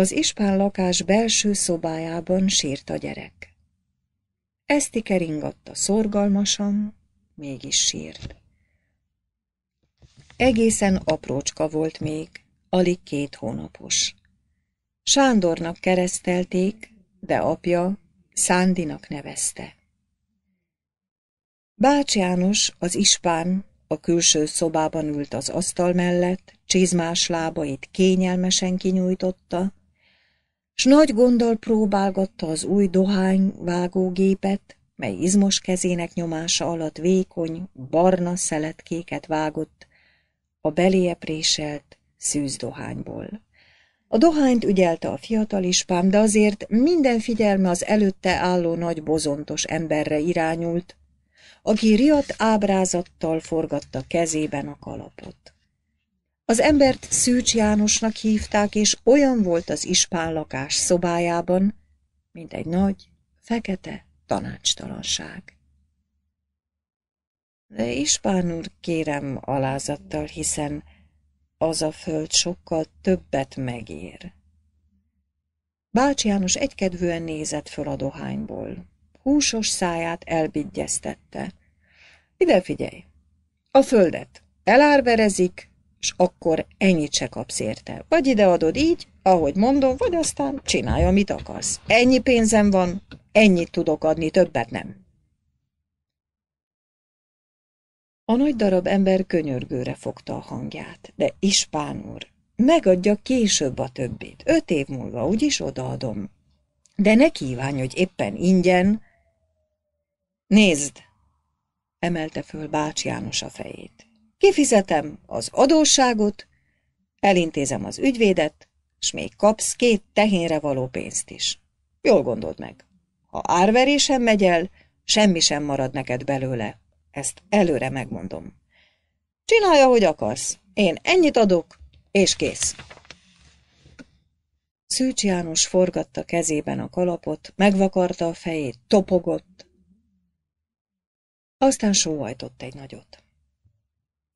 Az ispán lakás belső szobájában sírt a gyerek. Eszti keringatta szorgalmasan, mégis sírt. Egészen aprócska volt még, alig két hónapos. Sándornak keresztelték, de apja Szándinak nevezte. Bács János, az ispán, a külső szobában ült az asztal mellett, csizmás lábait kényelmesen kinyújtotta, s nagy gonddal próbálgatta az új dohányvágógépet, mely izmos kezének nyomása alatt vékony, barna szeletkéket vágott a beléepréselt szűz dohányból. A dohányt ügyelte a fiatal ispám, de azért minden figyelme az előtte álló nagy bozontos emberre irányult, aki riadt ábrázattal forgatta kezében a kalapot. Az embert Szűcs Jánosnak hívták, és olyan volt az ispán lakás szobájában, mint egy nagy, fekete tanácstalanság. De ispán úr kérem alázattal, hiszen az a föld sokkal többet megér. Bács János egykedvűen nézett föl a dohányból. Húsos száját elbigyeztette. Ide figyelj! A földet elárverezik, és akkor ennyit se kapsz érte. Vagy ideadod így, ahogy mondom, vagy aztán csinálja, amit akarsz. Ennyi pénzem van, ennyit tudok adni, többet nem. A nagy darab ember könyörgőre fogta a hangját, de ispán úr, megadja később a többit, öt év múlva, úgyis odaadom. De ne kívánj, hogy éppen ingyen. Nézd! emelte föl Bács János a fejét. Kifizetem az adósságot, elintézem az ügyvédet, és még kapsz két tehénre való pénzt is. Jól gondold meg, ha árverésen megy el, semmi sem marad neked belőle. Ezt előre megmondom. Csinálja, hogy akarsz. Én ennyit adok, és kész. Szűcs János forgatta kezében a kalapot, megvakarta a fejét, topogott, aztán sóhajtott egy nagyot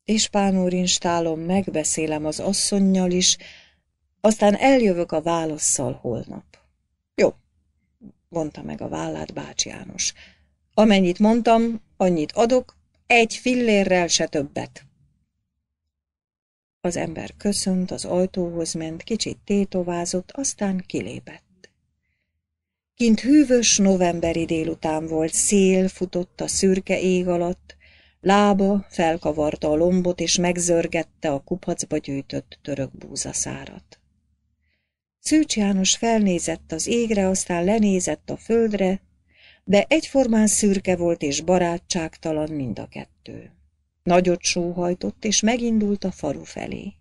és pánórinstálom, megbeszélem az asszonynal is, aztán eljövök a válaszsal holnap. Jó, mondta meg a vállát bácsi János. Amennyit mondtam, annyit adok, egy fillérrel se többet. Az ember köszönt, az ajtóhoz ment, kicsit tétovázott, aztán kilépett. Kint hűvös novemberi délután volt, szél futott a szürke ég alatt, Lába felkavarta a lombot, és megzörgette a kupacba gyűjtött török búzaszárat. Szűcs János felnézett az égre, aztán lenézett a földre, de egyformán szürke volt és barátságtalan mind a kettő. Nagyot sóhajtott, és megindult a falu felé.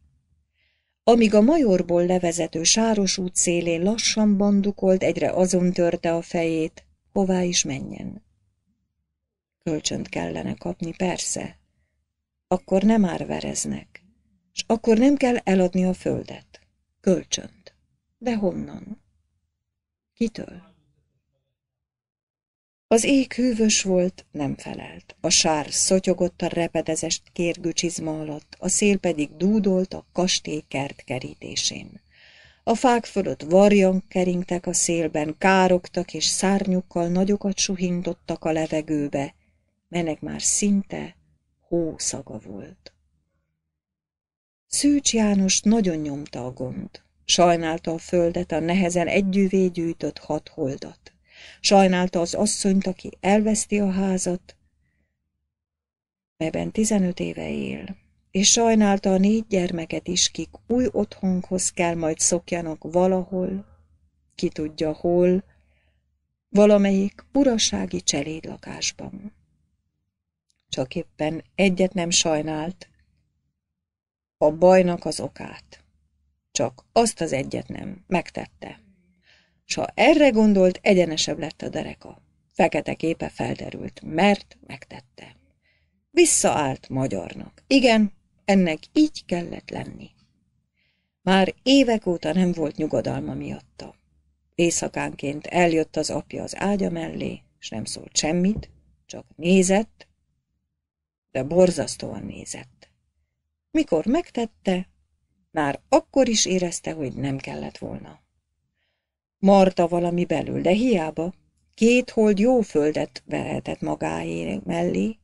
Amíg a majorból levezető sáros út szélén lassan bandukolt, egyre azon törte a fejét, hová is menjen. Kölcsönt kellene kapni, persze. Akkor nem árvereznek. És akkor nem kell eladni a földet. Kölcsönt. De honnan? Kitől? Az ég hűvös volt, nem felelt. A sár szotyogott a repedezest kérgő csizma alatt, a szél pedig dúdolt a kastély kert kerítésén. A fák fölött varjon keringtek a szélben, károgtak és szárnyukkal nagyokat suhintottak a levegőbe, melynek már szinte hószaga volt. Szűcs János nagyon nyomta a gond. Sajnálta a földet, a nehezen együvé gyűjtött hat holdat. Sajnálta az asszonyt, aki elveszti a házat, melyben tizenöt éve él, és sajnálta a négy gyermeket is, kik új otthonhoz kell majd szokjanak valahol, ki tudja hol, valamelyik urasági cselédlakásban csak éppen egyet nem sajnált. A bajnak az okát. Csak azt az egyet nem, megtette. S ha erre gondolt, egyenesebb lett a dereka. Fekete képe felderült, mert megtette. Visszaállt magyarnak. Igen, ennek így kellett lenni. Már évek óta nem volt nyugodalma miatta. Éjszakánként eljött az apja az ágya mellé, és nem szólt semmit, csak nézett, de borzasztóan nézett. Mikor megtette, már akkor is érezte, hogy nem kellett volna. Marta valami belül, de hiába, két hold jó földet verhetett magáé mellé,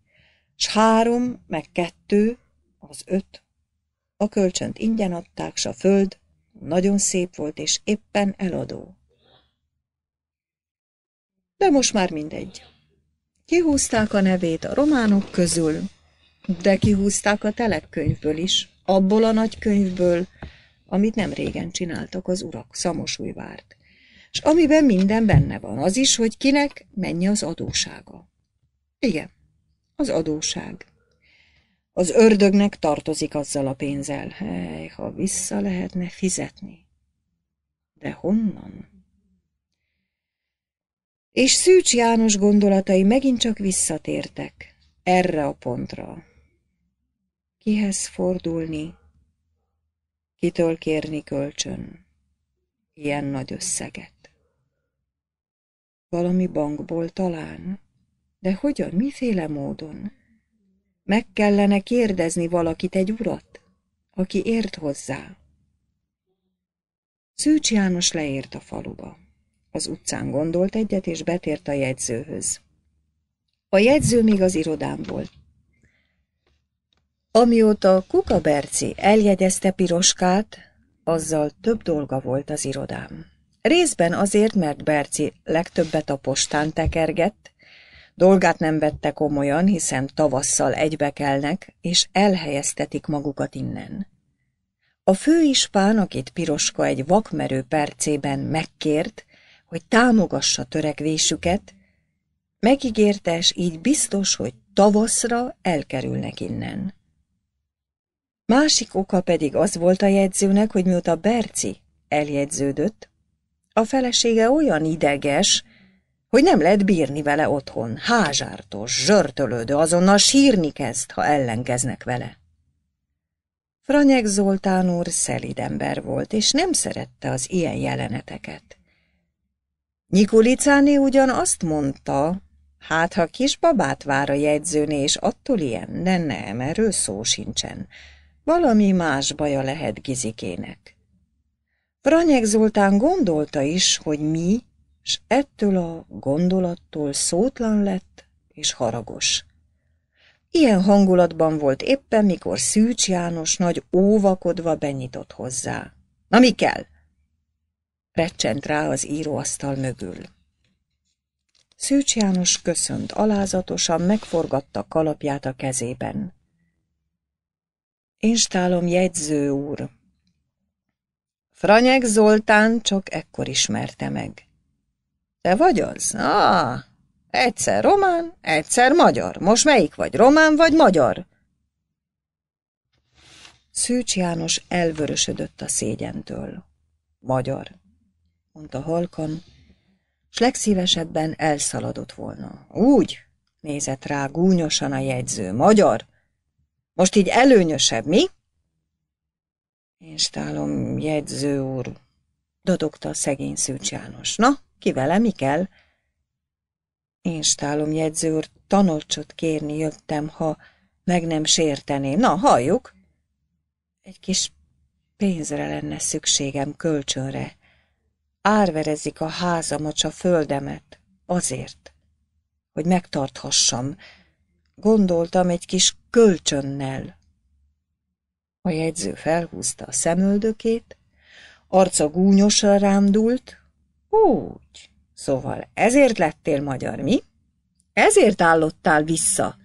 s három, meg kettő, az öt. A kölcsönt ingyen adták, s a föld nagyon szép volt, és éppen eladó. De most már mindegy. Kihúzták a nevét a románok közül, de kihúzták a telepkönyvből is, abból a nagykönyvből, amit nem régen csináltak az urak Szamosújvárt, és amiben minden benne van, az is, hogy kinek mennyi az adósága. Igen, az adóság. Az ördögnek tartozik azzal a pénzzel. Hely, ha vissza lehetne fizetni. De honnan? És Szűcs János gondolatai megint csak visszatértek erre a pontra, Kihez fordulni? Kitől kérni kölcsön? Ilyen nagy összeget. Valami bankból talán? De hogyan, miféle módon? Meg kellene kérdezni valakit egy urat, aki ért hozzá. Szűcs János leért a faluba. Az utcán gondolt egyet, és betért a jegyzőhöz. A jegyző még az irodán volt. Amióta Berci eljegyezte Piroskát, azzal több dolga volt az irodám. Részben azért, mert Berci legtöbbet a postán tekergett, dolgát nem vette komolyan, hiszen tavasszal egybekelnek, és elhelyeztetik magukat innen. A főispán, akit Piroska egy vakmerő percében megkért, hogy támogassa törekvésüket, megígérte, és így biztos, hogy tavaszra elkerülnek innen. Másik oka pedig az volt a jegyzőnek, hogy mióta Berci eljegyződött, a felesége olyan ideges, hogy nem lehet bírni vele otthon, házártos, zsörtölődő, azonnal sírni kezd, ha ellenkeznek vele. Franyek Zoltán úr szelid ember volt, és nem szerette az ilyen jeleneteket. Nikulicáni ugyan azt mondta, hát ha kisbabát vár a jegyzőné, és attól ilyen, de nem, erről szó sincsen, valami más baja lehet Gizikének. Pranyek Zoltán gondolta is, hogy mi, s ettől a gondolattól szótlan lett és haragos. Ilyen hangulatban volt éppen, mikor Szűcs János nagy óvakodva benyitott hozzá. Na mi kell? Recsent rá az íróasztal mögül. Szűcs János köszönt alázatosan, megforgatta kalapját a kezében. Instálom jegyző úr. Franyek Zoltán csak ekkor ismerte meg. Te vagy az? Ah, egyszer román, egyszer magyar. Most melyik vagy, román vagy magyar? Szűcs János elvörösödött a szégyentől. Magyar, mondta halkan, s legszívesebben elszaladott volna. Úgy, nézett rá gúnyosan a jegyző, magyar. Most így előnyösebb, mi? Én stálom, jegyző úr, dodogta a szegény Szűcs János. Na, ki vele, mi kell? Én stálom, jegyző úr, tanácsot kérni jöttem, ha meg nem sértené. Na, halljuk! Egy kis pénzre lenne szükségem kölcsönre. Árverezik a házamat, a földemet, azért, hogy megtarthassam, gondoltam egy kis kölcsönnel. A jegyző felhúzta a szemöldökét, arca gúnyosra rámdult. Úgy, szóval ezért lettél magyar, mi? Ezért állottál vissza.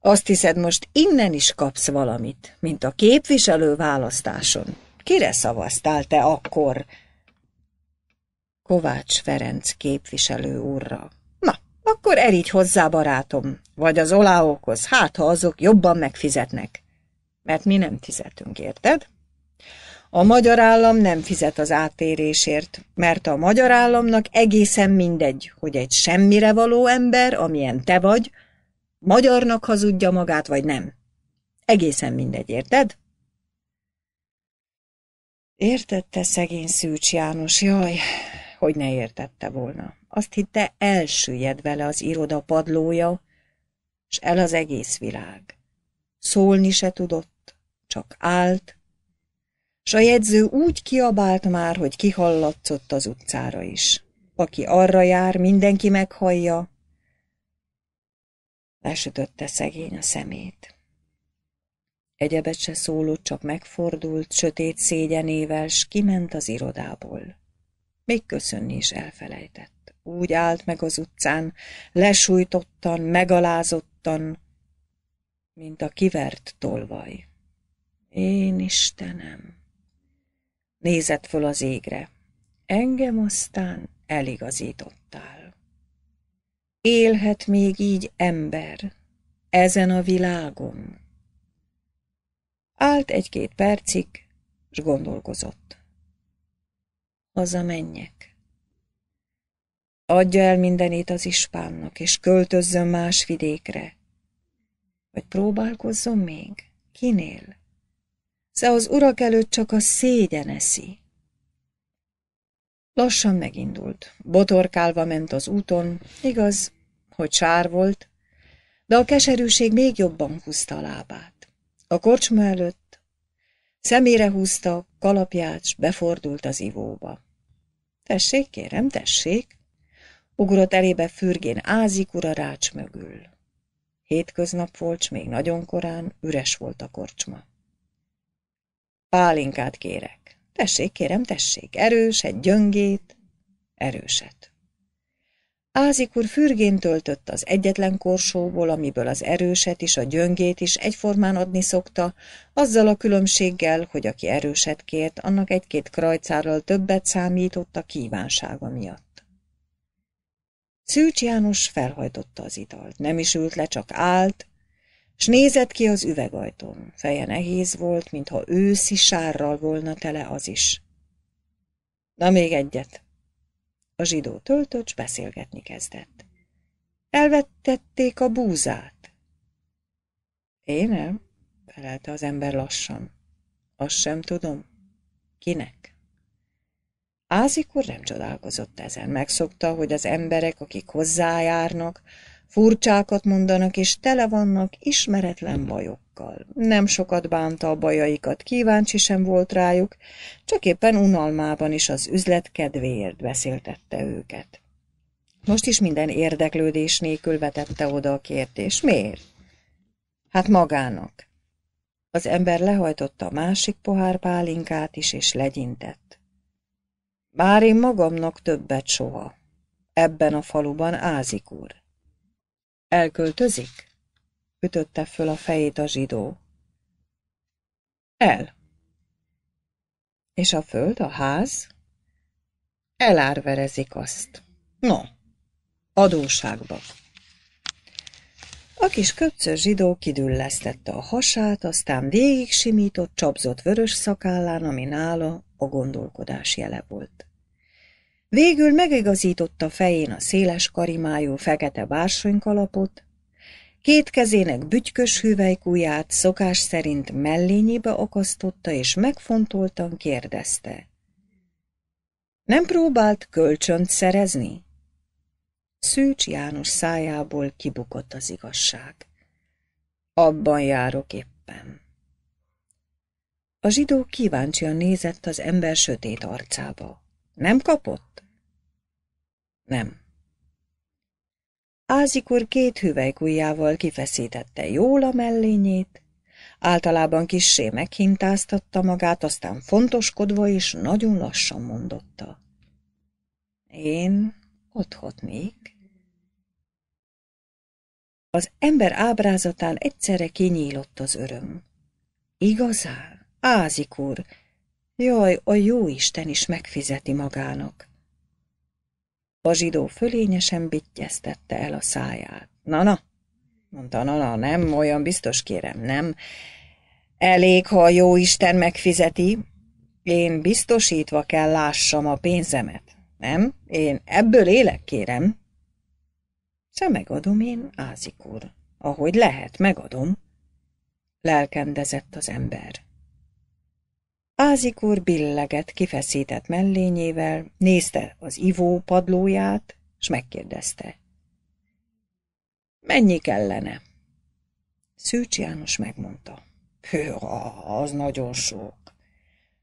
Azt hiszed, most innen is kapsz valamit, mint a képviselő választáson. Kire szavaztál te akkor? Kovács Ferenc képviselő úrra. Akkor erígy hozzá, barátom, vagy az oláókhoz, hát ha azok jobban megfizetnek. Mert mi nem fizetünk, érted? A magyar állam nem fizet az átérésért, mert a magyar államnak egészen mindegy, hogy egy semmire való ember, amilyen te vagy, magyarnak hazudja magát, vagy nem. Egészen mindegy, érted? Értette szegény Szűcs János, jaj, hogy ne értette volna. Azt hitte, elsüllyed vele az iroda padlója, s el az egész világ. Szólni se tudott, csak állt, s a jegyző úgy kiabált már, hogy kihallatszott az utcára is. Aki arra jár, mindenki meghallja. Lesütötte szegény a szemét. Egyebet se szólott, csak megfordult, sötét szégyenével, s kiment az irodából. Még köszönni is elfelejtett úgy állt meg az utcán, lesújtottan, megalázottan, mint a kivert tolvaj. Én Istenem! Nézett föl az égre. Engem aztán eligazítottál. Élhet még így ember, ezen a világon. Állt egy-két percig, s gondolkozott. Hazamenjek. menjek. Adja el mindenét az ispánnak, és költözzön más vidékre. Vagy próbálkozzon még? Kinél? Sze az urak előtt csak a szégyen eszi. Lassan megindult. Botorkálva ment az úton, igaz, hogy sár volt, de a keserűség még jobban húzta a lábát. A korcsma előtt szemére húzta, kalapját, befordult az ivóba. Tessék, kérem, tessék! Ugrott elébe fürgén ázik ura rács mögül. Hétköznap volt, még nagyon korán, üres volt a korcsma. Pálinkát kérek. Tessék, kérem, tessék, erőset, gyöngét, erőset. Ázik úr fürgén töltött az egyetlen korsóból, amiből az erőset is, a gyöngét is egyformán adni szokta, azzal a különbséggel, hogy aki erőset kért, annak egy-két krajcárral többet számított a kívánsága miatt. Szűcs János felhajtotta az italt. Nem is ült le, csak állt, s nézett ki az üvegajtón. Feje nehéz volt, mintha őszi sárral volna tele az is. Na még egyet. A zsidó töltöcs beszélgetni kezdett. Elvettették a búzát. Én nem, felelte az ember lassan. Azt sem tudom. Kinek? úr nem csodálkozott ezen, megszokta, hogy az emberek, akik hozzájárnak, furcsákat mondanak és tele vannak ismeretlen bajokkal. Nem sokat bánta a bajaikat, kíváncsi sem volt rájuk, csak éppen unalmában is az üzlet kedvéért beszéltette őket. Most is minden érdeklődés nélkül vetette oda a kérdés. Miért? Hát magának. Az ember lehajtotta a másik pohár pálinkát is, és legyintett. Bár én magamnak többet soha. Ebben a faluban ázik úr. Elköltözik? Ütötte föl a fejét a zsidó. El. És a föld, a ház? Elárverezik azt. No, adóságba. A kis köpcös zsidó kidüllesztette a hasát, aztán végig simított, csapzott vörös szakállán, ami nála a gondolkodás jele volt. Végül megigazította fején a széles karimájú fekete bársonykalapot, két kezének bütykös hüvelykúját szokás szerint mellényébe akasztotta, és megfontoltan kérdezte. Nem próbált kölcsönt szerezni? Szűcs János szájából kibukott az igazság. Abban járok éppen. A zsidó kíváncsian nézett az ember sötét arcába. Nem kapott? Nem. Ázikor két hüvelykujjával kifeszítette jól a mellényét, általában kissé meghintáztatta magát, aztán fontoskodva és nagyon lassan mondotta. Én otthotnék. Az ember ábrázatán egyszerre kinyílott az öröm. Igazán? Ázik úr! Jaj, a jó Isten is megfizeti magának! A zsidó fölényesen bittyeztette el a száját. Na-na, mondta Nana, nem, olyan biztos kérem, nem. Elég, ha a jó Isten megfizeti. Én biztosítva kell lássam a pénzemet, nem? Én ebből élek, kérem. Szóval megadom én, Ázik úr. Ahogy lehet, megadom. Lelkendezett az ember. Ázik úr billeget kifeszített mellényével, nézte az ivó padlóját, s megkérdezte. Mennyi kellene? Szűcs János megmondta. Hő, az nagyon sok.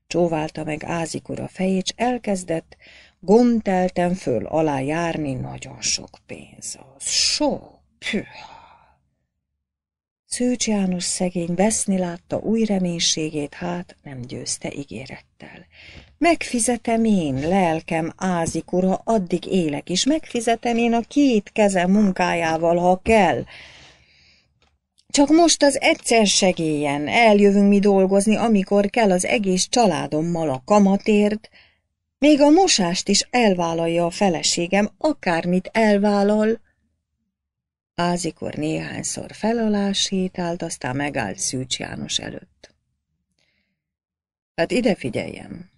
Csóválta meg Ázik úr a fejét, elkezdett gondteltem föl alá járni nagyon sok pénz az. Sok, püha! Szőcs János szegény veszni látta új reménységét, hát nem győzte ígérettel. Megfizetem én, lelkem ázik ura, addig élek is, megfizetem én a két kezem munkájával, ha kell. Csak most az egyszer segélyen, eljövünk mi dolgozni, amikor kell az egész családommal a kamatért, még a mosást is elvállalja a feleségem, akármit elvállal. Ázikor néhányszor felalás sétált, aztán megállt Szűcs János előtt. Hát ide figyeljem.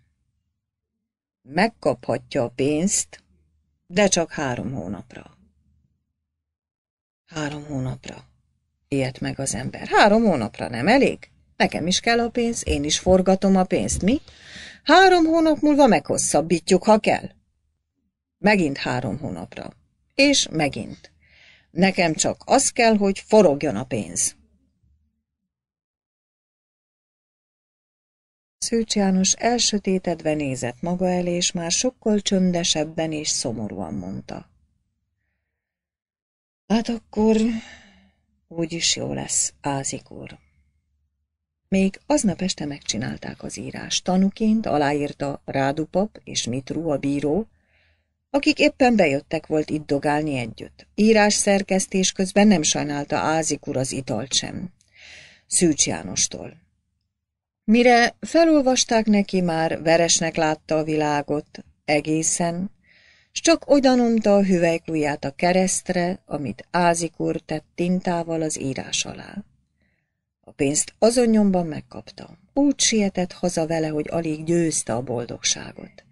Megkaphatja a pénzt, de csak három hónapra. Három hónapra. Ilyet meg az ember. Három hónapra nem elég? Nekem is kell a pénz, én is forgatom a pénzt, mi? Három hónap múlva meghosszabbítjuk, ha kell. Megint három hónapra. És megint. Nekem csak az kell, hogy forogjon a pénz. Szűcs János elsötétedve nézett maga elé, és már sokkal csöndesebben és szomorúan mondta. Hát akkor úgyis jó lesz, Ázik úr. Még aznap este megcsinálták az írás. Tanuként aláírta Rádupap és Mitru a bíró, akik éppen bejöttek volt itt dogálni együtt. Írás szerkesztés közben nem sajnálta Ázik úr az italt sem. Szűcs Jánostól. Mire felolvasták neki, már veresnek látta a világot egészen, s csak odanomta a hüvelykúját a keresztre, amit Ázik úr tett tintával az írás alá. A pénzt azon nyomban megkapta. Úgy sietett haza vele, hogy alig győzte a boldogságot.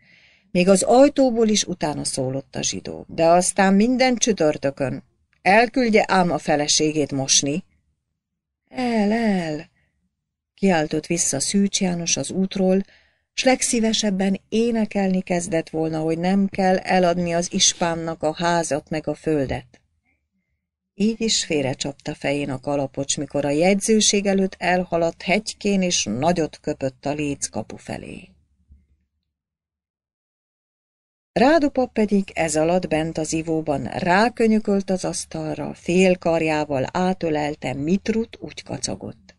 Még az ajtóból is utána szólott a zsidó, de aztán minden csütörtökön. Elküldje ám a feleségét mosni. El, el! Kiáltott vissza Szűcs János az útról, s legszívesebben énekelni kezdett volna, hogy nem kell eladni az ispánnak a házat meg a földet. Így is félrecsapta fején a kalapocs, mikor a jegyzőség előtt elhaladt hegykén, és nagyot köpött a léc kapu felé. Rádupa pedig ez alatt bent az ivóban rákönyökölt az asztalra, félkarjával átölelte Mitrut, úgy kacagott.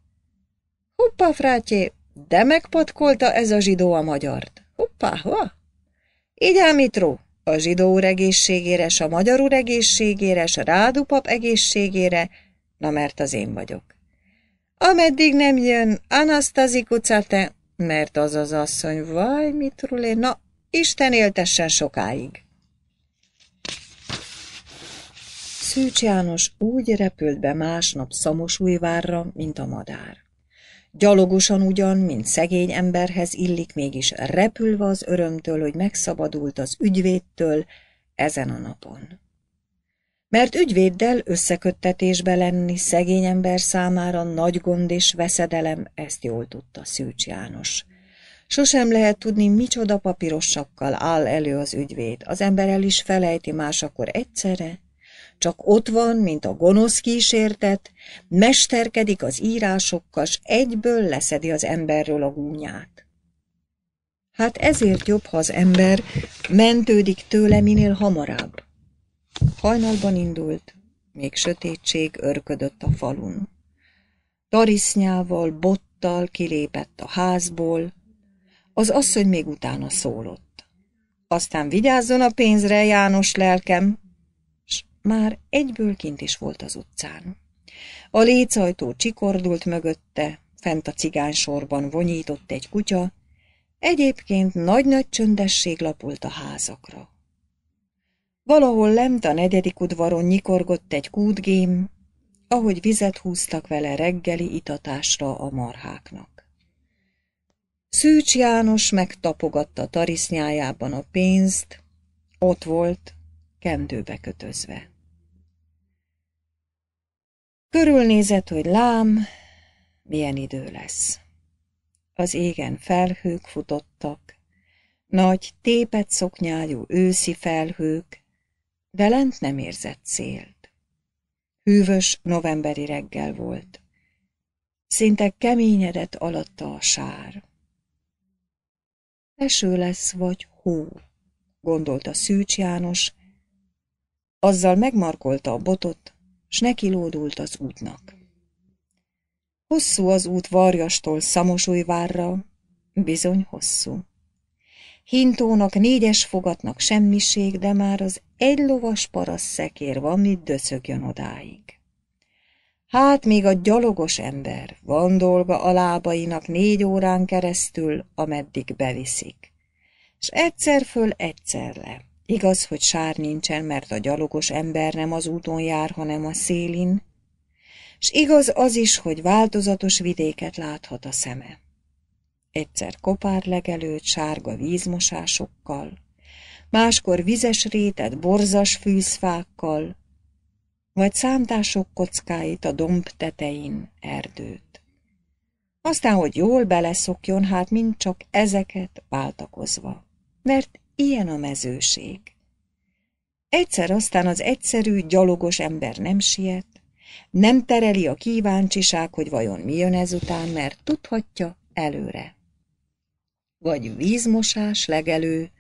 Hoppá, frátyé, de megpatkolta ez a zsidó a magyart. Hoppá, ha? Így Mitru, a zsidó úr egészségére, s a magyar úr egészségére, s a rádu pap egészségére, na mert az én vagyok. Ameddig nem jön Anasztazi kucate, mert az az asszony, vaj, mit rulé, na, Isten éltessen sokáig. Szűcs János úgy repült be másnap Szamosújvárra, mint a madár. Gyalogosan ugyan, mint szegény emberhez illik, mégis repülve az örömtől, hogy megszabadult az ügyvédtől ezen a napon. Mert ügyvéddel összeköttetésbe lenni szegény ember számára nagy gond és veszedelem, ezt jól tudta Szűcs János. Sosem lehet tudni, micsoda papírossakkal áll elő az ügyvéd. Az ember el is felejti más akkor egyszerre, csak ott van, mint a gonosz kísértet, mesterkedik az írásokkal, s egyből leszedi az emberről a gúnyát. Hát ezért jobb, ha az ember mentődik tőle minél hamarabb. Hajnalban indult, még sötétség örködött a falun. Tarisznyával, bottal kilépett a házból, az asszony még utána szólott. Aztán vigyázzon a pénzre, János lelkem, már egyből kint is volt az utcán. A lécajtó csikordult mögötte, fent a cigány sorban vonyított egy kutya, egyébként nagy-nagy csöndesség lapult a házakra. Valahol lent a negyedik udvaron nyikorgott egy kútgém, ahogy vizet húztak vele reggeli itatásra a marháknak. Szűcs János megtapogatta tarisznyájában a pénzt, ott volt, kendőbe kötözve. Körülnézett, hogy lám, milyen idő lesz. Az égen felhők futottak, nagy, tépet szoknyájú őszi felhők, de lent nem érzett szélt. Hűvös novemberi reggel volt. Szinte keményedett alatta a sár. Eső lesz, vagy hó, gondolta Szűcs János, azzal megmarkolta a botot, s neki lódult az útnak. Hosszú az út Varjastól Szamosújvárra, bizony hosszú. Hintónak, négyes fogatnak semmiség, de már az egy lovas parasz szekér van, mit döcögjön odáig. Hát még a gyalogos ember, van dolga a lábainak négy órán keresztül, ameddig beviszik. S egyszer föl, egyszer le. Igaz, hogy sár nincsen, mert a gyalogos ember nem az úton jár, hanem a szélin, s igaz az is, hogy változatos vidéket láthat a szeme. Egyszer kopár legelőtt sárga vízmosásokkal, máskor vizes rétet borzas fűzfákkal, vagy számtások kockáit a domb tetején, erdőt. Aztán, hogy jól beleszokjon, hát mind csak ezeket váltakozva, mert Ilyen a mezőség. Egyszer aztán az egyszerű, gyalogos ember nem siet, nem tereli a kíváncsiság, hogy vajon mi jön ezután, mert tudhatja előre. Vagy vízmosás legelő,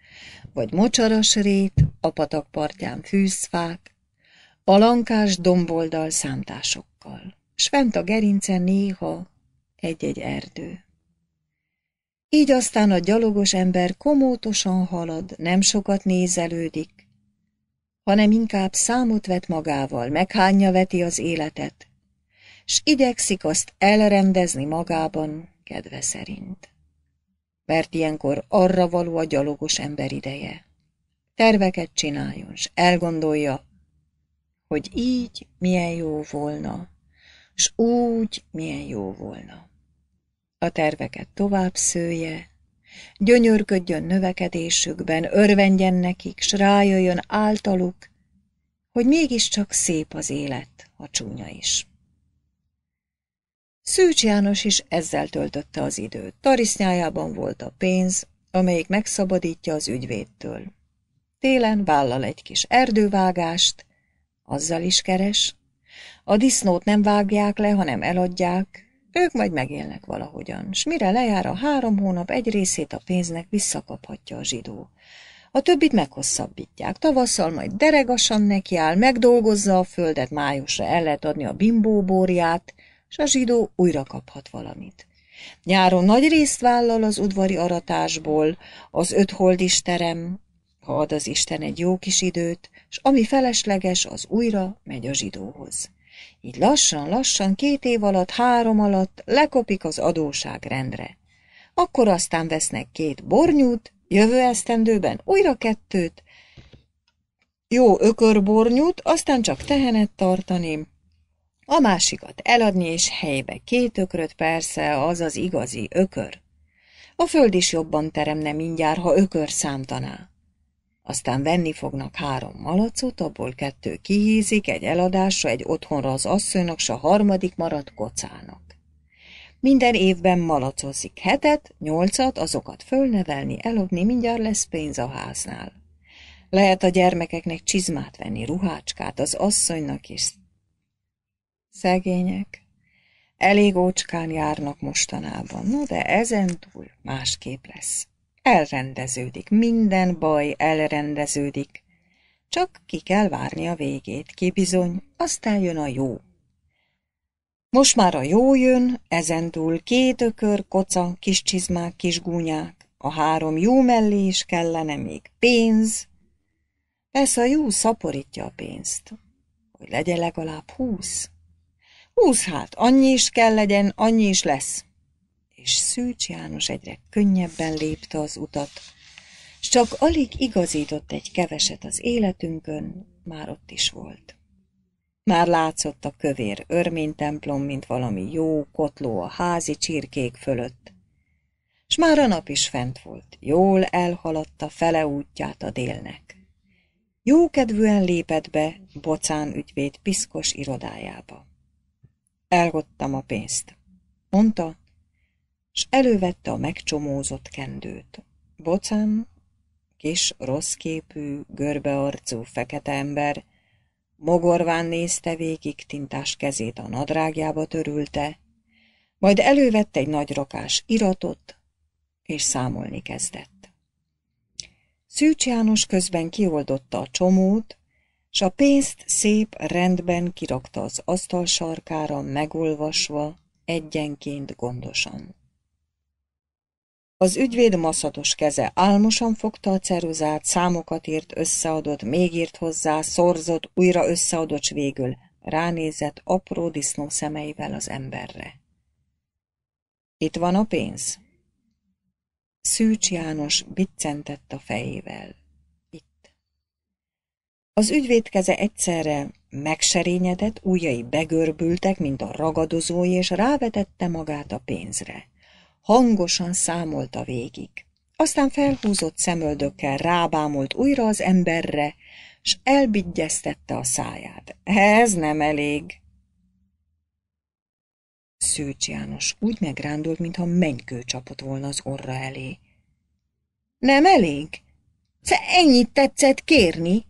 vagy mocsaras rét, a patak partján fűzfák, palankás domboldal számtásokkal, s fent a gerincen néha egy-egy erdő. Így aztán a gyalogos ember komótosan halad, nem sokat nézelődik, hanem inkább számot vet magával, meghányja veti az életet, s igyekszik azt elrendezni magában kedve szerint. Mert ilyenkor arra való a gyalogos ember ideje. Terveket csináljon, s elgondolja, hogy így milyen jó volna, s úgy milyen jó volna a terveket tovább szője, gyönyörködjön növekedésükben, örvendjen nekik, s rájöjjön általuk, hogy mégiscsak szép az élet, ha csúnya is. Szűcs János is ezzel töltötte az időt. Tarisznyájában volt a pénz, amelyik megszabadítja az ügyvédtől. Télen vállal egy kis erdővágást, azzal is keres. A disznót nem vágják le, hanem eladják, ők majd megélnek valahogyan, s mire lejár a három hónap, egy részét a pénznek visszakaphatja a zsidó. A többit meghosszabbítják. Tavasszal majd deregasan nekiáll, megdolgozza a földet, májusra el lehet adni a bimbóbórját, és a zsidó újra kaphat valamit. Nyáron nagy részt vállal az udvari aratásból, az ötholdis terem, ha ad az Isten egy jó kis időt, és ami felesleges, az újra megy a zsidóhoz. Így lassan-lassan két év alatt, három alatt lekopik az adóság rendre. Akkor aztán vesznek két bornyút, jövő esztendőben újra kettőt, jó ökörbornyút, aztán csak tehenet tartani, a másikat eladni és helybe két ökröt persze, az az igazi ökör. A föld is jobban teremne mindjárt, ha ökör számtaná. Aztán venni fognak három malacot, abból kettő kihízik, egy eladásra, egy otthonra az asszonynak, s a harmadik marad kocának. Minden évben malacozik hetet, nyolcat, azokat fölnevelni, eladni, mindjárt lesz pénz a háznál. Lehet a gyermekeknek csizmát venni, ruhácskát, az asszonynak is. Szegények. Elég ócskán járnak mostanában, no de ezen túl másképp lesz elrendeződik, minden baj elrendeződik. Csak ki kell várni a végét, ki bizony, aztán jön a jó. Most már a jó jön, ezentúl két ökör, koca, kis csizmák, kis gúnyák, a három jó mellé is kellene még pénz. Persze a jó szaporítja a pénzt, hogy legyen legalább húsz. Húsz hát, annyi is kell legyen, annyi is lesz és Szűcs János egyre könnyebben lépte az utat, s csak alig igazított egy keveset az életünkön, már ott is volt. Már látszott a kövér örménytemplom, mint valami jó kotló a házi csirkék fölött, s már a nap is fent volt, jól elhaladta fele útját a délnek. Jókedvűen lépett be Bocán ügyvéd piszkos irodájába. Elhottam a pénzt, mondta, s elővette a megcsomózott kendőt. Bocám, kis, rosszképű, görbearcú, fekete ember, mogorván nézte végig, tintás kezét a nadrágjába törülte, majd elővette egy nagy rakás iratot, és számolni kezdett. Szűcs János közben kioldotta a csomót, s a pénzt szép rendben kirakta az asztal sarkára, megolvasva, egyenként gondosan. Az ügyvéd maszatos keze álmosan fogta a ceruzát, számokat írt, összeadott, még írt hozzá, szorzott, újra összeadott, végül ránézett apró disznó szemeivel az emberre. Itt van a pénz. Szűcs János biccentett a fejével. Itt. Az ügyvéd keze egyszerre megserényedett, ujjai begörbültek, mint a ragadozói, és rávetette magát a pénzre hangosan számolta végig. Aztán felhúzott szemöldökkel rábámult újra az emberre, s elbigyeztette a száját. Ez nem elég. Szőcs János úgy megrándult, mintha mennykő csapott volna az orra elé. Nem elég? Te ennyit tetszett kérni?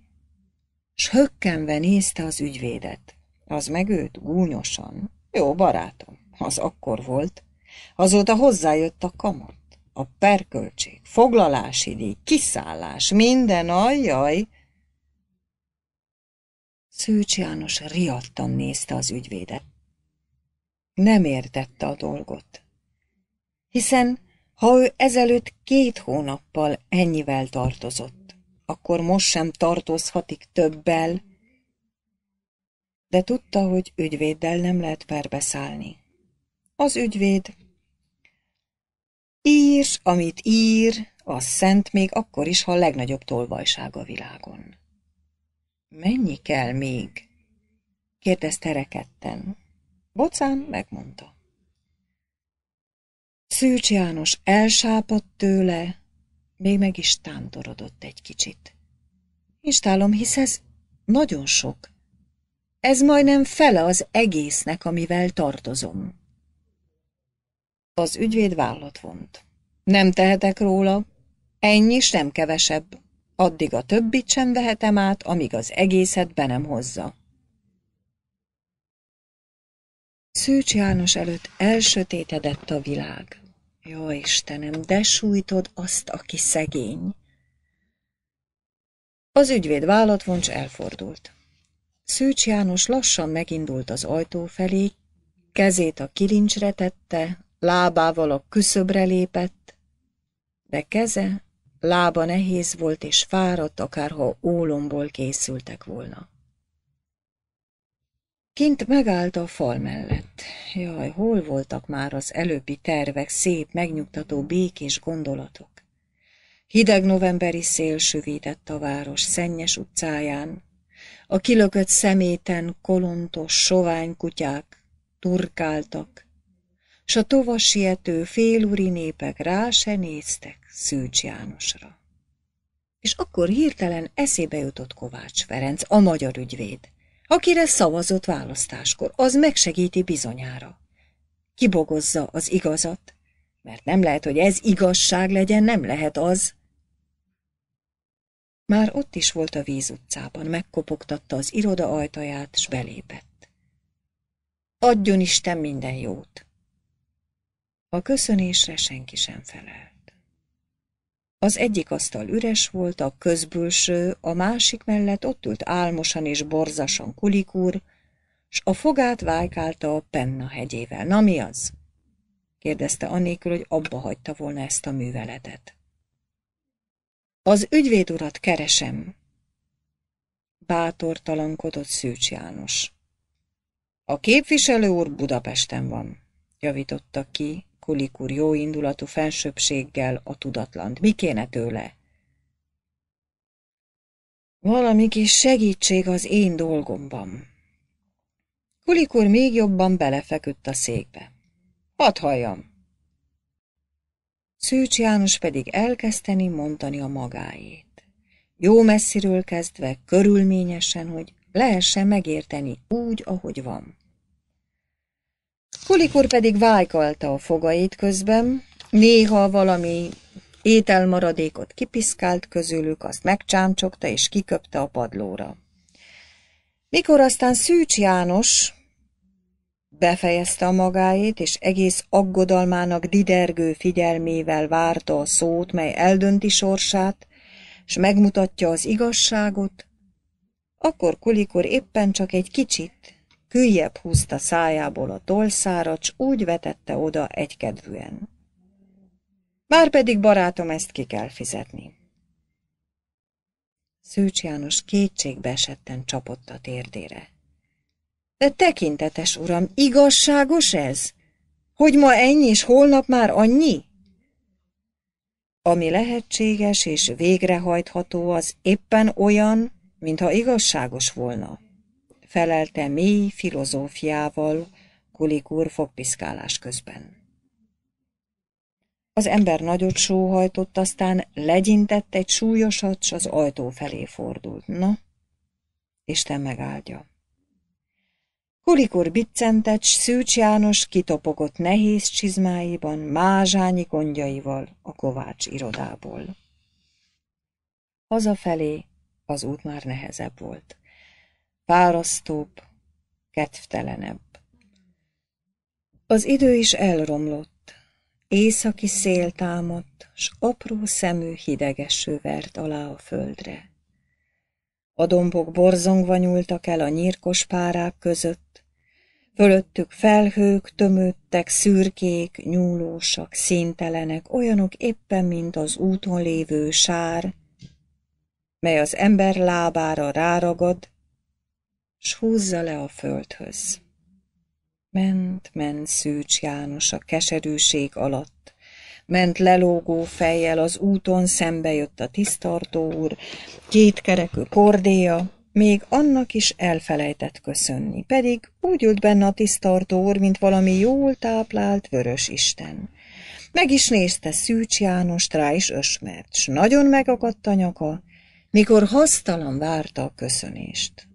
S hökkenve nézte az ügyvédet. Az meg őt gúnyosan. Jó barátom, az akkor volt. Azóta hozzájött a kamat, a perköltség, foglalási díj, kiszállás, minden, ajjaj! Szűcs János riadtan nézte az ügyvédet. Nem értette a dolgot. Hiszen, ha ő ezelőtt két hónappal ennyivel tartozott, akkor most sem tartozhatik többel, de tudta, hogy ügyvéddel nem lehet perbeszállni. Az ügyvéd Ír, amit ír, az szent még akkor is, ha a legnagyobb tolvajság a világon. Mennyi kell még? kérdezte rekedten. Bocán megmondta. Szűcs János elsápadt tőle, még meg is tántorodott egy kicsit. Istálom, hisz ez nagyon sok. Ez majdnem fele az egésznek, amivel tartozom. Az ügyvéd vállat vont. Nem tehetek róla, ennyi sem kevesebb. Addig a többit sem vehetem át, amíg az egészet be nem hozza. Szűcs János előtt elsötétedett a világ. Jó Istenem, de sújtod azt, aki szegény. Az ügyvéd vállatvoncs elfordult. Szűcs János lassan megindult az ajtó felé, kezét a kilincsre tette, Lábával a küszöbre lépett, de keze, lába nehéz volt és fáradt, akárha ólomból készültek volna. Kint megállt a fal mellett. Jaj, hol voltak már az előbbi tervek, szép, megnyugtató, békés gondolatok? Hideg novemberi szél sűvített a város szennyes utcáján, a kilökött szeméten kolontos, sovány kutyák turkáltak, s a tovasiető félúri népek rá se néztek Szűcs Jánosra. És akkor hirtelen eszébe jutott Kovács Ferenc, a magyar ügyvéd, akire szavazott választáskor, az megsegíti bizonyára. Kibogozza az igazat, mert nem lehet, hogy ez igazság legyen, nem lehet az. Már ott is volt a víz utcában, megkopogtatta az iroda ajtaját, s belépett. Adjon Isten minden jót! A köszönésre senki sem felelt. Az egyik asztal üres volt, a közbülső, a másik mellett ott ült álmosan és borzasan kulikúr, s a fogát vájkálta a penna hegyével. Na mi az? kérdezte annélkül, hogy abba hagyta volna ezt a műveletet. Az ügyvéd urat keresem, bátortalankodott Szűcs János. A képviselő úr Budapesten van, javította ki, Kulikur jó indulatú felsőbséggel a tudatlant. Mi kéne tőle? Valami kis segítség az én dolgomban. Kulikur még jobban belefeküdt a székbe. Hadd halljam! Szűcs János pedig elkezdteni mondani a magáét. Jó messziről kezdve, körülményesen, hogy lehessen megérteni úgy, ahogy van. Kulikor pedig vájkalta a fogait közben, néha valami ételmaradékot kipiszkált közülük, azt megcsámcsokta és kiköpte a padlóra. Mikor aztán Szűcs János befejezte a magáét, és egész aggodalmának didergő figyelmével várta a szót, mely eldönti sorsát, és megmutatja az igazságot, akkor Kulikor éppen csak egy kicsit Hülyebb húzta szájából a tolszára, s úgy vetette oda egykedvűen. Márpedig, barátom, ezt ki kell fizetni. Szűcs János kétségbe esetten csapott a térdére. De tekintetes uram, igazságos ez? Hogy ma ennyi, és holnap már annyi? Ami lehetséges és végrehajtható, az éppen olyan, mintha igazságos volna felelte mély filozófiával Kulik úr fogpiszkálás közben. Az ember nagyot sóhajtott, aztán legyintett egy súlyosat, s az ajtó felé fordult. Na, Isten megáldja. Kulikur biccentet, Szűcs János kitopogott nehéz csizmáiban, mázsányi gondjaival a kovács irodából. Hazafelé az út már nehezebb volt fárasztóbb, kedvtelenebb. Az idő is elromlott, északi szél támadt, s apró szemű hidegeső vert alá a földre. A dombok borzongva nyúltak el a nyírkos párák között, fölöttük felhők tömődtek, szürkék, nyúlósak, színtelenek, olyanok éppen, mint az úton lévő sár, mely az ember lábára ráragad, s húzza le a földhöz. Ment, ment Szűcs János a keserűség alatt, ment lelógó fejjel, az úton szembe jött a tisztartó úr, két kerekű kordéja, még annak is elfelejtett köszönni, pedig úgy ült benne a tisztartó úr, mint valami jól táplált vörös isten. Meg is nézte Szűcs Jánost, rá is ösmert, s nagyon megakadt a nyaka, mikor hasztalan várta a köszönést.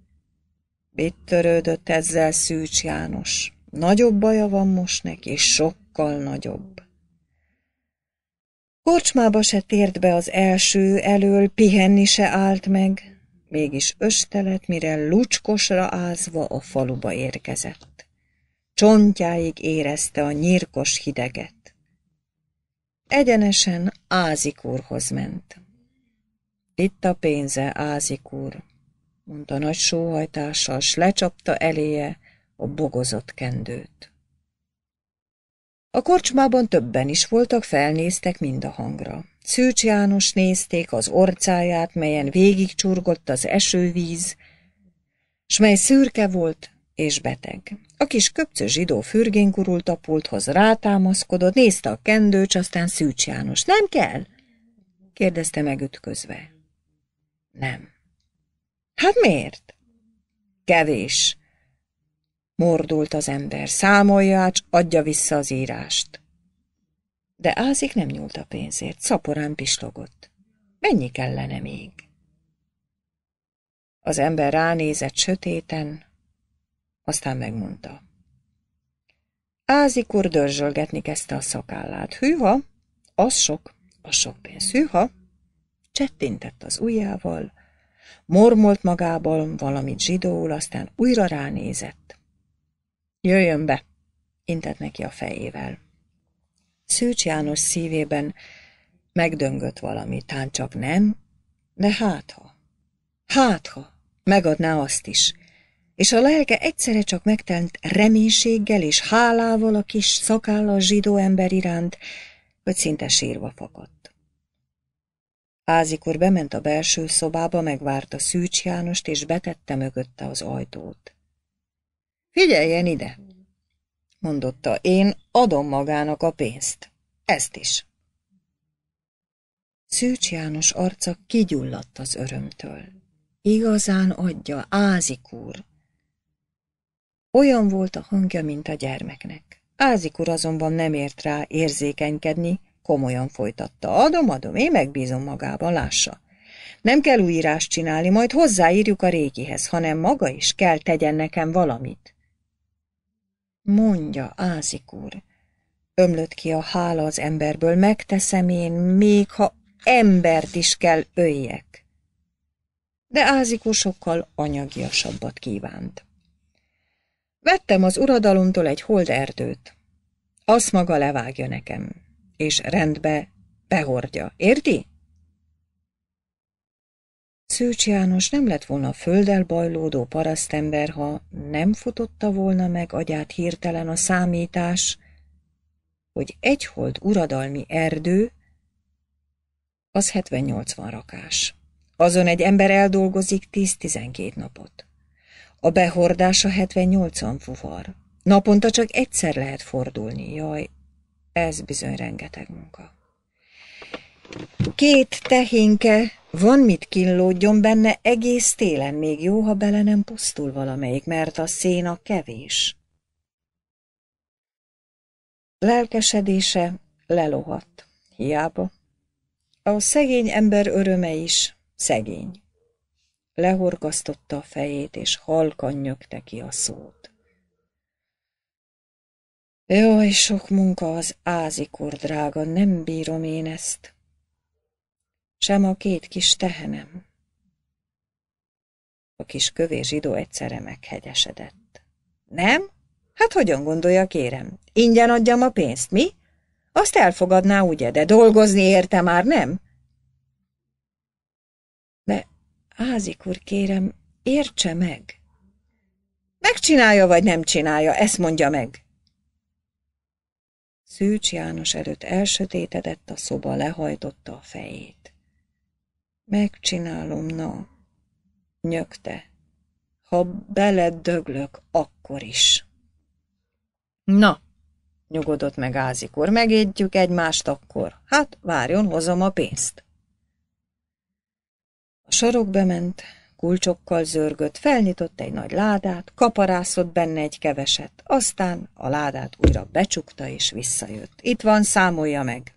Mit törődött ezzel Szűcs János. Nagyobb baja van most neki, sokkal nagyobb. Korcsmába se tért be az első elől, pihenni se állt meg, mégis östelet, mire lucskosra ázva a faluba érkezett. Csontjáig érezte a nyírkos hideget. Egyenesen Ázik úrhoz ment. Itt a pénze, Ázik úr, mondta nagy sóhajtással, s lecsapta eléje a bogozott kendőt. A korcsmában többen is voltak, felnéztek mind a hangra. Szűcs János nézték az orcáját, melyen végigcsurgott az esővíz, s mely szürke volt és beteg. A kis köpcő zsidó fürgén gurult a pulthoz, rátámaszkodott, nézte a kendőcs, aztán Szűcs János. Nem kell? kérdezte megütközve. Nem. Hát miért? Kevés. Mordult az ember. Számoljács, adja vissza az írást. De Ázik nem nyúlt a pénzért, szaporán pislogott. Mennyi kellene még? Az ember ránézett sötéten, aztán megmondta. Ázik úr dörzsölgetni kezdte a szakállát. Hűha, az sok, az sok pénz. Hűha, csettintett az ujjával, Mormolt magában valamit zsidóul, aztán újra ránézett. Jöjjön be! intett neki a fejével. Szűcs János szívében megdöngött valami, tán csak nem, de hátha. Hátha! Megadná azt is! és a lelke egyszerre csak megtelt reménységgel és hálával a kis szakállal zsidó ember iránt, hogy szinte sírva fakadt. Házikor bement a belső szobába, megvárta Szűcs Jánost, és betette mögötte az ajtót. Figyeljen ide! mondotta, én adom magának a pénzt. Ezt is. Szűcs János arca kigyulladt az örömtől. Igazán adja, Ázik úr. Olyan volt a hangja, mint a gyermeknek. Ázik úr azonban nem ért rá érzékenykedni, Komolyan folytatta. Adom, adom, én megbízom magában, lássa. Nem kell újírást csinálni, majd hozzáírjuk a régihez, hanem maga is kell tegyen nekem valamit. Mondja, Ázik úr, ömlött ki a hála az emberből, megteszem én, még ha embert is kell öljek. De Ázik úr sokkal anyagiasabbat kívánt. Vettem az uradalomtól egy hold erdőt. Azt maga levágja nekem és rendbe behordja. Érti? Szőcs János nem lett volna földel bajlódó parasztember, ha nem futotta volna meg agyát hirtelen a számítás, hogy egyhold uradalmi erdő, az 70-80 rakás. Azon egy ember eldolgozik 10-12 napot. A behordása 70-80 fuvar. Naponta csak egyszer lehet fordulni, jaj, ez bizony rengeteg munka. Két tehénke, van mit kínlódjon benne egész télen, még jó, ha bele nem pusztul valamelyik, mert a széna kevés. Lelkesedése lelohadt, hiába. A szegény ember öröme is szegény. Lehorgasztotta a fejét, és halkan nyögte ki a szót. Jaj, sok munka az ázikor, drága, nem bírom én ezt. Sem a két kis tehenem. A kis kövér zsidó egyszerre meghegyesedett. Nem? Hát hogyan gondolja, kérem? Ingyen adjam a pénzt, mi? Azt elfogadná, ugye, de dolgozni érte már, nem? De, ázikur, kérem, értse meg. Megcsinálja, vagy nem csinálja, ezt mondja meg. Szűcs János előtt elsötétedett a szoba, lehajtotta a fejét. Megcsinálom, na, nyögte. Ha beledöglök, akkor is. Na, nyugodott meg Ázikor, megédjük egymást akkor. Hát, várjon, hozom a pénzt. A sarok bement, kulcsokkal zörgött, felnyitott egy nagy ládát, kaparászott benne egy keveset, aztán a ládát újra becsukta és visszajött. Itt van, számolja meg!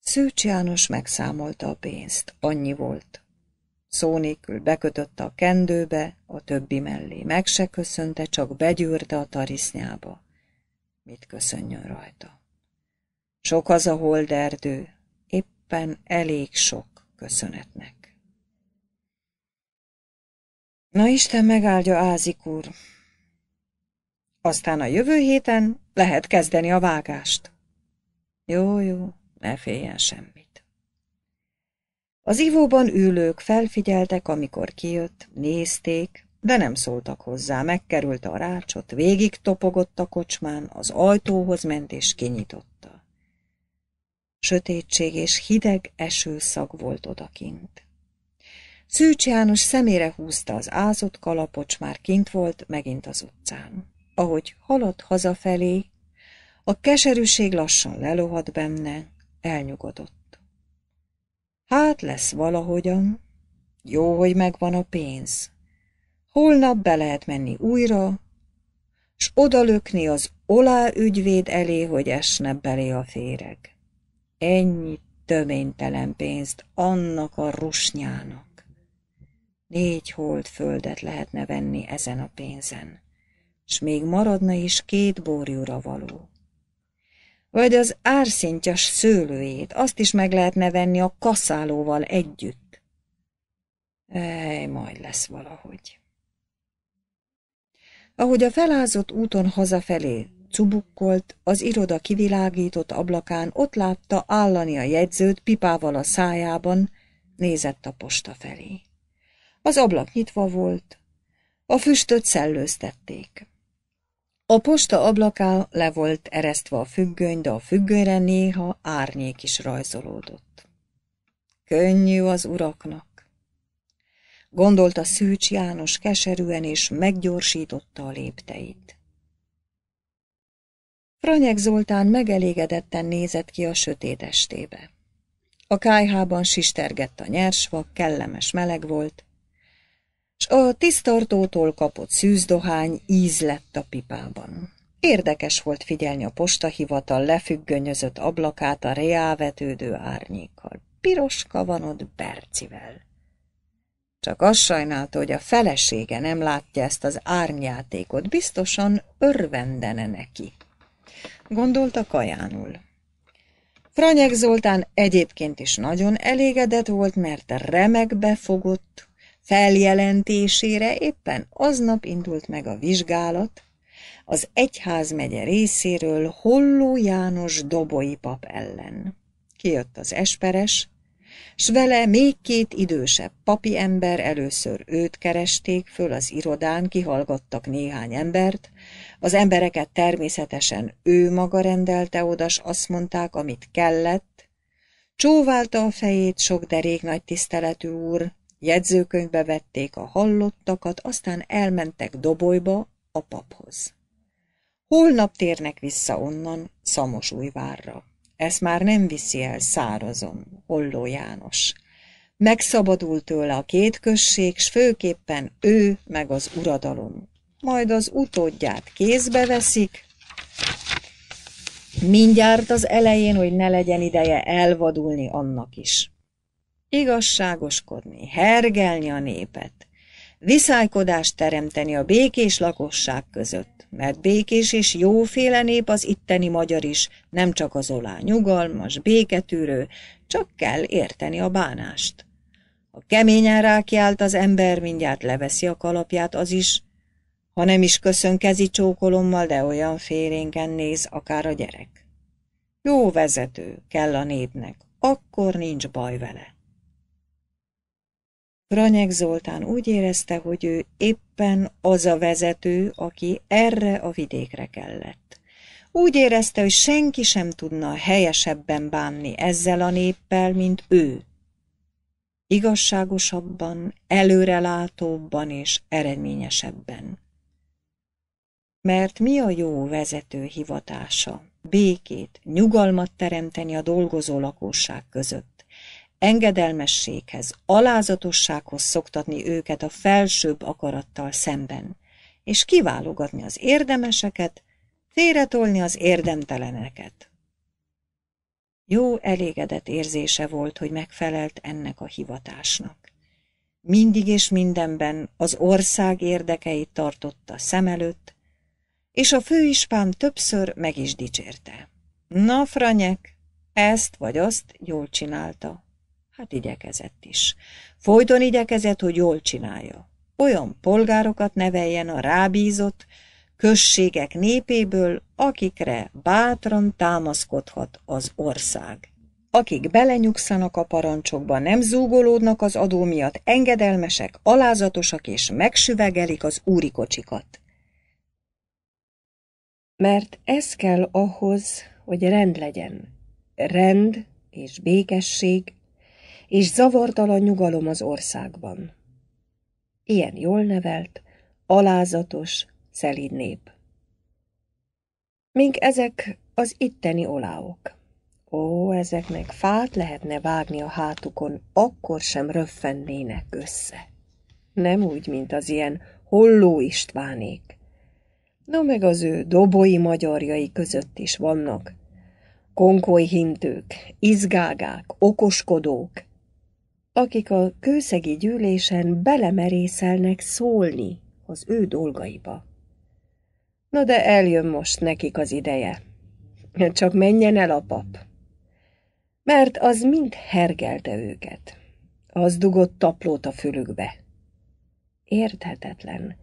Szűcs János megszámolta a pénzt, annyi volt. Szó nélkül bekötötte a kendőbe, a többi mellé, meg se köszönte, csak begyűrte a tarisznyába. Mit köszönjön rajta? Sok az a holderdő, éppen elég sok köszönetnek. Na Isten megáldja, Ázik úr! Aztán a jövő héten lehet kezdeni a vágást. Jó, jó, ne féljen semmit. Az ivóban ülők felfigyeltek, amikor kijött, nézték, de nem szóltak hozzá, megkerült a rácsot, végig topogott a kocsmán, az ajtóhoz ment és kinyitotta. Sötétség és hideg esőszag volt odakint. Szűcs János szemére húzta az ázott kalapocs, már kint volt, megint az utcán. Ahogy haladt hazafelé, a keserűség lassan lelohadt benne, elnyugodott. Hát lesz valahogyan. Jó, hogy megvan a pénz. Holnap be lehet menni újra, s odalökni az olá ügyvéd elé, hogy esne belé a féreg. Ennyi töménytelen pénzt annak a rusnyának. Négy hold földet lehetne venni ezen a pénzen, s még maradna is két borjúra való. Vagy az árszintjas szőlőjét, azt is meg lehetne venni a kaszálóval együtt. Ej, majd lesz valahogy. Ahogy a felázott úton hazafelé cubukkolt, az iroda kivilágított ablakán ott látta állani a jegyzőt pipával a szájában, nézett a posta felé. Az ablak nyitva volt. A füstöt szellőztették. A posta ablaká le volt eresztve a függöny, de a függönyre néha árnyék is rajzolódott. Könnyű az uraknak gondolta Szűcs János keserűen, és meggyorsította a lépteit. Franyek Zoltán megelégedetten nézett ki a sötét estébe. A kájhában sistergett a nyersva, kellemes meleg volt, s a tisztartótól kapott szűzdohány íz lett a pipában. Érdekes volt figyelni a postahivatal lefüggönyözött ablakát a reávetődő árnyékkal. Piroska van ott Bercivel. Csak azt sajnálta, hogy a felesége nem látja ezt az árnyátékot, biztosan örvendene neki. Gondolta kajánul. Franyek Zoltán egyébként is nagyon elégedett volt, mert remekbe fogott, feljelentésére éppen aznap indult meg a vizsgálat az egyházmegye részéről Holló János Doboi pap ellen. Kijött az esperes, s vele még két idősebb papi ember először őt keresték föl az irodán, kihallgattak néhány embert, az embereket természetesen ő maga rendelte oda, s azt mondták, amit kellett, Csóválta a fejét sok derék nagy tiszteletű úr, Jegyzőkönyvbe vették a hallottakat, aztán elmentek Dobolyba, a paphoz. Holnap térnek vissza onnan, Szamosújvárra. Ezt már nem viszi el szárazon, Holló János. Megszabadul tőle a két község, s főképpen ő meg az uradalom. Majd az utódját kézbe veszik, mindjárt az elején, hogy ne legyen ideje elvadulni annak is igazságoskodni, hergelni a népet, viszálykodást teremteni a békés lakosság között, mert békés és jóféle nép az itteni magyar is, nem csak az olá nyugalmas, béketűrő, csak kell érteni a bánást. Ha keményen rákiált az ember, mindjárt leveszi a kalapját az is, ha nem is köszönkezi csókolommal, de olyan félénken néz akár a gyerek. Jó vezető kell a népnek, akkor nincs baj vele. Ranyek Zoltán úgy érezte, hogy ő éppen az a vezető, aki erre a vidékre kellett. Úgy érezte, hogy senki sem tudna helyesebben bánni ezzel a néppel, mint ő. Igazságosabban, előrelátóbban és eredményesebben. Mert mi a jó vezető hivatása? Békét, nyugalmat teremteni a dolgozó lakosság között engedelmességhez, alázatossághoz szoktatni őket a felsőbb akarattal szemben, és kiválogatni az érdemeseket, félretolni az érdemteleneket. Jó elégedett érzése volt, hogy megfelelt ennek a hivatásnak. Mindig és mindenben az ország érdekeit tartotta szem előtt, és a főispán többször meg is dicsérte. Na, Franyek, ezt vagy azt jól csinálta, Hát igyekezett is. Folyton igyekezett, hogy jól csinálja. Olyan polgárokat neveljen a rábízott, községek népéből, akikre bátran támaszkodhat az ország. Akik belenyugszanak a parancsokba, nem zúgolódnak az adó miatt, engedelmesek, alázatosak és megsüvegelik az úri kocsikat. Mert ez kell ahhoz, hogy rend legyen. Rend és békesség és zavartalan nyugalom az országban. Ilyen jól nevelt, alázatos, szelíd nép. Mink ezek az itteni oláok. Ó, ezeknek fát lehetne vágni a hátukon, akkor sem röffennének össze. Nem úgy, mint az ilyen holló Istvánék. No meg az ő doboi magyarjai között is vannak. Konkoly hintők, izgágák, okoskodók, akik a kőszegi gyűlésen belemerészelnek szólni az ő dolgaiba. Na de eljön most nekik az ideje. Csak menjen el a pap. Mert az mind hergelte őket. Az dugott taplót a fülükbe. Érthetetlen,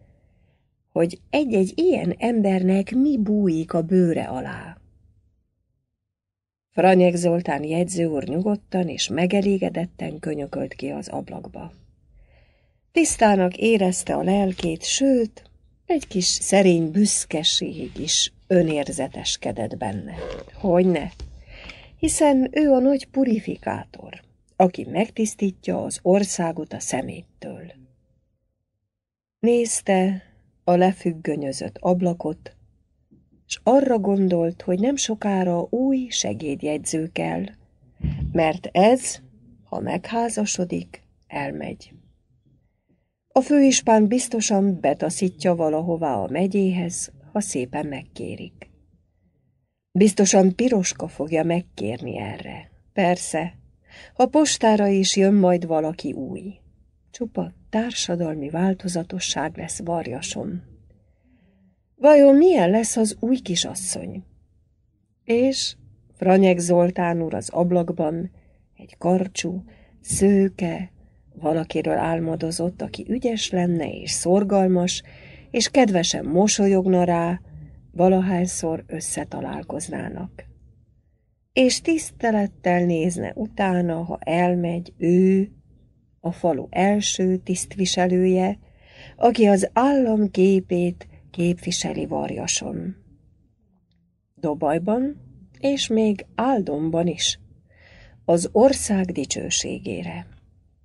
hogy egy-egy ilyen embernek mi bújik a bőre alá. Ranyek Zoltán jegyző úr nyugodtan és megelégedetten könyökölt ki az ablakba. Tisztának érezte a lelkét, sőt, egy kis szerény büszkeség is önérzeteskedett benne. Hogyne? Hiszen ő a nagy purifikátor, aki megtisztítja az országot a szeméttől. Nézte a lefüggönyözött ablakot, s arra gondolt, hogy nem sokára új segédjegyző kell, mert ez, ha megházasodik, elmegy. A főispán biztosan betaszítja valahová a megyéhez, ha szépen megkérik. Biztosan piroska fogja megkérni erre. Persze, A postára is jön majd valaki új. Csupa társadalmi változatosság lesz varjason, Vajon milyen lesz az új kisasszony? És Franyek Zoltán úr az ablakban, egy karcsú, szőke, valakiről álmodozott, aki ügyes lenne és szorgalmas, és kedvesen mosolyogna rá, valahányszor összetalálkoznának. És tisztelettel nézne utána, ha elmegy ő, a falu első tisztviselője, aki az állam képét képviseli Varjason. Dobajban és még áldomban is, az ország dicsőségére,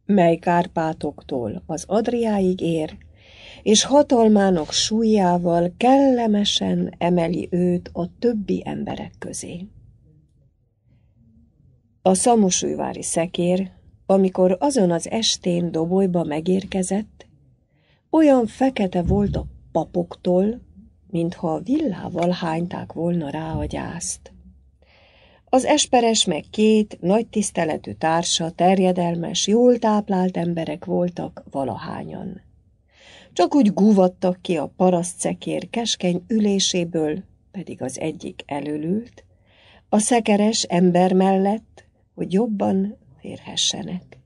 mely Kárpátoktól az Adriáig ér, és hatalmának súlyával kellemesen emeli őt a többi emberek közé. A szamosújvári szekér, amikor azon az estén dobolyba megérkezett, olyan fekete volt a papoktól, mintha villával hányták volna rá a gyászt. Az esperes meg két nagy tiszteletű társa terjedelmes, jól táplált emberek voltak valahányan. Csak úgy guvattak ki a szekér keskeny üléséből, pedig az egyik előlült, a szekeres ember mellett, hogy jobban férhessenek.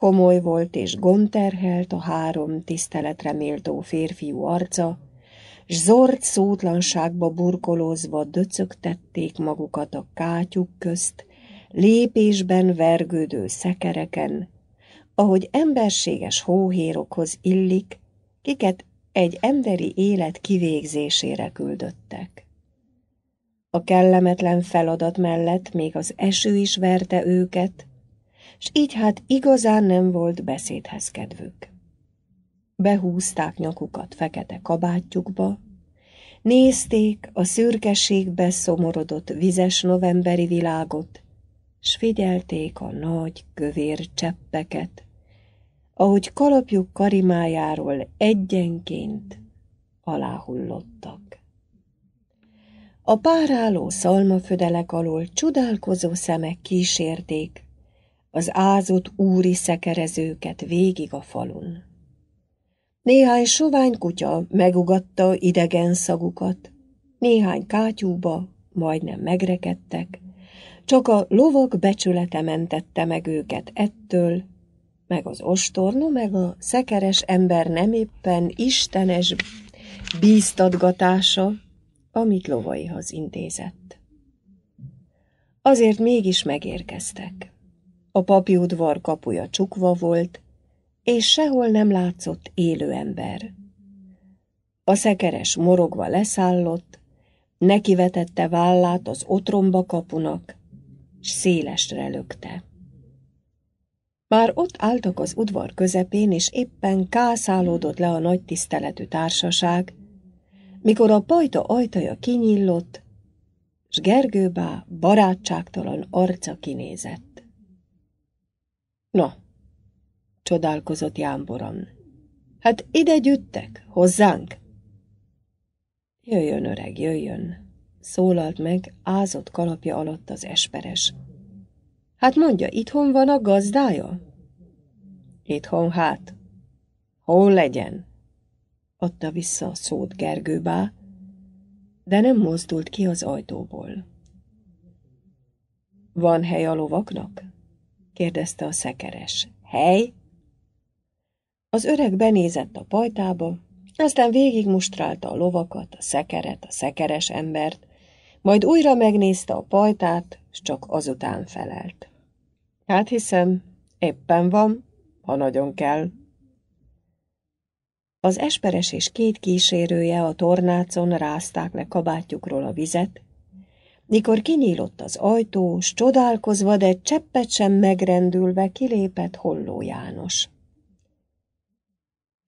Komoly volt és gonterhelt a három tiszteletre méltó férfiú arca, s zord szótlanságba burkolózva döcögtették magukat a kátyuk közt, lépésben vergődő szekereken, ahogy emberséges hóhérokhoz illik, kiket egy emberi élet kivégzésére küldöttek. A kellemetlen feladat mellett még az eső is verte őket, s így hát igazán nem volt beszédhez kedvük. Behúzták nyakukat fekete kabátjukba, nézték a szürkeségbe szomorodott vizes novemberi világot, s figyelték a nagy, kövér cseppeket, ahogy kalapjuk karimájáról egyenként aláhullottak. A páráló szalmafödelek alól csodálkozó szemek kísérték az ázott úri szekerezőket végig a falun. Néhány sovány kutya megugatta idegen szagukat, néhány kátyúba majdnem megrekedtek, csak a lovak becsülete mentette meg őket ettől, meg az ostorna, meg a szekeres ember nem éppen istenes bíztatgatása, amit lovaihoz intézett. Azért mégis megérkeztek. A papi udvar kapuja csukva volt, és sehol nem látszott élő ember. A szekeres morogva leszállott, nekivetette vállát az otromba kapunak, s szélesre lökte. Már ott álltak az udvar közepén, és éppen kászálódott le a nagy tiszteletű társaság, mikor a pajta ajtaja kinyillott, s Gergőbá barátságtalan arca kinézett. No, csodálkozott Jámboran. Hát ide gyűttek, hozzánk? Jöjjön, öreg, jöjjön, szólalt meg ázott kalapja alatt az esperes. Hát mondja, itthon van a gazdája? Itthon hát. Hol legyen? Adta vissza a szót Gergőbá, de nem mozdult ki az ajtóból. Van hely a lovaknak? kérdezte a szekeres. Hely? Az öreg benézett a pajtába, aztán végigmustrálta a lovakat, a szekeret, a szekeres embert, majd újra megnézte a pajtát, s csak azután felelt. Hát hiszem, éppen van, ha nagyon kell. Az esperes és két kísérője a tornácon rázták le kabátjukról a vizet, mikor kinyílott az ajtó, s csodálkozva, de cseppet sem megrendülve kilépett Holló János.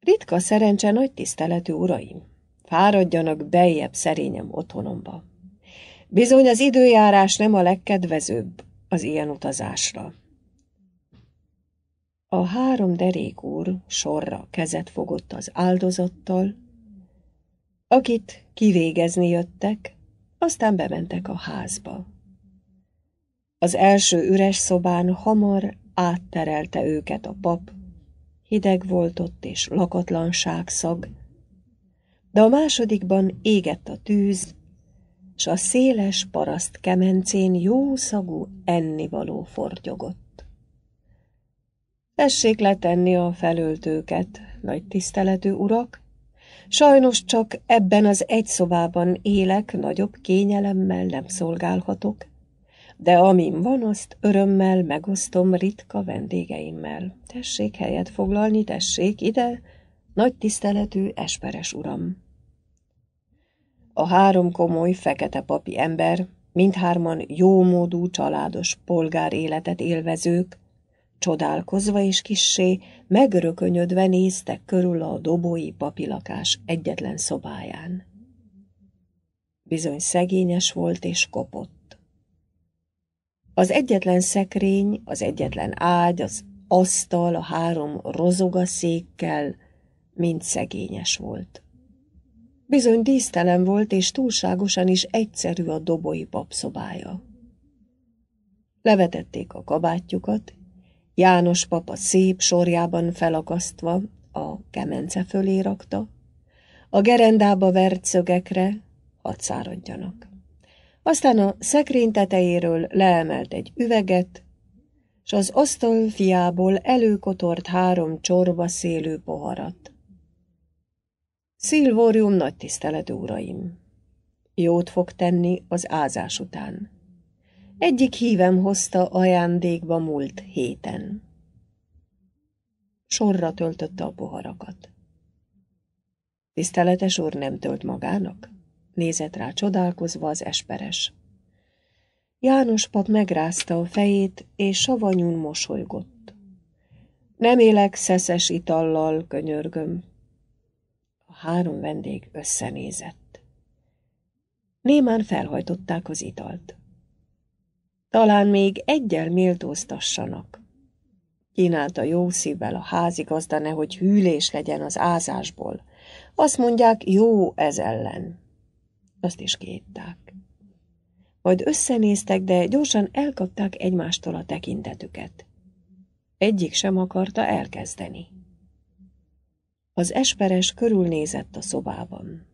Ritka szerencse nagy tiszteletű uraim, fáradjanak bejebb szerényem otthonomba. Bizony az időjárás nem a legkedvezőbb az ilyen utazásra. A három derék úr sorra kezet fogott az áldozattal, akit kivégezni jöttek, aztán bementek a házba. Az első üres szobán hamar átterelte őket a pap, hideg volt ott és lakatlanság szag, de a másodikban égett a tűz, s a széles paraszt kemencén jó szagú ennivaló fortyogott. Tessék letenni a felöltőket, nagy tiszteletű urak, Sajnos csak ebben az egy szobában élek, nagyobb kényelemmel nem szolgálhatok, de amin van, azt örömmel megosztom ritka vendégeimmel. Tessék helyet foglalni, tessék ide, nagy tiszteletű esperes uram. A három komoly fekete papi ember, mindhárman jómódú családos polgár életet élvezők, csodálkozva és kissé megörökönyödve néztek körül a dobói papilakás egyetlen szobáján. Bizony szegényes volt és kopott. Az egyetlen szekrény, az egyetlen ágy, az asztal, a három rozogaszékkel mind szegényes volt. Bizony dísztelen volt, és túlságosan is egyszerű a dobói papszobája. Levetették a kabátjukat, János papa szép sorjában felakasztva a kemence fölé rakta, a gerendába vert szögekre hadd száradjanak. Aztán a szekrény tetejéről leemelt egy üveget, s az asztal fiából előkotort három csorba szélő poharat. Szilvórium nagy tisztelet, uraim! Jót fog tenni az ázás után egyik hívem hozta ajándékba múlt héten. Sorra töltötte a poharakat. Tiszteletes úr nem tölt magának? Nézett rá csodálkozva az esperes. János pap megrázta a fejét, és savanyún mosolygott. Nem élek szeszes itallal, könyörgöm. A három vendég összenézett. Némán felhajtották az italt. Talán még egyel méltóztassanak. Kínálta jó szívvel a házigazda, nehogy hűlés legyen az ázásból. Azt mondják, jó ez ellen. Azt is kérták. Majd összenéztek, de gyorsan elkapták egymástól a tekintetüket. Egyik sem akarta elkezdeni. Az esperes körülnézett a szobában.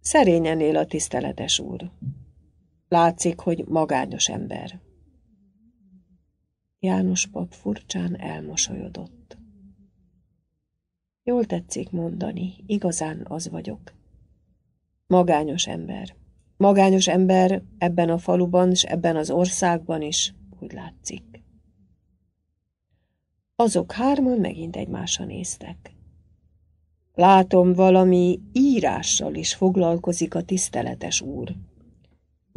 Szerényen él a tiszteletes úr. Látszik, hogy magányos ember. János pap furcsán elmosolyodott. Jól tetszik mondani, igazán az vagyok. Magányos ember. Magányos ember ebben a faluban és ebben az országban is, úgy látszik. Azok hárman megint egymásra néztek. Látom, valami írással is foglalkozik a tiszteletes úr,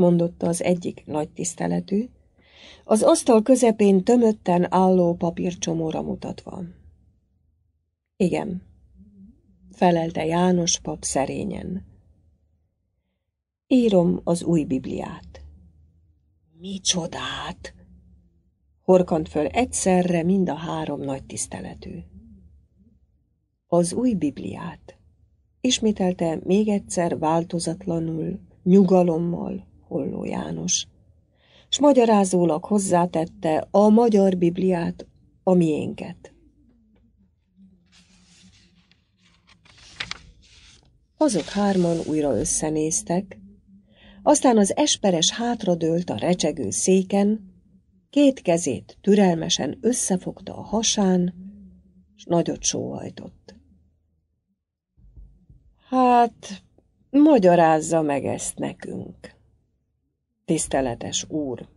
mondotta az egyik nagy tiszteletű, az asztal közepén tömötten álló papírcsomóra mutatva. Igen, felelte János pap szerényen. Írom az új Bibliát. Micsodát! Horkant föl egyszerre mind a három nagy tiszteletű. Az új Bibliát. Ismételte még egyszer változatlanul, nyugalommal, Holló János. S magyarázólag hozzátette a magyar Bibliát, a miénket. Azok hárman újra összenéztek, aztán az esperes hátradőlt a recsegő széken, két kezét türelmesen összefogta a hasán, s nagyot sóhajtott. Hát, magyarázza meg ezt nekünk. Tiszteletes úr!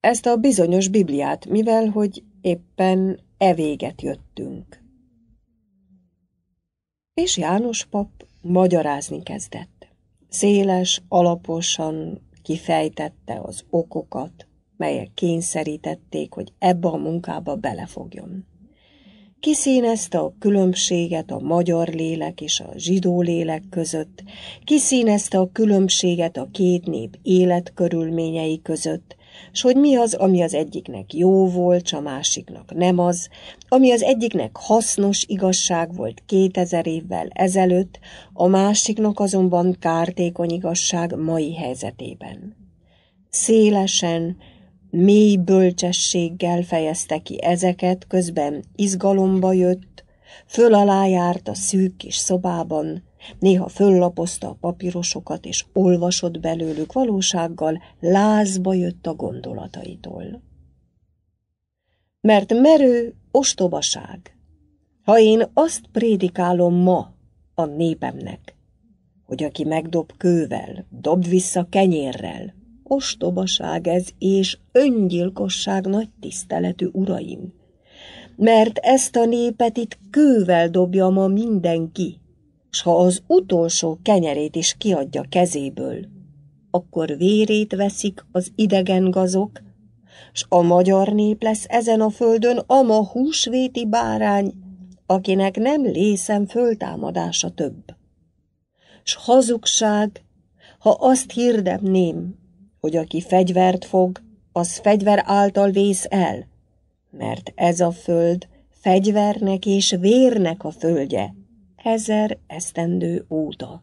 Ezt a bizonyos Bibliát, mivel hogy éppen e véget jöttünk. És János pap magyarázni kezdett. Széles, alaposan kifejtette az okokat, melyek kényszerítették, hogy ebbe a munkába belefogjon kiszínezte a különbséget a magyar lélek és a zsidó lélek között, kiszínezte a különbséget a két nép életkörülményei között, s hogy mi az, ami az egyiknek jó volt, s a másiknak nem az, ami az egyiknek hasznos igazság volt kétezer évvel ezelőtt, a másiknak azonban kártékony igazság mai helyzetében. Szélesen, Mély bölcsességgel fejezte ki ezeket, közben izgalomba jött, föl alá járt a szűk kis szobában, néha föllapozta a papírosokat és olvasott belőlük valósággal, lázba jött a gondolataitól. Mert merő ostobaság, ha én azt prédikálom ma a népemnek, hogy aki megdob kővel, dob vissza kenyérrel, ostobaság ez, és öngyilkosság nagy tiszteletű uraim. Mert ezt a népet itt kővel dobja ma mindenki, s ha az utolsó kenyerét is kiadja kezéből, akkor vérét veszik az idegen gazok, s a magyar nép lesz ezen a földön ama húsvéti bárány, akinek nem lészen föltámadása több. S hazugság, ha azt hirdemném, hogy aki fegyvert fog, az fegyver által vész el, mert ez a föld fegyvernek és vérnek a földje, ezer esztendő óta.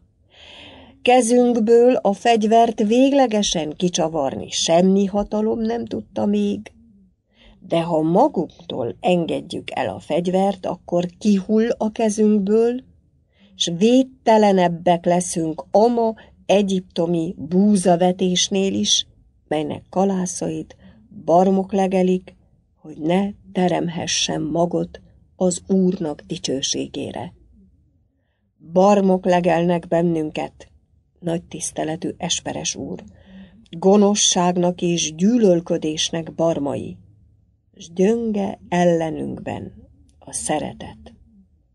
Kezünkből a fegyvert véglegesen kicsavarni semmi hatalom nem tudta még, de ha magunktól engedjük el a fegyvert, akkor kihull a kezünkből, s védtelenebbek leszünk ama egyiptomi búzavetésnél is, melynek kalászait barmok legelik, hogy ne teremhessen magot az Úrnak dicsőségére. Barmok legelnek bennünket, nagy tiszteletű esperes úr, gonoszságnak és gyűlölködésnek barmai, s gyönge ellenünkben a szeretet,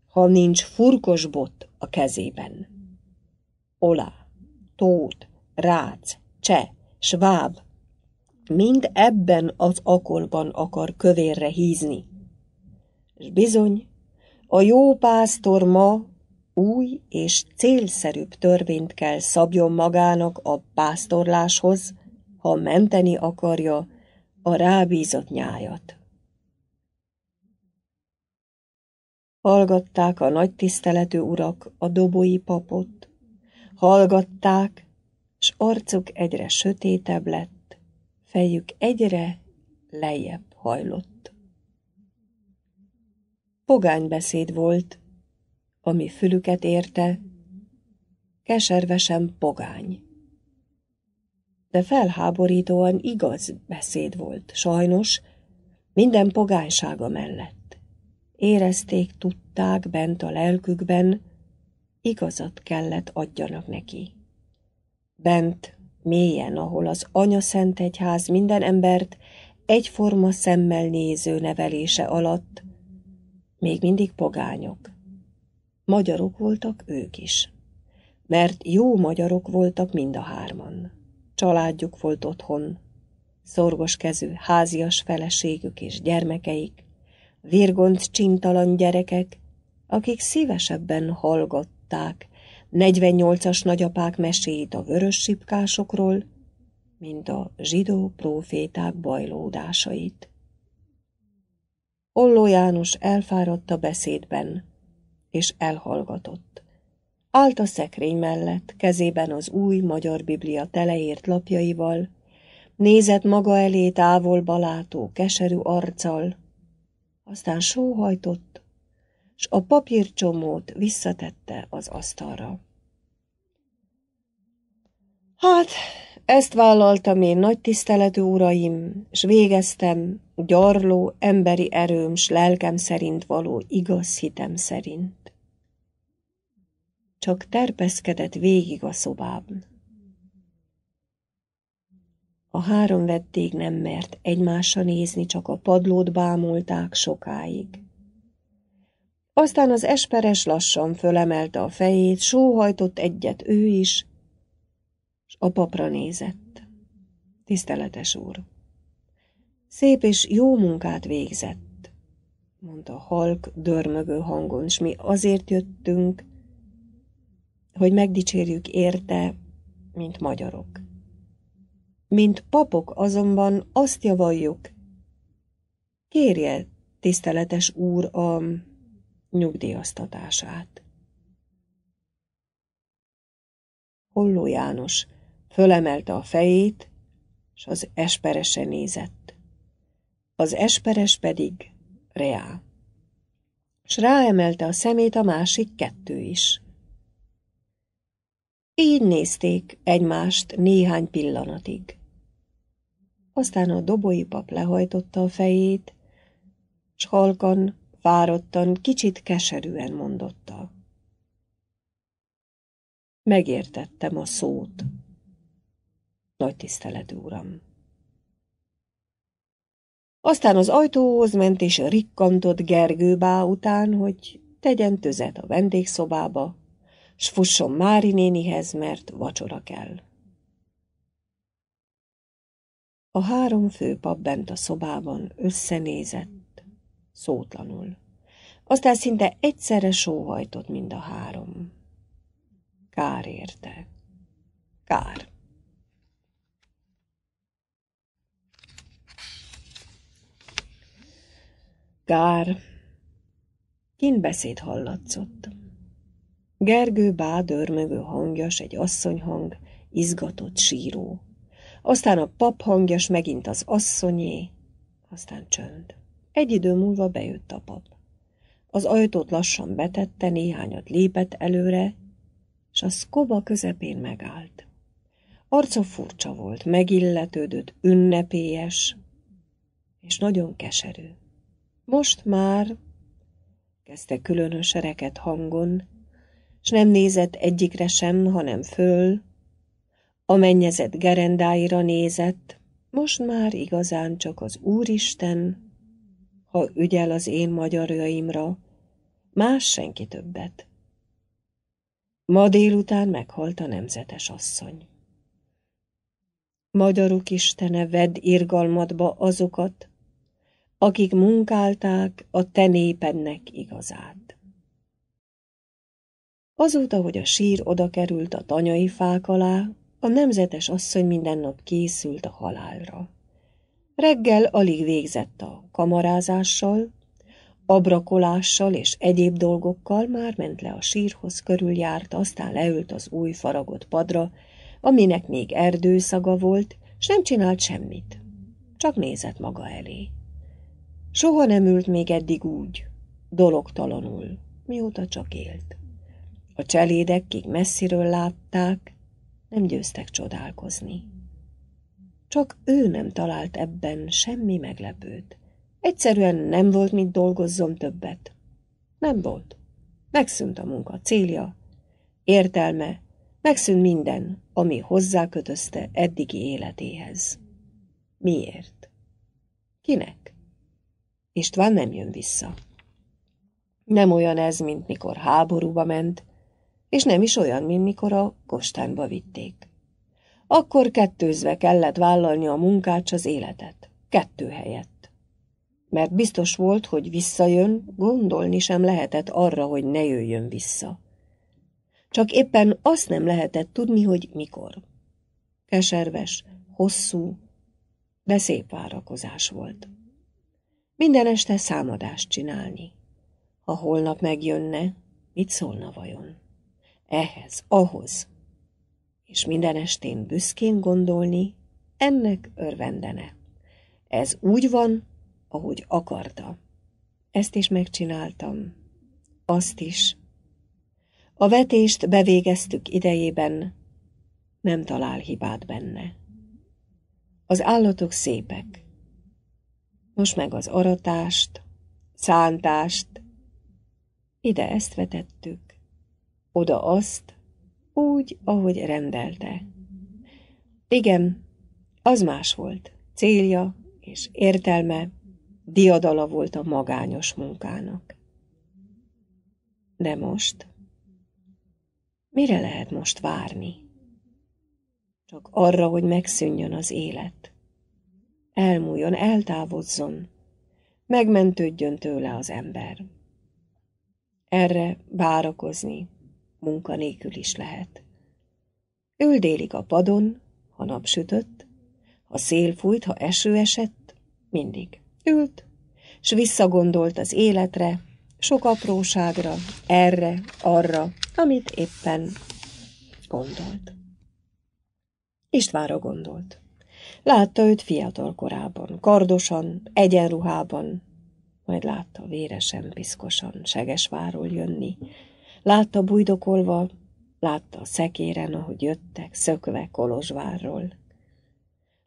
ha nincs furkos bot a kezében. Olá! tót, Rác, Cseh, Sváb, mind ebben az akolban akar kövérre hízni. És bizony, a jó pásztor ma új és célszerűbb törvényt kell szabjon magának a pásztorláshoz, ha menteni akarja a rábízott nyájat. Hallgatták a nagy tiszteletű urak a dobói papot, Hallgatták, s arcuk egyre sötétebb lett, fejük egyre lejjebb hajlott. Pogánybeszéd volt, ami fülüket érte, keservesen pogány. De felháborítóan igaz beszéd volt, sajnos, minden pogánysága mellett. Érezték, tudták bent a lelkükben, igazat kellett adjanak neki. Bent, mélyen, ahol az Anya Szent Egyház minden embert egyforma szemmel néző nevelése alatt még mindig pogányok. Magyarok voltak ők is, mert jó magyarok voltak mind a hárman. Családjuk volt otthon, szorgos kezű házias feleségük és gyermekeik, virgonc csintalan gyerekek, akik szívesebben hallgattak, hallották, 48-as nagyapák meséit a vörös sipkásokról, mint a zsidó próféták bajlódásait. Olló János elfáradt a beszédben, és elhallgatott. Állt a szekrény mellett, kezében az új magyar biblia teleért lapjaival, nézett maga elé távol balátó, keserű arccal, aztán sóhajtott, s a papírcsomót visszatette az asztalra. Hát, ezt vállaltam én nagy tiszteletű uraim, s végeztem gyarló emberi erőm s lelkem szerint való igaz hitem szerint. Csak terpeszkedett végig a szobában. A három vették nem mert egymásra nézni, csak a padlót bámulták sokáig. Aztán az esperes lassan fölemelte a fejét, sóhajtott egyet ő is, és a papra nézett. Tiszteletes úr! Szép és jó munkát végzett, mondta halk, dörmögő hangon, s mi azért jöttünk, hogy megdicsérjük érte, mint magyarok. Mint papok azonban azt javaljuk, kérje, tiszteletes úr, a nyugdíjaztatását. Holló János fölemelte a fejét, s az esperese nézett. Az esperes pedig reá. S ráemelte a szemét a másik kettő is. Így nézték egymást néhány pillanatig. Aztán a pap lehajtotta a fejét, s halkan fáradtan, kicsit keserűen mondotta. Megértettem a szót. Nagy tisztelet, uram. Aztán az ajtóhoz ment és rikkantott Gergőbá után, hogy tegyen tüzet a vendégszobába, s fusson Mári nénihez, mert vacsora kell. A három főpap bent a szobában összenézett, szótlanul. Aztán szinte egyszerre sóhajtott mind a három. Kár érte. Kár. Kár. beszéd hallatszott. Gergő bádörmögő hangjas, egy asszonyhang, izgatott síró. Aztán a pap hangjas megint az asszonyé, aztán csönd. Egy idő múlva bejött a pap. Az ajtót lassan betette, néhányat lépett előre, és a szkoba közepén megállt. Arca furcsa volt, megilletődött, ünnepélyes, és nagyon keserű. Most már, kezdte különös ereket hangon, s nem nézett egyikre sem, hanem föl, a mennyezet gerendáira nézett, most már igazán csak az Úristen ha ügyel az én magyarjaimra, más senki többet. Ma délután meghalt a nemzetes asszony. Magyarok Istene, vedd irgalmadba azokat, akik munkálták a te népednek igazát. Azóta, hogy a sír oda került a tanyai fák alá, a nemzetes asszony minden nap készült a halálra. Reggel alig végzett a kamarázással, abrakolással és egyéb dolgokkal már ment le a sírhoz, körüljárt, aztán leült az új faragott padra, aminek még erdőszaga volt, s nem csinált semmit. Csak nézett maga elé. Soha nem ült még eddig úgy, dologtalanul, mióta csak élt. A cselédek, kik messziről látták, nem győztek csodálkozni. Csak ő nem talált ebben semmi meglepőt. Egyszerűen nem volt mit dolgozzom többet. Nem volt. Megszűnt a munka célja, értelme, megszűnt minden, ami hozzákötözte eddigi életéhez. Miért? Kinek? István nem jön vissza. Nem olyan ez, mint mikor háborúba ment, és nem is olyan, mint mikor a kostánba vitték akkor kettőzve kellett vállalni a munkács az életet. Kettő helyett. Mert biztos volt, hogy visszajön, gondolni sem lehetett arra, hogy ne jöjjön vissza. Csak éppen azt nem lehetett tudni, hogy mikor. Keserves, hosszú, de szép várakozás volt. Minden este számadást csinálni. Ha holnap megjönne, mit szólna vajon? Ehhez, ahhoz, és minden estén büszkén gondolni, ennek örvendene. Ez úgy van, ahogy akarta. Ezt is megcsináltam. Azt is. A vetést bevégeztük idejében, nem talál hibát benne. Az állatok szépek. Most meg az aratást, szántást. Ide ezt vetettük, oda azt, úgy, ahogy rendelte. Igen, az más volt. Célja és értelme, diadala volt a magányos munkának. De most? Mire lehet most várni? Csak arra, hogy megszűnjön az élet. Elmúljon, eltávozzon, megmentődjön tőle az ember. Erre várakozni munka nélkül is lehet. délig a padon, ha nap sütött, ha szél fújt, ha eső esett, mindig ült, s visszagondolt az életre, sok apróságra, erre, arra, amit éppen gondolt. Istvára gondolt. Látta őt fiatal korában, kardosan, egyenruhában, majd látta véresen, piszkosan Segesváról jönni, Látta bujdokolva, látta a szekéren, ahogy jöttek, szökve Kolozsvárról.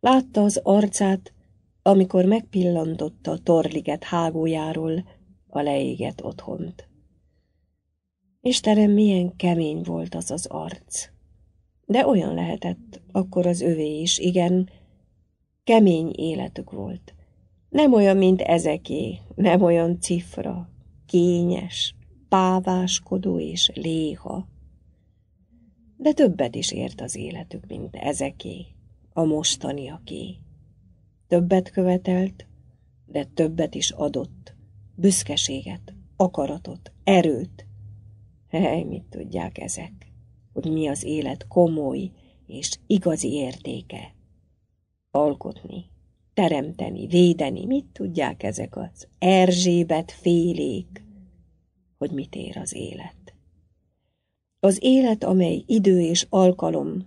Látta az arcát, amikor megpillantotta a torliget hágójáról a leégett otthont. Istenem, milyen kemény volt az az arc. De olyan lehetett, akkor az övé is, igen, kemény életük volt. Nem olyan, mint ezeké, nem olyan cifra, kényes, páváskodó és léha. De többet is ért az életük, mint ezeké, a mostaniaké. Többet követelt, de többet is adott, büszkeséget, akaratot, erőt. Hely, mit tudják ezek, hogy mi az élet komoly és igazi értéke. Alkotni, teremteni, védeni, mit tudják ezek az Erzsébet félék? hogy mit ér az élet. Az élet, amely idő és alkalom,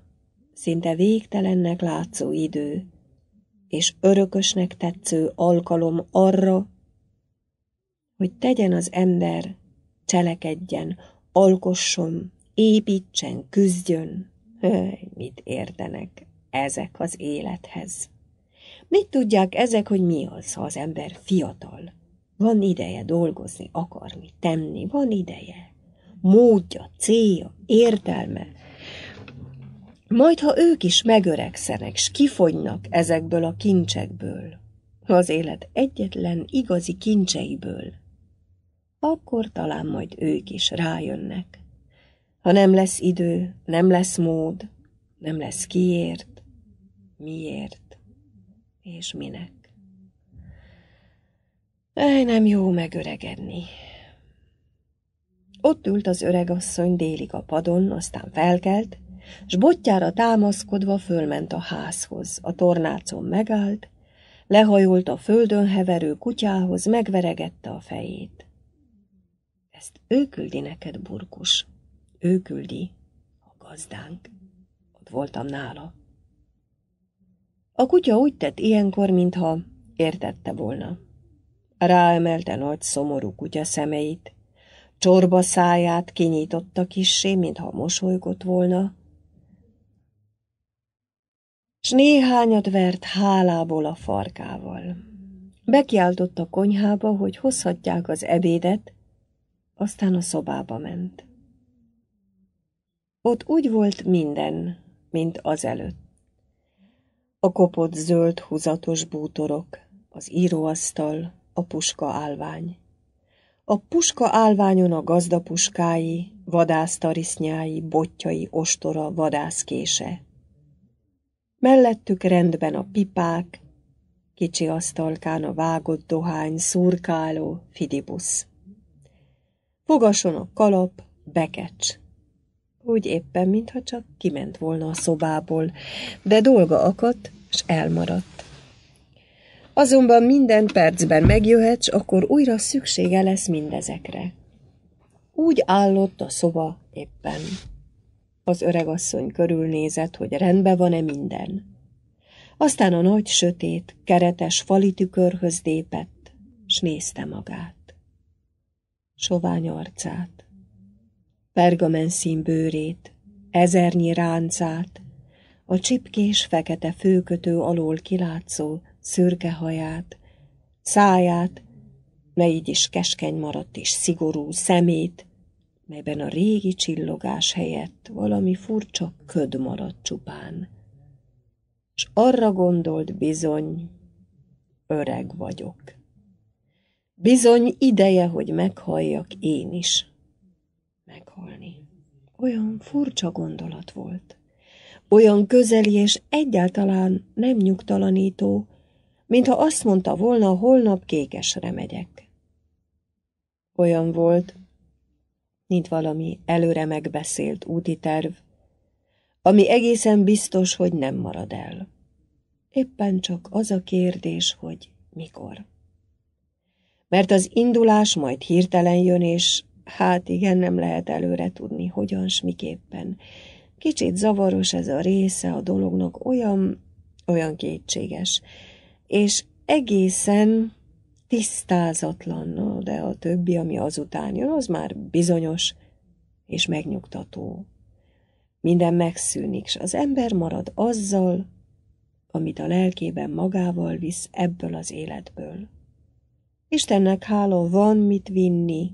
szinte végtelennek látszó idő, és örökösnek tetsző alkalom arra, hogy tegyen az ember, cselekedjen, alkosson, építsen, küzdjön. Höly, mit értenek ezek az élethez? Mit tudják ezek, hogy mi az, ha az ember fiatal? Van ideje dolgozni, akarni, tenni, van ideje. Módja, célja, értelme. Majd, ha ők is megöregszenek, s kifogynak ezekből a kincsekből, az élet egyetlen igazi kincseiből, akkor talán majd ők is rájönnek. Ha nem lesz idő, nem lesz mód, nem lesz kiért, miért és minek. Ej, nem jó megöregedni. Ott ült az asszony délig a padon, aztán felkelt, s botjára támaszkodva fölment a házhoz, a tornácon megállt, lehajolt a földön heverő kutyához, megveregette a fejét. Ezt ő küldi neked, burkus, ő küldi, a gazdánk. Ott voltam nála. A kutya úgy tett ilyenkor, mintha értette volna ráemelte nagy szomorú kutya szemeit, csorba száját kinyitotta kissé, mintha mosolygott volna, s néhányat vert hálából a farkával. Bekiáltott a konyhába, hogy hozhatják az ebédet, aztán a szobába ment. Ott úgy volt minden, mint azelőtt. A kopott zöld húzatos bútorok, az íróasztal, a puska állvány. A puska állványon a gazda puskái, vadásztarisznyái, botjai, ostora, vadászkése. Mellettük rendben a pipák, kicsi asztalkán a vágott dohány, szurkáló fidibusz. Fogason a kalap, bekecs. Úgy éppen, mintha csak kiment volna a szobából, de dolga akadt, s elmaradt azonban minden percben megjöhetsz, akkor újra szüksége lesz mindezekre. Úgy állott a szoba éppen. Az öregasszony körülnézett, hogy rendben van-e minden. Aztán a nagy sötét, keretes fali tükörhöz dépett, s nézte magát. Sovány arcát, pergamenszín bőrét, ezernyi ráncát, a csipkés fekete főkötő alól kilátszó, szürke haját, száját, mely így is keskeny maradt és szigorú szemét, melyben a régi csillogás helyett valami furcsa köd maradt csupán. És arra gondolt bizony, öreg vagyok. Bizony ideje, hogy meghalljak én is. Meghalni. Olyan furcsa gondolat volt. Olyan közeli és egyáltalán nem nyugtalanító, mintha azt mondta volna, holnap kékesre megyek. Olyan volt, mint valami előre megbeszélt úti terv, ami egészen biztos, hogy nem marad el. Éppen csak az a kérdés, hogy mikor. Mert az indulás majd hirtelen jön, és hát igen, nem lehet előre tudni, hogyan s miképpen. Kicsit zavaros ez a része a dolognak, olyan, olyan kétséges, és egészen tisztázatlan, no, de a többi, ami azután jön, az már bizonyos és megnyugtató. Minden megszűnik, és az ember marad azzal, amit a lelkében magával visz ebből az életből. Istennek hála van mit vinni,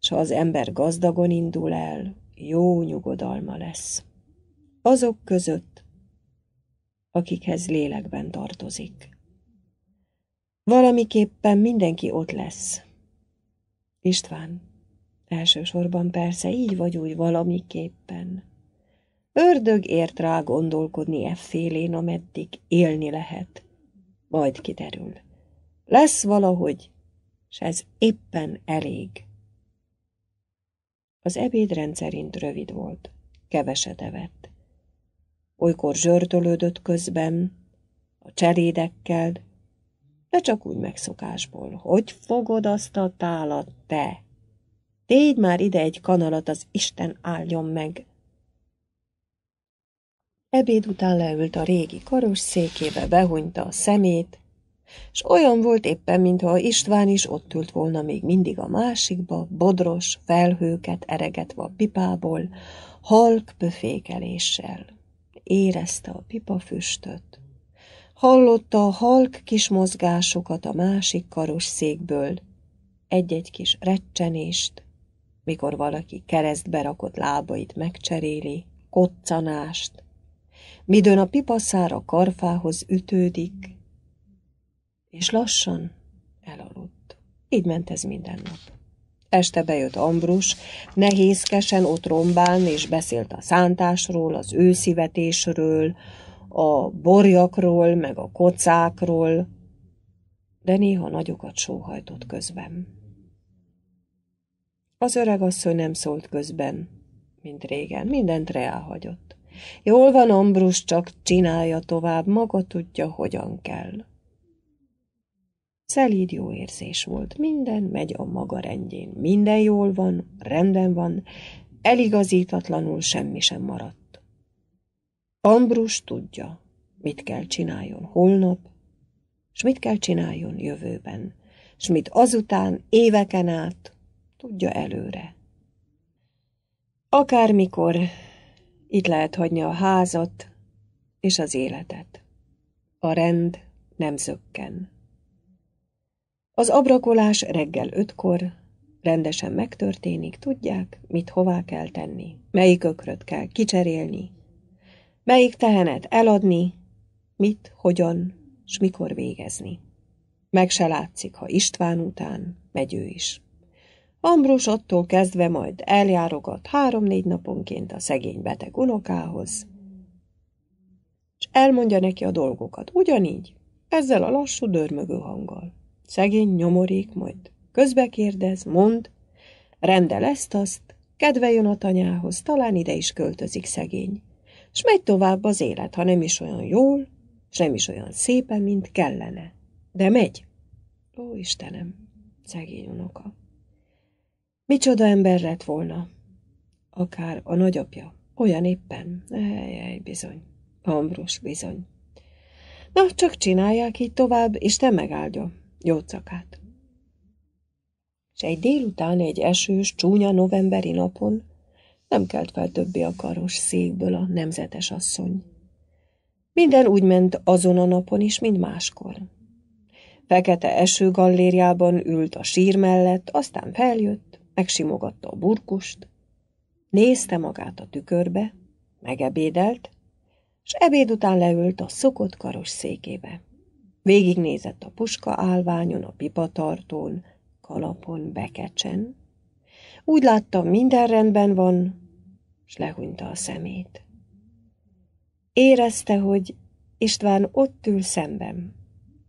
s ha az ember gazdagon indul el, jó nyugodalma lesz. Azok között, akikhez lélekben tartozik. Valamiképpen mindenki ott lesz. István, elsősorban persze így vagy úgy valamiképpen. Ördög ért rá gondolkodni e félén, ameddig élni lehet. Majd kiderül. Lesz valahogy, s ez éppen elég. Az ebéd rendszerint rövid volt, keveset evett olykor zsörtölődött közben, a cselédekkel, de csak úgy megszokásból. Hogy fogod azt a tálat, te? Tégy már ide egy kanalat, az Isten álljon meg! Ebéd után leült a régi karos székébe, behunyta a szemét, s olyan volt éppen, mintha István is ott ült volna még mindig a másikba, bodros, felhőket eregetve a pipából, halk pöfékeléssel érezte a pipa füstöt. Hallotta a halk kis mozgásokat a másik székből, egy-egy kis recsenést, mikor valaki keresztbe rakott lábait megcseréli, koccanást, midőn a pipaszára karfához ütődik, és lassan elaludt. Így ment ez minden nap. Este bejött Ambrus, nehézkesen ott rombán, és beszélt a szántásról, az őszivetésről, a borjakról, meg a kocákról, de néha nagyokat sóhajtott közben. Az öreg asszony nem szólt közben, mint régen, mindent reálhagyott. Jól van, Ambrus, csak csinálja tovább, maga tudja, hogyan kell. Szelíd jó érzés volt, minden megy a maga rendjén, minden jól van, rendben van, eligazítatlanul semmi sem maradt. Ambrus tudja, mit kell csináljon holnap, s mit kell csináljon jövőben, s mit azután, éveken át, tudja előre. Akármikor itt lehet hagyni a házat és az életet. A rend nem zökken. Az abrakolás reggel ötkor rendesen megtörténik, tudják, mit hová kell tenni, melyik ökröt kell kicserélni, melyik tehenet eladni, mit, hogyan, s mikor végezni. Meg se látszik, ha István után megy ő is. Ambrus attól kezdve majd eljárogat három-négy naponként a szegény beteg unokához, és elmondja neki a dolgokat, ugyanígy, ezzel a lassú dörmögő hanggal. Szegény nyomorék majd. Közbe kérdez, mond, rendel ezt, azt, kedve jön a tanyához, talán ide is költözik szegény. S megy tovább az élet, ha nem is olyan jól, s nem is olyan szépen, mint kellene. De megy. Ó, Istenem, szegény unoka. Micsoda ember lett volna? Akár a nagyapja. Olyan éppen. Ejjjj, bizony. Ambrus, bizony. Na, csak csinálják így tovább, Isten megáldja gyógyszakát. És egy délután, egy esős, csúnya novemberi napon nem kelt fel többi a karos székből a nemzetes asszony. Minden úgy ment azon a napon is, mint máskor. Fekete eső gallériában ült a sír mellett, aztán feljött, megsimogatta a burkust, nézte magát a tükörbe, megebédelt, és ebéd után leült a szokott karos székébe. Végignézett a puska állványon, a pipatartón, kalapon, bekecsen. Úgy látta, minden rendben van, s lehúnyta a szemét. Érezte, hogy István ott ül szemben.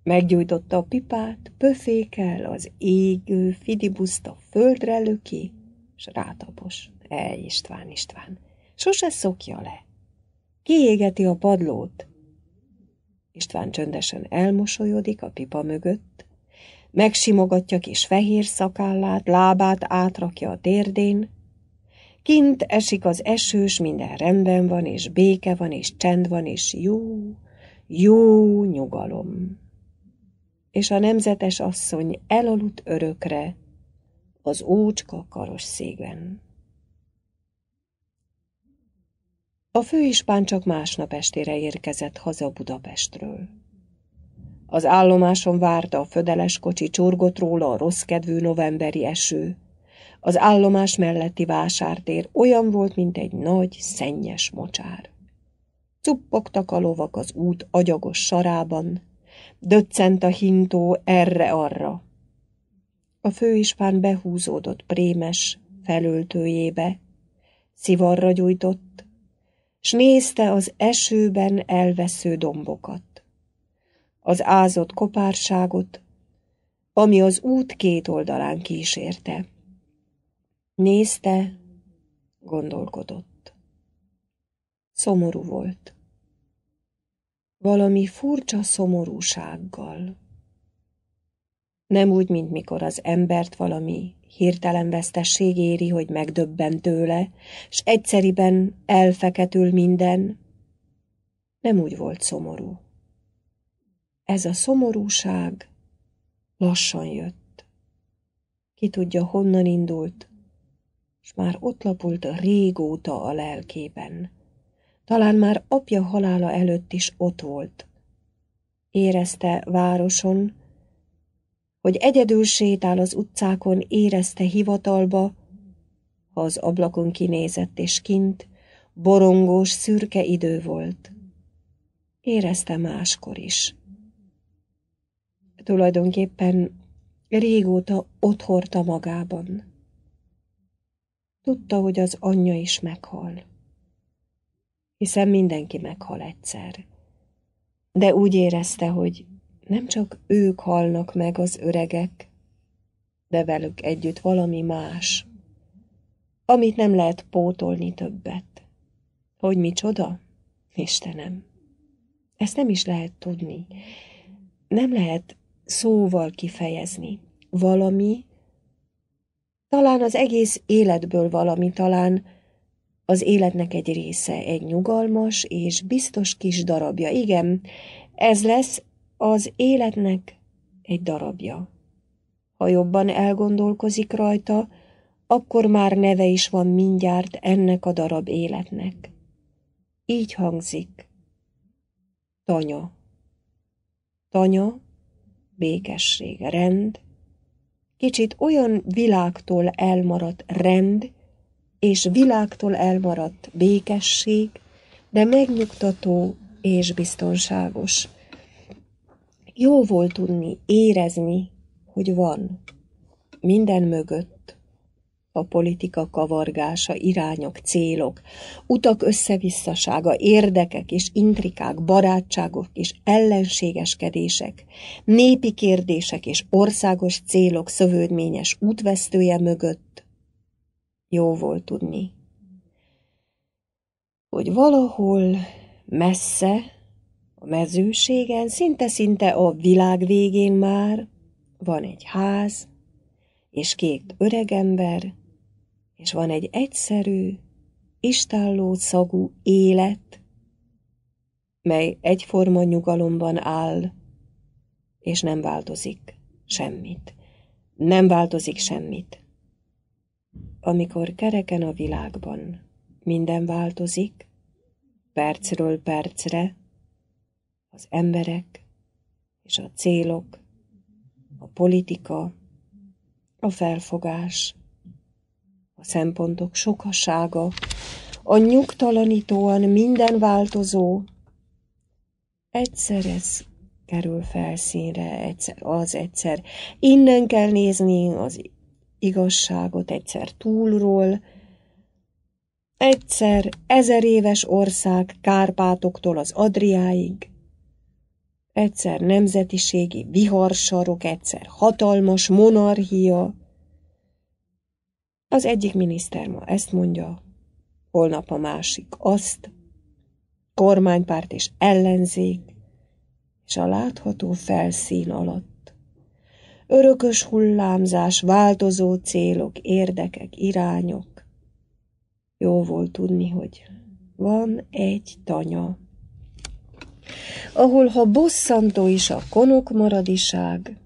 Meggyújtotta a pipát, pöfékel, az égő fidibuszt a földre löki, s rátapos. Ej, István, István, sose szokja le. Kiégeti a padlót, István csöndesen elmosolyodik a pipa mögött, megsimogatja kis fehér szakállát, lábát átrakja a térdén, kint esik az esős, minden rendben van, és béke van, és csend van, és jó, jó nyugalom. És a nemzetes asszony elaludt örökre az ócska karosszégen. A főispán csak másnap estére érkezett haza Budapestről. Az állomáson várta a födeles kocsi, csorgott róla a rossz kedvű novemberi eső. Az állomás melletti vásártér olyan volt, mint egy nagy, szennyes mocsár. Cuppogtak a lovak az út agyagos sarában, döccent a hintó erre-arra. A főispán behúzódott prémes felöltőjébe, szivarra gyújtott, s nézte az esőben elvesző dombokat, az ázott kopárságot, ami az út két oldalán kísérte. Nézte, gondolkodott. Szomorú volt. Valami furcsa szomorúsággal. Nem úgy, mint mikor az embert valami Hirtelen vesztesség éri, hogy megdöbben tőle, s egyszeriben elfeketül minden. Nem úgy volt szomorú. Ez a szomorúság lassan jött. Ki tudja, honnan indult, és már ott lapult régóta a lelkében. Talán már apja halála előtt is ott volt. Érezte városon, hogy egyedül sétál az utcákon érezte hivatalba, ha az ablakon kinézett és kint, borongós, szürke idő volt. Érezte máskor is. Tulajdonképpen régóta otthorta magában. Tudta, hogy az anyja is meghal. Hiszen mindenki meghal egyszer. De úgy érezte, hogy nem csak ők halnak meg az öregek, de velük együtt valami más, amit nem lehet pótolni többet. Hogy mi csoda? Istenem! Ezt nem is lehet tudni. Nem lehet szóval kifejezni. Valami, talán az egész életből valami, talán az életnek egy része, egy nyugalmas és biztos kis darabja. Igen, ez lesz az életnek egy darabja. Ha jobban elgondolkozik rajta, akkor már neve is van mindjárt ennek a darab életnek. Így hangzik. Tanya. Tanya, békesség, rend, kicsit olyan világtól elmaradt rend, és világtól elmaradt békesség, de megnyugtató és biztonságos. Jó volt tudni, érezni, hogy van. Minden mögött a politika kavargása, irányok, célok, utak összevisszasága, érdekek és intrikák, barátságok és ellenségeskedések, népi kérdések és országos célok szövődményes útvesztője mögött jó volt tudni, hogy valahol messze a mezőségen szinte-szinte a világ végén már van egy ház, és két öregember, és van egy egyszerű, istálló szagú élet, mely egyforma nyugalomban áll, és nem változik semmit. Nem változik semmit. Amikor kereken a világban minden változik, percről percre, az emberek és a célok, a politika, a felfogás, a szempontok sokasága, a nyugtalanítóan minden változó, egyszer ez kerül felszínre, egyszer az egyszer. Innen kell nézni az igazságot egyszer túlról, egyszer ezer éves ország Kárpátoktól az Adriáig, egyszer nemzetiségi viharsarok, egyszer hatalmas monarchia. Az egyik miniszter ma ezt mondja, holnap a másik azt, kormánypárt és ellenzék, és a látható felszín alatt. Örökös hullámzás, változó célok, érdekek, irányok. Jó volt tudni, hogy van egy tanya ahol ha bosszantó is a konok maradiság,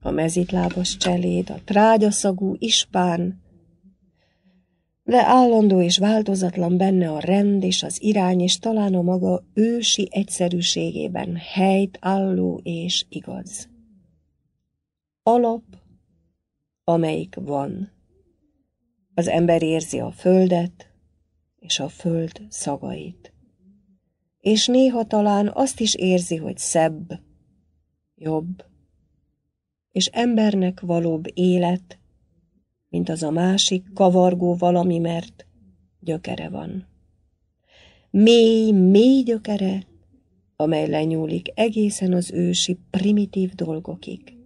a mezitlábas cseléd, a trágyaszagú ispán, de állandó és változatlan benne a rend és az irány, és talán a maga ősi egyszerűségében helyt álló és igaz. Alap, amelyik van. Az ember érzi a földet és a föld szagait és néha talán azt is érzi, hogy szebb, jobb, és embernek valóbb élet, mint az a másik kavargó valami, mert gyökere van. Mély, mély gyökere, amely lenyúlik egészen az ősi primitív dolgokig,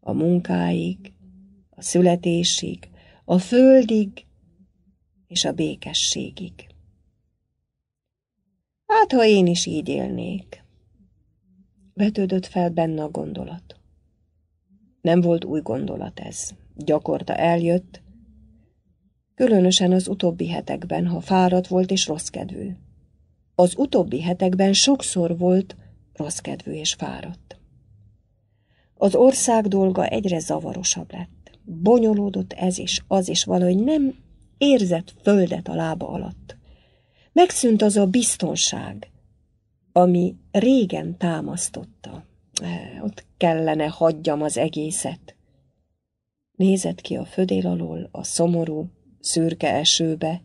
a munkáig, a születésig, a földig és a békességig. Hát, ha én is így élnék. Vetődött fel benne a gondolat. Nem volt új gondolat ez. Gyakorta eljött, különösen az utóbbi hetekben, ha fáradt volt és rossz kedvű. Az utóbbi hetekben sokszor volt rossz kedvű és fáradt. Az ország dolga egyre zavarosabb lett. Bonyolódott ez is, az is valahogy nem érzett földet a lába alatt. Megszűnt az a biztonság, ami régen támasztotta. Eh, ott kellene hagyjam az egészet. Nézett ki a födél alól a szomorú, szürke esőbe,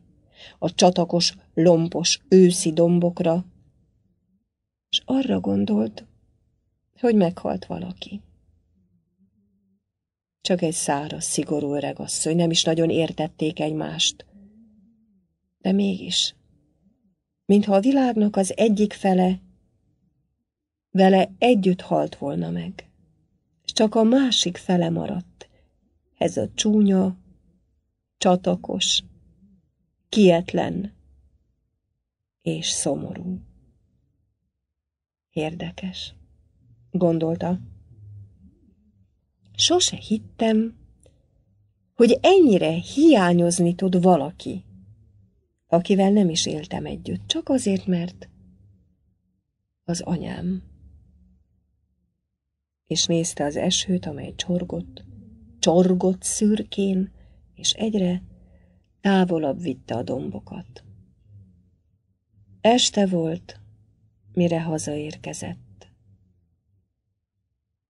a csatakos, lompos, őszi dombokra, és arra gondolt, hogy meghalt valaki. Csak egy száraz, szigorú öregasszony, nem is nagyon értették egymást. De mégis mintha a világnak az egyik fele vele együtt halt volna meg, és csak a másik fele maradt. Ez a csúnya, csatakos, kietlen és szomorú. Érdekes, gondolta. Sose hittem, hogy ennyire hiányozni tud valaki, akivel nem is éltem együtt, csak azért, mert az anyám. És nézte az esőt, amely csorgott, csorgott szürkén, és egyre távolabb vitte a dombokat. Este volt, mire hazaérkezett.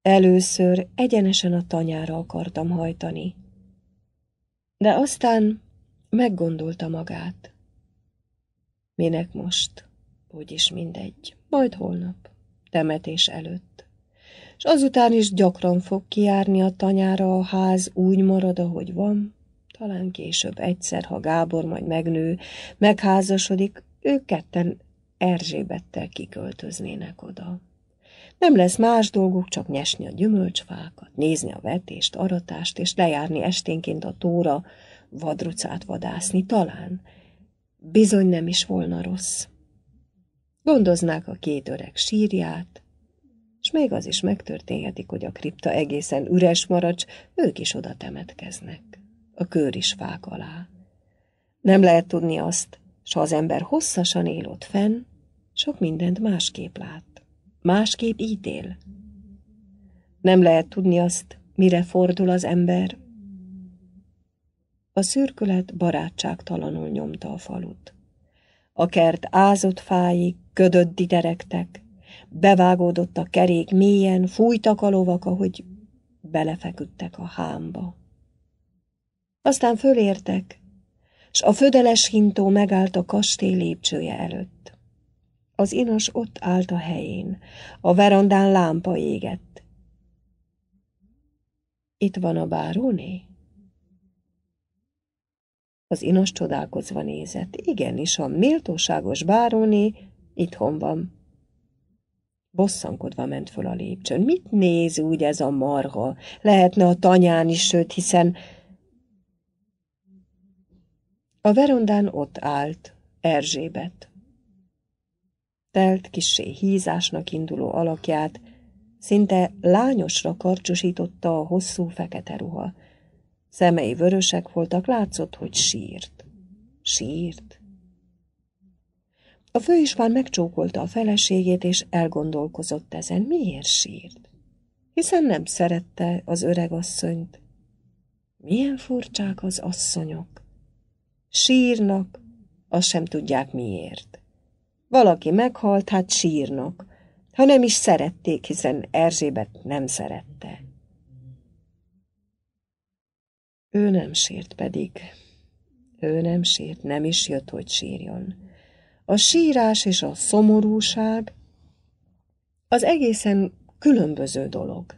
Először egyenesen a tanyára akartam hajtani, de aztán meggondolta magát. Minek most? Úgyis mindegy. Majd holnap. Temetés előtt. És azután is gyakran fog kiárni a tanyára a ház, úgy marad, ahogy van. Talán később egyszer, ha Gábor majd megnő, megházasodik, ők ketten Erzsébettel kiköltöznének oda. Nem lesz más dolguk, csak nyesni a gyümölcsfákat, nézni a vetést, aratást, és lejárni esténként a tóra, vadrucát vadászni talán, bizony nem is volna rossz. Gondoznák a két öreg sírját, és még az is megtörténhetik, hogy a kripta egészen üres marad, ők is oda temetkeznek, a kör is fák alá. Nem lehet tudni azt, s ha az ember hosszasan él ott fenn, sok mindent másképp lát, másképp ítél. Nem lehet tudni azt, mire fordul az ember, a szürkület barátságtalanul nyomta a falut. A kert ázott fáig, ködött diderektek, bevágódott a kerék mélyen, fújtak a lovak, ahogy belefeküdtek a hámba. Aztán fölértek, s a födeles hintó megállt a kastély lépcsője előtt. Az inas ott állt a helyén, a verandán lámpa égett. Itt van a báróné? Az inos csodálkozva nézett. Igenis, a méltóságos báróné itthon van. Bosszankodva ment föl a lépcsőn. Mit néz úgy ez a marha? Lehetne a tanyán is, sőt, hiszen... A verondán ott állt, Erzsébet. Telt, kissé hízásnak induló alakját, szinte lányosra karcsosította a hosszú fekete ruha. Szemei vörösek voltak, látszott, hogy sírt. Sírt. A főispán megcsókolta a feleségét, és elgondolkozott ezen, miért sírt. Hiszen nem szerette az öreg asszonyt. Milyen furcsák az asszonyok. Sírnak, azt sem tudják miért. Valaki meghalt, hát sírnak. Ha nem is szerették, hiszen Erzsébet nem szerette. Ő nem sírt pedig. Ő nem sírt, nem is jött, hogy sírjon. A sírás és a szomorúság az egészen különböző dolog.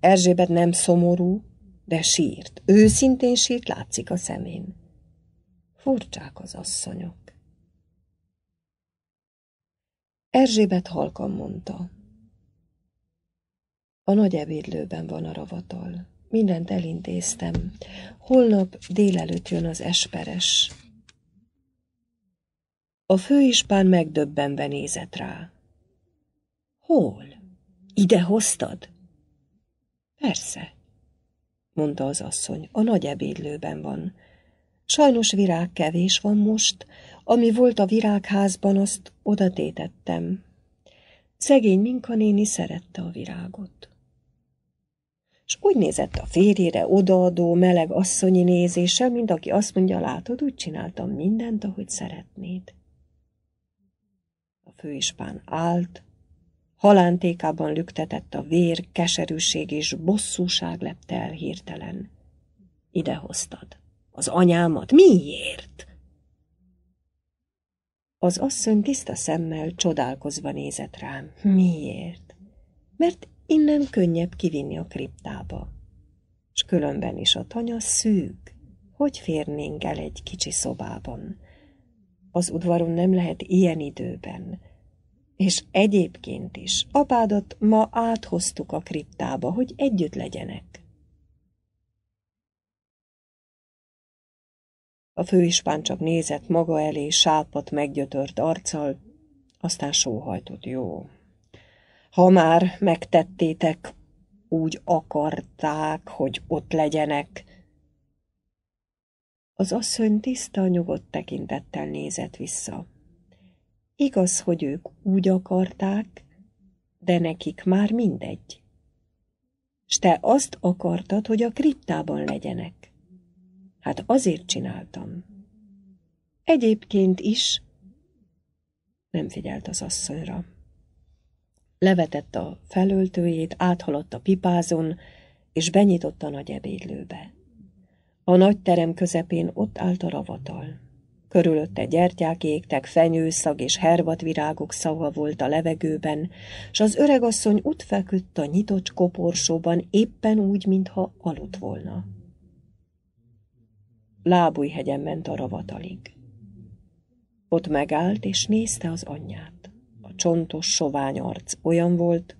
Erzsébet nem szomorú, de sírt. Őszintén sírt, látszik a szemén. Furcsák az asszonyok. Erzsébet halkan mondta. A nagy ebédlőben van a ravatal mindent elintéztem. Holnap délelőtt jön az esperes. A főispán megdöbbenve nézett rá. Hol? Ide hoztad? Persze, mondta az asszony, a nagy ebédlőben van. Sajnos virág kevés van most, ami volt a virágházban, azt oda tétettem. Szegény Minka néni szerette a virágot és úgy nézett a férjére odaadó, meleg asszonyi nézéssel, mint aki azt mondja, látod, úgy csináltam mindent, ahogy szeretnéd. A főispán állt, halántékában lüktetett a vér, keserűség és bosszúság lepte el hirtelen. idehoztad Az anyámat miért? Az asszony tiszta szemmel csodálkozva nézett rám. Miért? Mert Innen könnyebb kivinni a kriptába. S különben is a tanya szűk, hogy férnénk el egy kicsi szobában. Az udvaron nem lehet ilyen időben. És egyébként is, apádat ma áthoztuk a kriptába, hogy együtt legyenek. A főispán csak nézett maga elé, sápat meggyötört arccal, aztán sóhajtott, jó, ha már megtettétek, úgy akarták, hogy ott legyenek. Az asszony tiszta, nyugodt tekintettel nézett vissza. Igaz, hogy ők úgy akarták, de nekik már mindegy. S te azt akartad, hogy a kriptában legyenek. Hát azért csináltam. Egyébként is nem figyelt az asszonyra levetett a felöltőjét, áthaladt a pipázon, és benyitott a nagy ebédlőbe. A nagy terem közepén ott állt a ravatal. Körülötte gyertyák égtek, fenyőszag és hervatvirágok szaga volt a levegőben, s az öregasszony ott feküdt a nyitott koporsóban éppen úgy, mintha aludt volna. Lábújhegyen ment a ravatalig. Ott megállt, és nézte az anyját csontos sovány arc olyan volt,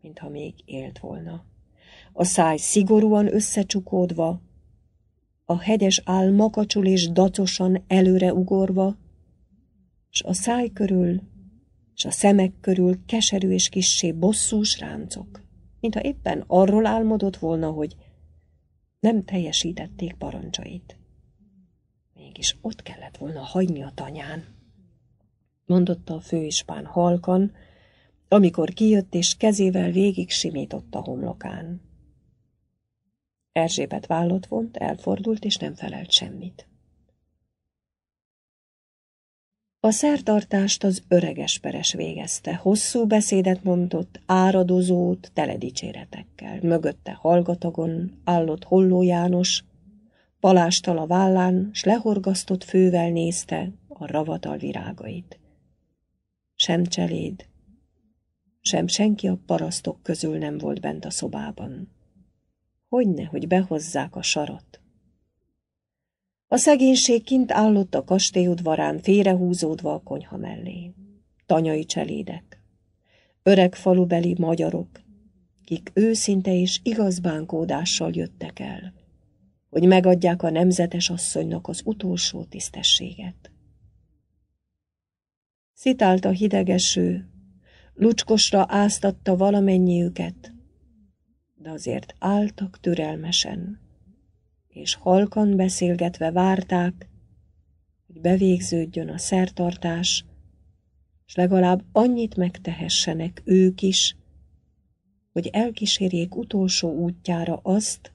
mintha még élt volna. A száj szigorúan összecsukódva, a hegyes áll makacsul és dacosan előre ugorva, s a száj körül, s a szemek körül keserű és kissé bosszús ráncok, mintha éppen arról álmodott volna, hogy nem teljesítették parancsait. Mégis ott kellett volna hagyni a tanyán mondotta a főispán halkan, amikor kijött és kezével végig a homlokán. Erzsébet vállott vont, elfordult, és nem felelt semmit. A szertartást az öreges peres végezte, hosszú beszédet mondott, áradozót, teledicséretekkel. Mögötte hallgatagon állott Holló János, palástal a vállán, s lehorgasztott fővel nézte a ravatal virágait sem cseléd, sem senki a parasztok közül nem volt bent a szobában. Hogyne, hogy behozzák a sarat. A szegénység kint állott a kastélyudvarán, félrehúzódva a konyha mellé. Tanyai cselédek, öreg falubeli magyarok, kik őszinte és igaz bánkódással jöttek el, hogy megadják a nemzetes asszonynak az utolsó tisztességet. Szitált a hidegeső, lucskosra áztatta valamennyiüket, de azért álltak türelmesen, és halkan beszélgetve várták, hogy bevégződjön a szertartás, és legalább annyit megtehessenek ők is, hogy elkísérjék utolsó útjára azt,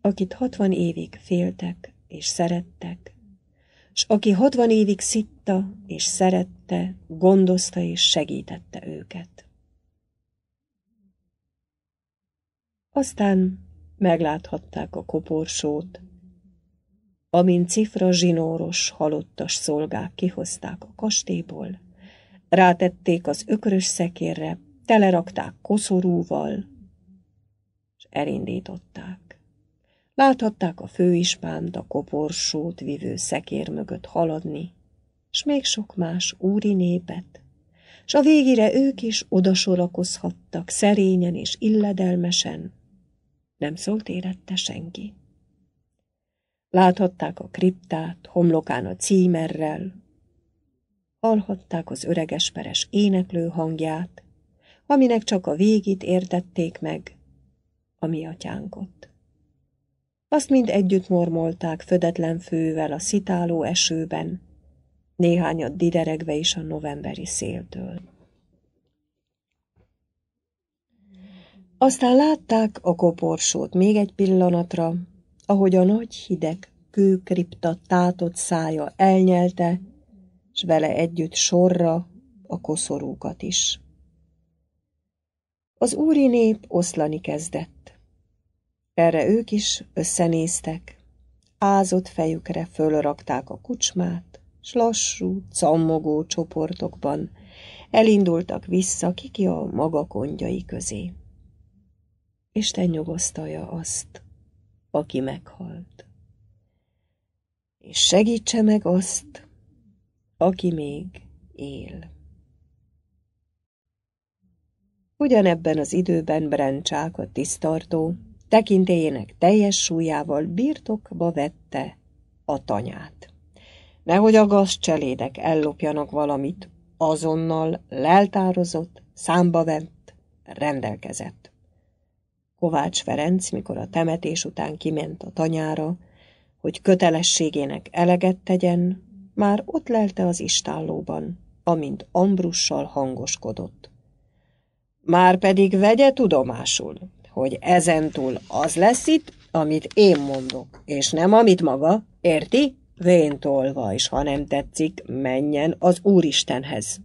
akit hatvan évig féltek és szerettek, s aki hatvan évig szitta és szerette, gondozta és segítette őket. Aztán megláthatták a koporsót, amint cifra zsinóros, halottas szolgák kihozták a kastélyból, rátették az ökörös szekérre, telerakták koszorúval, és elindították. Láthatták a főispánt a koporsót vivő szekér mögött haladni, s még sok más úri népet, s a végére ők is odasorakozhattak szerényen és illedelmesen. Nem szólt érette senki. Láthatták a kriptát, homlokán a címerrel, hallhatták az öregesperes éneklő hangját, aminek csak a végét értették meg, a mi atyánkot azt mind együtt mormolták födetlen fővel a szitáló esőben, néhányat dideregve is a novemberi széltől. Aztán látták a koporsót még egy pillanatra, ahogy a nagy hideg kőkripta tátott szája elnyelte, s vele együtt sorra a koszorúkat is. Az úri nép oszlani kezdett. Erre ők is összenéztek. Ázott fejükre fölrakták a kucsmát, s lassú, cammogó csoportokban elindultak vissza kiki a maga kongyai közé. Isten nyugosztalja azt, aki meghalt. És segítse meg azt, aki még él. Ugyanebben az időben a tisztartó, tekintélyének teljes súlyával birtokba vette a tanyát. Nehogy a gazcselédek ellopjanak valamit, azonnal leltározott, számba vett, rendelkezett. Kovács Ferenc, mikor a temetés után kiment a tanyára, hogy kötelességének eleget tegyen, már ott lelte az istállóban, amint Ambrussal hangoskodott. Már pedig vegye tudomásul, hogy ezentúl az lesz itt, amit én mondok, és nem amit maga, érti? Véntolva, és ha nem tetszik, menjen az Úristenhez.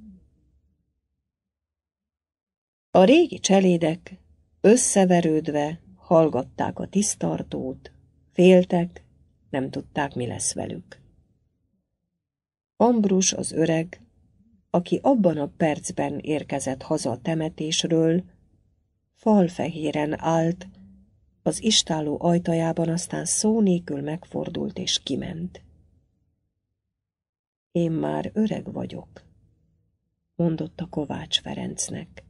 A régi cselédek összeverődve hallgatták a tisztartót, féltek, nem tudták, mi lesz velük. Ambrus az öreg, aki abban a percben érkezett haza a temetésről, falfehéren állt, az istáló ajtajában aztán szó nélkül megfordult és kiment. Én már öreg vagyok, mondotta Kovács Ferencnek.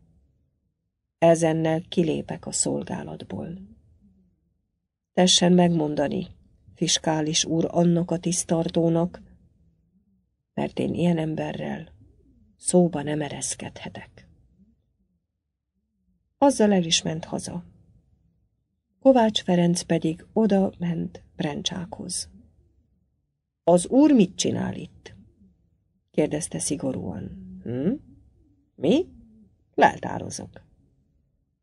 Ezennel kilépek a szolgálatból. Tessen megmondani, fiskális úr annak a tisztartónak, mert én ilyen emberrel szóba nem ereszkedhetek. Azzal el is ment haza. Kovács Ferenc pedig oda ment Brencsákhoz. Az úr mit csinál itt? kérdezte szigorúan. Hm? Mi? Leltározok.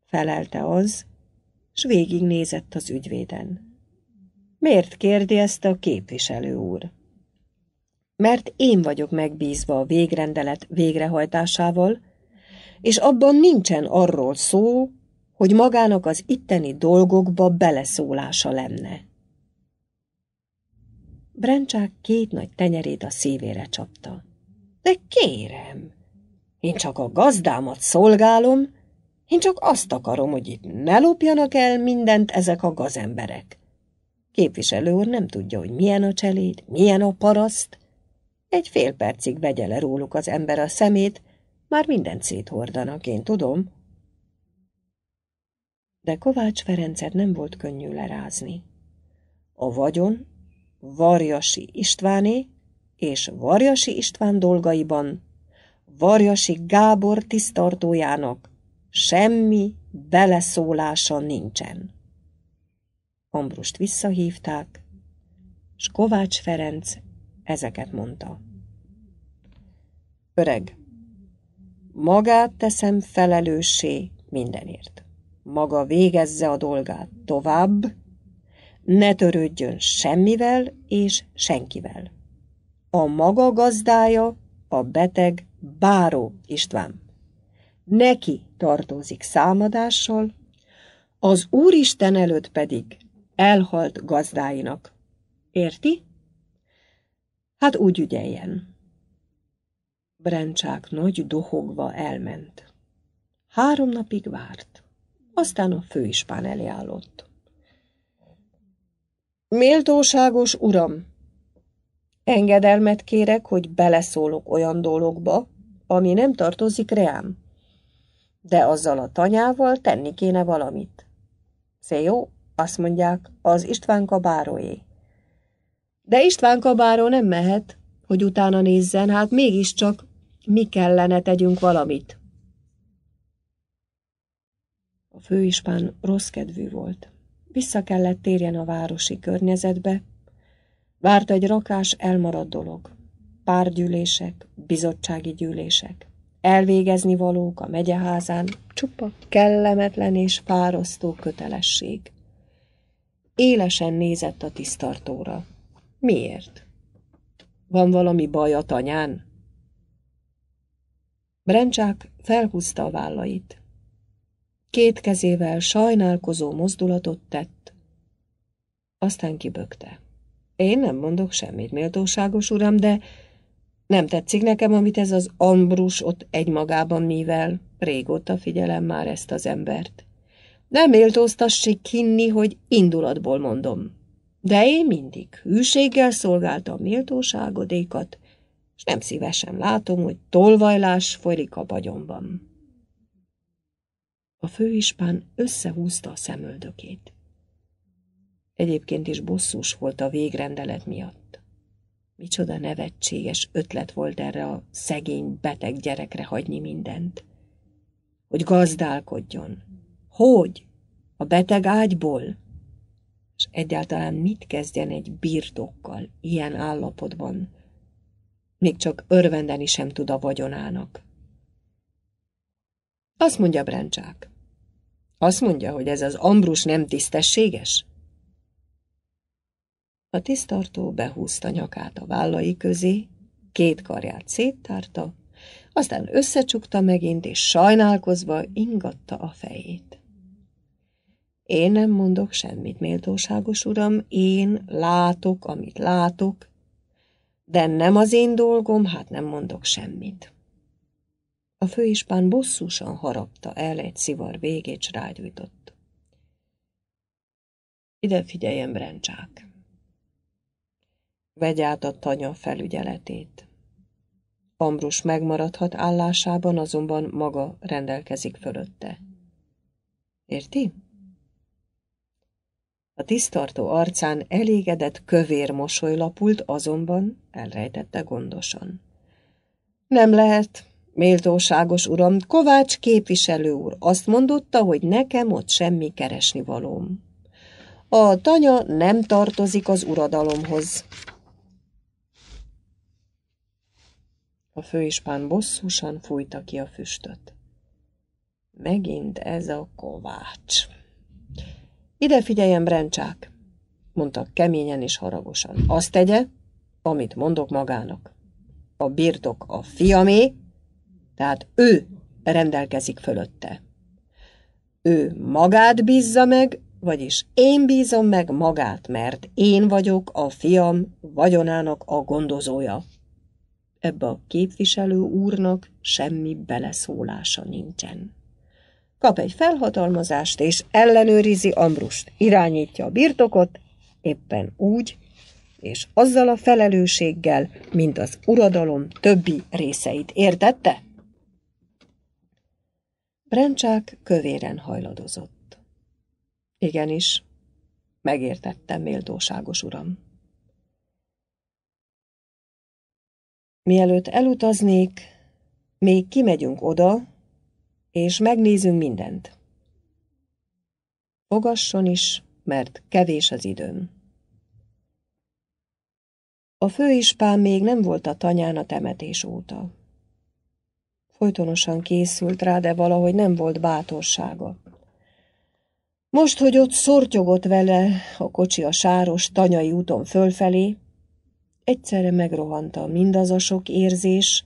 Felelte az, s végignézett az ügyvéden. Miért kérdi ezt a képviselő úr? Mert én vagyok megbízva a végrendelet végrehajtásával, és abban nincsen arról szó, hogy magának az itteni dolgokba beleszólása lenne. Brencsák két nagy tenyerét a szívére csapta. De kérem, én csak a gazdámat szolgálom, én csak azt akarom, hogy itt ne lopjanak el mindent ezek a gazemberek. Képviselő úr nem tudja, hogy milyen a cseléd, milyen a paraszt. Egy fél percig vegye le róluk az ember a szemét, már mindent széthordanak, én tudom. De Kovács Ferencet nem volt könnyű lerázni. A vagyon, Varjasi Istváné és Varjasi István dolgaiban Varjasi Gábor tisztartójának semmi beleszólása nincsen. Ambrust visszahívták, s Kovács Ferenc ezeket mondta. Öreg, Magát teszem felelőssé mindenért. Maga végezze a dolgát tovább, ne törődjön semmivel és senkivel. A maga gazdája a beteg Báró István. Neki tartozik számadással, az Úristen előtt pedig elhalt gazdáinak. Érti? Hát úgy ügyeljen. Bráncsák nagy dohogva elment. Három napig várt, aztán a főispán elé állott. Méltóságos uram! Engedelmet kérek, hogy beleszólok olyan dologba, ami nem tartozik reám. De azzal a tanyával tenni kéne valamit. Széjó, azt mondják, az István kabáróé. De István kabáró nem mehet, hogy utána nézzen, hát mégiscsak mi kellene tegyünk valamit. A főispán rossz kedvű volt. Vissza kellett térjen a városi környezetbe, várt egy rakás elmaradt dolog, párgyűlések, bizottsági gyűlések, elvégezni valók a megyeházán, csupa kellemetlen és fárasztó kötelesség. Élesen nézett a tisztartóra. Miért? Van valami baj a tanyán? Brencsák felhúzta a vállait. Két kezével sajnálkozó mozdulatot tett, aztán kibökte. Én nem mondok semmit, méltóságos uram, de nem tetszik nekem, amit ez az ambrus ott egymagában mivel. Régóta figyelem már ezt az embert. Nem méltóztassék hinni, hogy indulatból mondom. De én mindig hűséggel szolgáltam méltóságodékat, és nem szívesen látom, hogy tolvajlás folyik a bagyomban. A főispán összehúzta a szemöldökét. Egyébként is bosszús volt a végrendelet miatt. Micsoda nevetséges ötlet volt erre a szegény, beteg gyerekre hagyni mindent. Hogy gazdálkodjon. Hogy? A beteg ágyból? És egyáltalán mit kezdjen egy birtokkal ilyen állapotban, még csak örvendeni sem tud a vagyonának. Azt mondja Brencsák. Azt mondja, hogy ez az ambrus nem tisztességes? A tisztartó behúzta nyakát a vállai közé, két karját széttárta, aztán összecsukta megint, és sajnálkozva ingatta a fejét. Én nem mondok semmit, méltóságos uram, én látok, amit látok, de nem az én dolgom, hát nem mondok semmit. A főispán bosszusan harapta el, egy szivar végét s rágyújtott. Ide figyeljem Brencsák! Vegy át a tanya felügyeletét. Ambrus megmaradhat állásában, azonban maga rendelkezik fölötte. Érti? A tisztartó arcán elégedett kövér mosoly lapult, azonban elrejtette gondosan. Nem lehet, méltóságos uram, Kovács képviselő úr azt mondotta, hogy nekem ott semmi keresni valóm. A tanya nem tartozik az uradalomhoz. A főispán bosszusan fújta ki a füstöt. Megint ez a kovács. Ide figyeljen, Brencsák, mondta keményen és haragosan. Azt tegye, amit mondok magának. A birtok a fiamé, tehát ő rendelkezik fölötte. Ő magát bízza meg, vagyis én bízom meg magát, mert én vagyok a fiam vagyonának a gondozója. Ebbe a képviselő úrnak semmi beleszólása nincsen kap egy felhatalmazást, és ellenőrizi Ambrust, irányítja a birtokot, éppen úgy, és azzal a felelősséggel, mint az uradalom többi részeit. Értette? Brencsák kövéren hajladozott. Igenis, megértettem, méltóságos uram. Mielőtt elutaznék, még kimegyünk oda, és megnézünk mindent. Fogasson is, mert kevés az időm. A főispán még nem volt a tanyán a temetés óta. Folytonosan készült rá, de valahogy nem volt bátorsága. Most, hogy ott szortyogott vele a kocsi a sáros tanyai úton fölfelé, egyszerre megrohanta mindaz a sok érzés,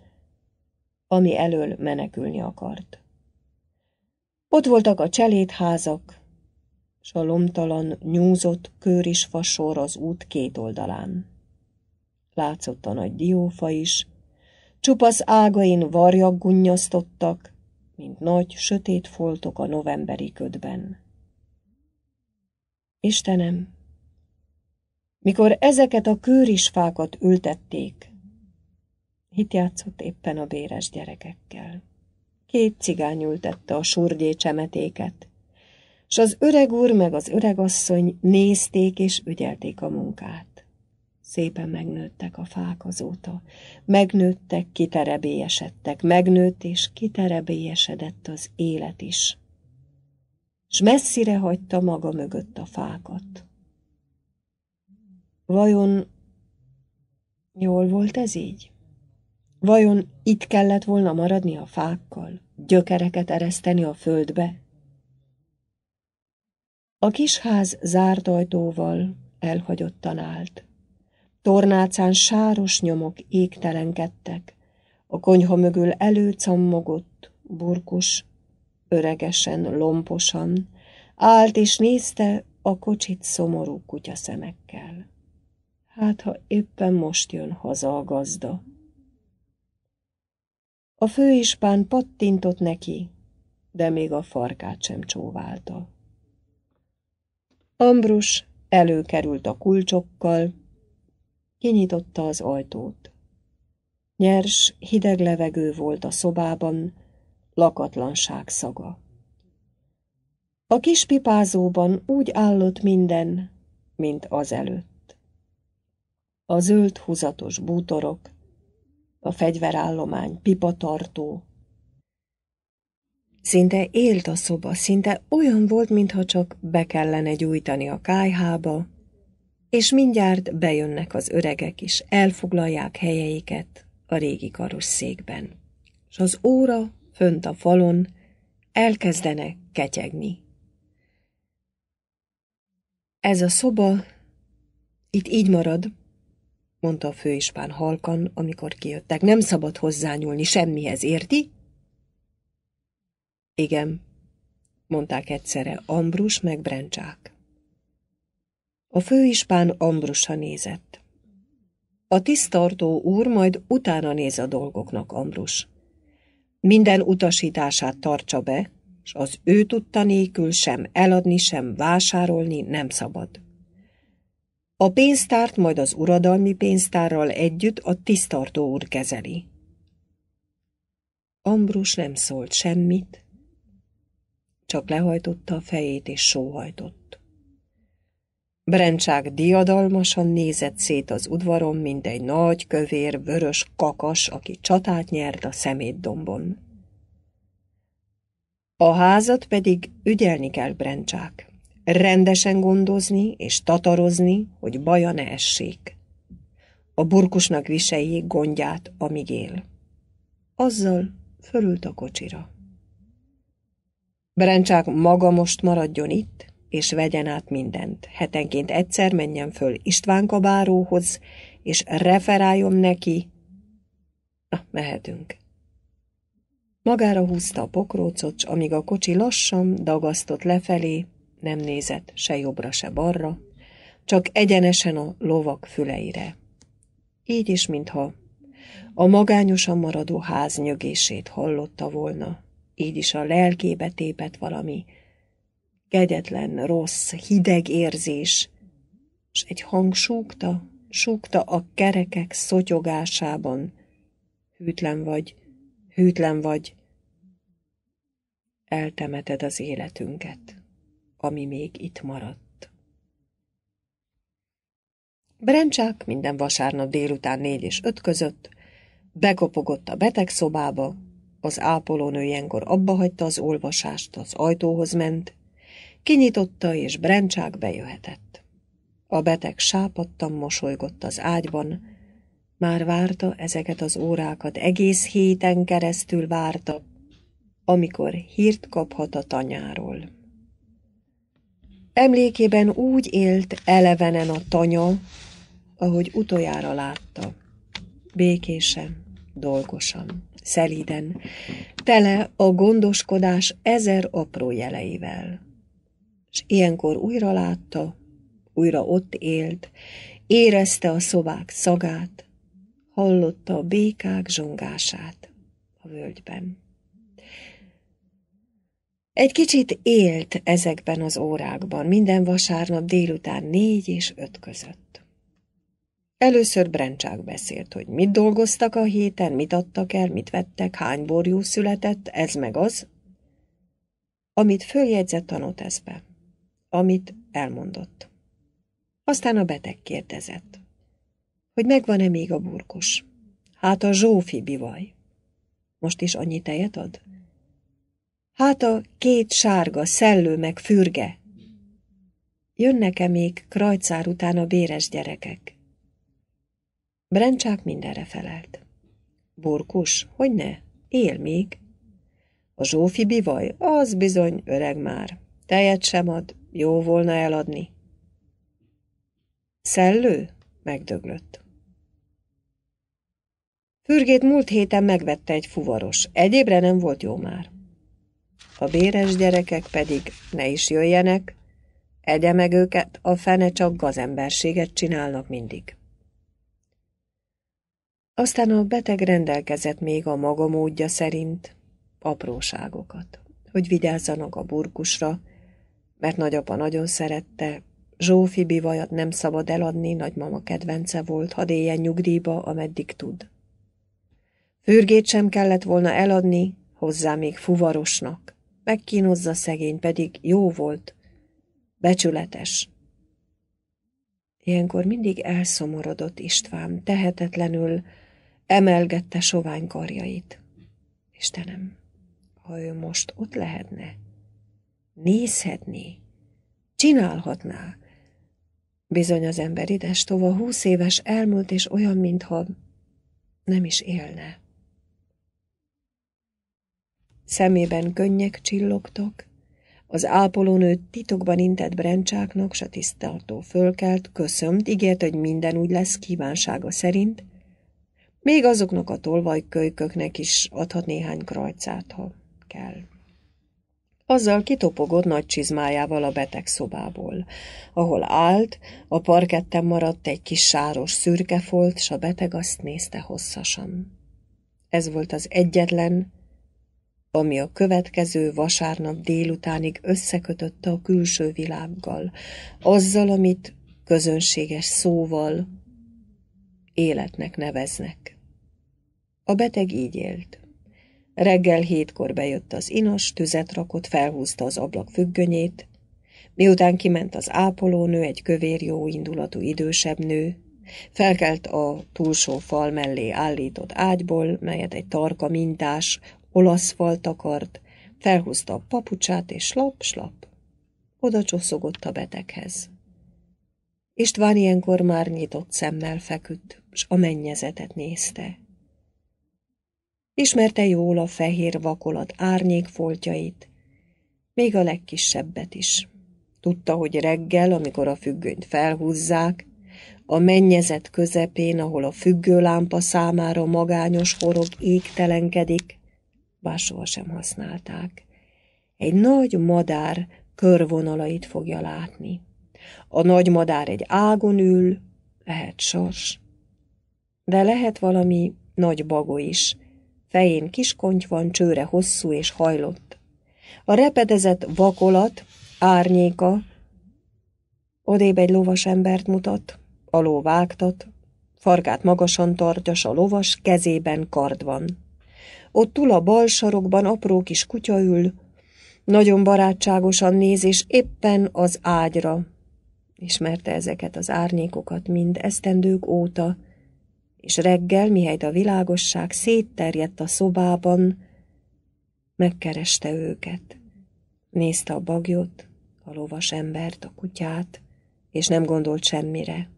ami elől menekülni akart. Ott voltak a cselédházak, s a lomtalan, nyúzott kőris fasor az út két oldalán. Látszott a nagy diófa is, csupasz ágain varjak gunnyasztottak, mint nagy, sötét foltok a novemberi ködben. Istenem, mikor ezeket a fákat ültették, hit játszott éppen a béres gyerekekkel két cigány ültette a surgyé csemetéket, s az öreg úr meg az öreg asszony nézték és ügyelték a munkát. Szépen megnőttek a fák azóta, megnőttek, kiterebélyesedtek, megnőtt és kiterebélyesedett az élet is. S messzire hagyta maga mögött a fákat. Vajon jól volt ez így? Vajon itt kellett volna maradni a fákkal, gyökereket ereszteni a földbe? A kis ház zárt ajtóval elhagyottan állt. Tornácán sáros nyomok égtelenkedtek, a konyha mögül előcammogott, burkus, öregesen, lomposan, állt és nézte a kocsit szomorú szemekkel. Hát, ha éppen most jön haza a gazda. A főispán pattintott neki, de még a farkát sem csóválta. Ambrus előkerült a kulcsokkal, kinyitotta az ajtót. Nyers, hideg levegő volt a szobában, lakatlanság szaga. A kis pipázóban úgy állott minden, mint az előtt. A zöld húzatos bútorok, a fegyverállomány, pipatartó. Szinte élt a szoba, szinte olyan volt, mintha csak be kellene gyújtani a kájhába, és mindjárt bejönnek az öregek is, elfoglalják helyeiket a régi karosszékben. És az óra fönt a falon elkezdene ketyegni. Ez a szoba itt így marad, mondta a főispán halkan, amikor kijöttek. Nem szabad hozzányúlni semmihez, érti? Igen, mondták egyszerre Ambrus meg Brencsák. A főispán Ambrusa nézett. A tisztartó úr majd utána néz a dolgoknak, Ambrus. Minden utasítását tartsa be, s az ő tudta nélkül sem eladni, sem vásárolni nem szabad. A pénztárt majd az uradalmi pénztárral együtt a tisztartó úr kezeli. Ambrus nem szólt semmit, csak lehajtotta a fejét és sóhajtott. Brencsák diadalmasan nézett szét az udvaron, mint egy nagy, kövér, vörös kakas, aki csatát nyert a szemétdombon. A házat pedig ügyelni kell, Brencsák rendesen gondozni és tatarozni, hogy baja ne essék. A burkusnak viseljék gondját, amíg él. Azzal fölült a kocsira. Berencsák maga most maradjon itt, és vegyen át mindent. Hetenként egyszer menjen föl Istvánka báróhoz, és referáljon neki. Na, mehetünk. Magára húzta a pokrócot, amíg a kocsi lassan dagasztott lefelé, nem nézett se jobbra, se balra, csak egyenesen a lovak füleire. Így is, mintha a magányosan maradó ház nyögését hallotta volna, így is a lelkébe tépett valami kegyetlen, rossz, hideg érzés, és egy hang súgta, súgta a kerekek szotyogásában. Hűtlen vagy, hűtlen vagy, eltemeted az életünket ami még itt maradt. Brencsák minden vasárnap délután négy és öt között bekopogott a betegszobába, az ápolónő ilyenkor abba hagyta az olvasást, az ajtóhoz ment, kinyitotta, és Brencsák bejöhetett. A beteg sápadtan mosolygott az ágyban, már várta ezeket az órákat, egész héten keresztül várta, amikor hírt kaphat a tanyáról. Emlékében úgy élt elevenen a tanya, ahogy utoljára látta. Békésen, dolgosan, szelíden, tele a gondoskodás ezer apró jeleivel. És ilyenkor újra látta, újra ott élt, érezte a szobák szagát, hallotta a békák zsongását a völgyben. Egy kicsit élt ezekben az órákban, minden vasárnap délután négy és öt között. Először Brencsák beszélt, hogy mit dolgoztak a héten, mit adtak el, mit vettek, hány borjú született, ez meg az, amit följegyzett a noteszbe, amit elmondott. Aztán a beteg kérdezett, hogy megvan-e még a burkus. Hát a Zsófi bivaj. Most is annyi tejet ad? Hát a két sárga, szellő meg fürge. Jönnek-e még krajcár után a béres gyerekek? Brencsák mindenre felelt. Burkus, hogy ne? Él még. A Zsófi bivaj, az bizony öreg már. Tejet sem ad, jó volna eladni. Szellő? Megdöglött. Fürgét múlt héten megvette egy fuvaros, egyébre nem volt jó már a béres gyerekek pedig ne is jöjjenek, egye meg őket, a fene csak gazemberséget csinálnak mindig. Aztán a beteg rendelkezett még a maga módja szerint apróságokat, hogy vigyázzanak a burkusra, mert nagyapa nagyon szerette, Zsófi bivajat nem szabad eladni, nagymama kedvence volt, ha éljen nyugdíjba, ameddig tud. Fürgét sem kellett volna eladni, hozzá még fuvarosnak megkínozza szegény, pedig jó volt, becsületes. Ilyenkor mindig elszomorodott István, tehetetlenül emelgette sovány karjait. Istenem, ha ő most ott lehetne, nézhetné, csinálhatná. Bizony az ember idestova húsz éves elmúlt, és olyan, mintha nem is élne szemében könnyek csillogtak, az ápolónő titokban intett Brencsáknak, s a tisztelató fölkelt, köszönt, ígért, hogy minden úgy lesz kívánsága szerint, még azoknak a tolvajkölyköknek is adhat néhány krajcát, ha kell. Azzal kitopogott nagy csizmájával a beteg szobából, ahol állt, a parketten maradt egy kis sáros szürke folt, s a beteg azt nézte hosszasan. Ez volt az egyetlen, ami a következő vasárnap délutánig összekötötte a külső világgal, azzal, amit közönséges szóval életnek neveznek. A beteg így élt. Reggel hétkor bejött az inas, tüzet rakott, felhúzta az ablak függönyét, miután kiment az ápolónő, egy kövér jó indulatú idősebb nő, felkelt a túlsó fal mellé állított ágyból, melyet egy tarka mintás, olasz falt akart, felhúzta a papucsát, és slap, slap, oda csoszogott a beteghez. István ilyenkor már nyitott szemmel feküdt, s a mennyezetet nézte. Ismerte jól a fehér vakolat árnyék foltjait, még a legkisebbet is. Tudta, hogy reggel, amikor a függönyt felhúzzák, a mennyezet közepén, ahol a függőlámpa számára magányos horog égtelenkedik, bár sem használták. Egy nagy madár körvonalait fogja látni. A nagy madár egy ágon ül, lehet sors, de lehet valami nagy bagó is. Fején kis konty van, csőre hosszú és hajlott. A repedezett vakolat, árnyéka, odébb egy lovas embert mutat, aló vágtat, farkát magasan tartja, a lovas kezében kard van. Ott túl a bal sarokban apró kis kutya ül, nagyon barátságosan néz, és éppen az ágyra. Ismerte ezeket az árnyékokat mind esztendők óta, és reggel, mihelyt a világosság szétterjedt a szobában, megkereste őket. Nézte a bagyot, a lovas embert, a kutyát, és nem gondolt semmire.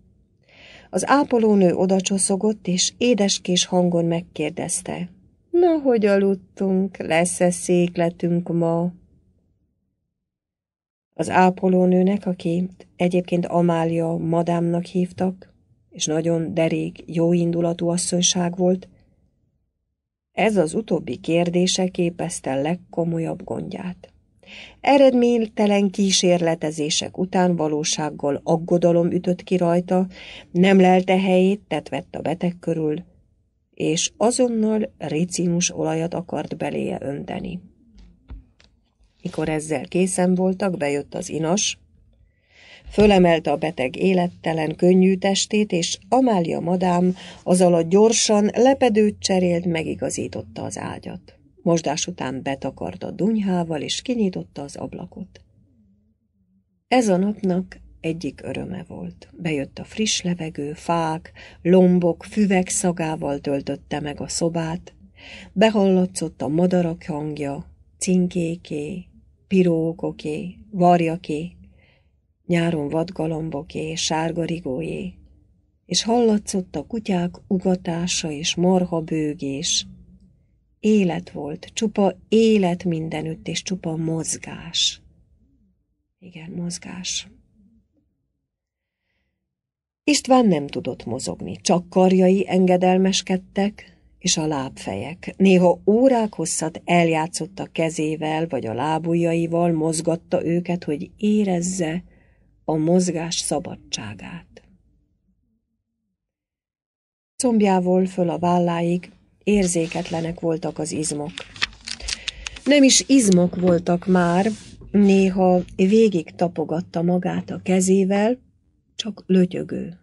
Az ápolónő odacsoszogott, és édeskés hangon megkérdezte. Na, hogy aludtunk, lesz-e székletünk ma? Az ápolónőnek, aki egyébként Amália madámnak hívtak, és nagyon derék, jóindulatú asszonyság volt, ez az utóbbi kérdése képezte legkomolyabb gondját. Eredménytelen kísérletezések után valósággal aggodalom ütött ki rajta, nem lelte helyét, tetvett a beteg körül, és azonnal ricinus olajat akart beléje önteni. Mikor ezzel készen voltak, bejött az inas, fölemelte a beteg élettelen, könnyű testét, és Amália madám az alatt gyorsan lepedőt cserélt, megigazította az ágyat. Mosdás után betakarta a dunyhával, és kinyitotta az ablakot. Ez a napnak egyik öröme volt. Bejött a friss levegő, fák, lombok, füvek szagával töltötte meg a szobát, behallatszott a madarak hangja, cinkéké, pirókoké, varjaké, nyáron vadgalomboké, sárgarigójé, és hallatszott a kutyák ugatása és marha bőgés. Élet volt, csupa élet mindenütt, és csupa mozgás. Igen, mozgás. István nem tudott mozogni, csak karjai engedelmeskedtek, és a lábfejek. Néha órák hosszat eljátszott a kezével vagy a lábujjaival, mozgatta őket, hogy érezze a mozgás szabadságát. Combjával föl a válláig érzéketlenek voltak az izmok. Nem is izmok voltak már, néha végig tapogatta magát a kezével, csak lötyögő.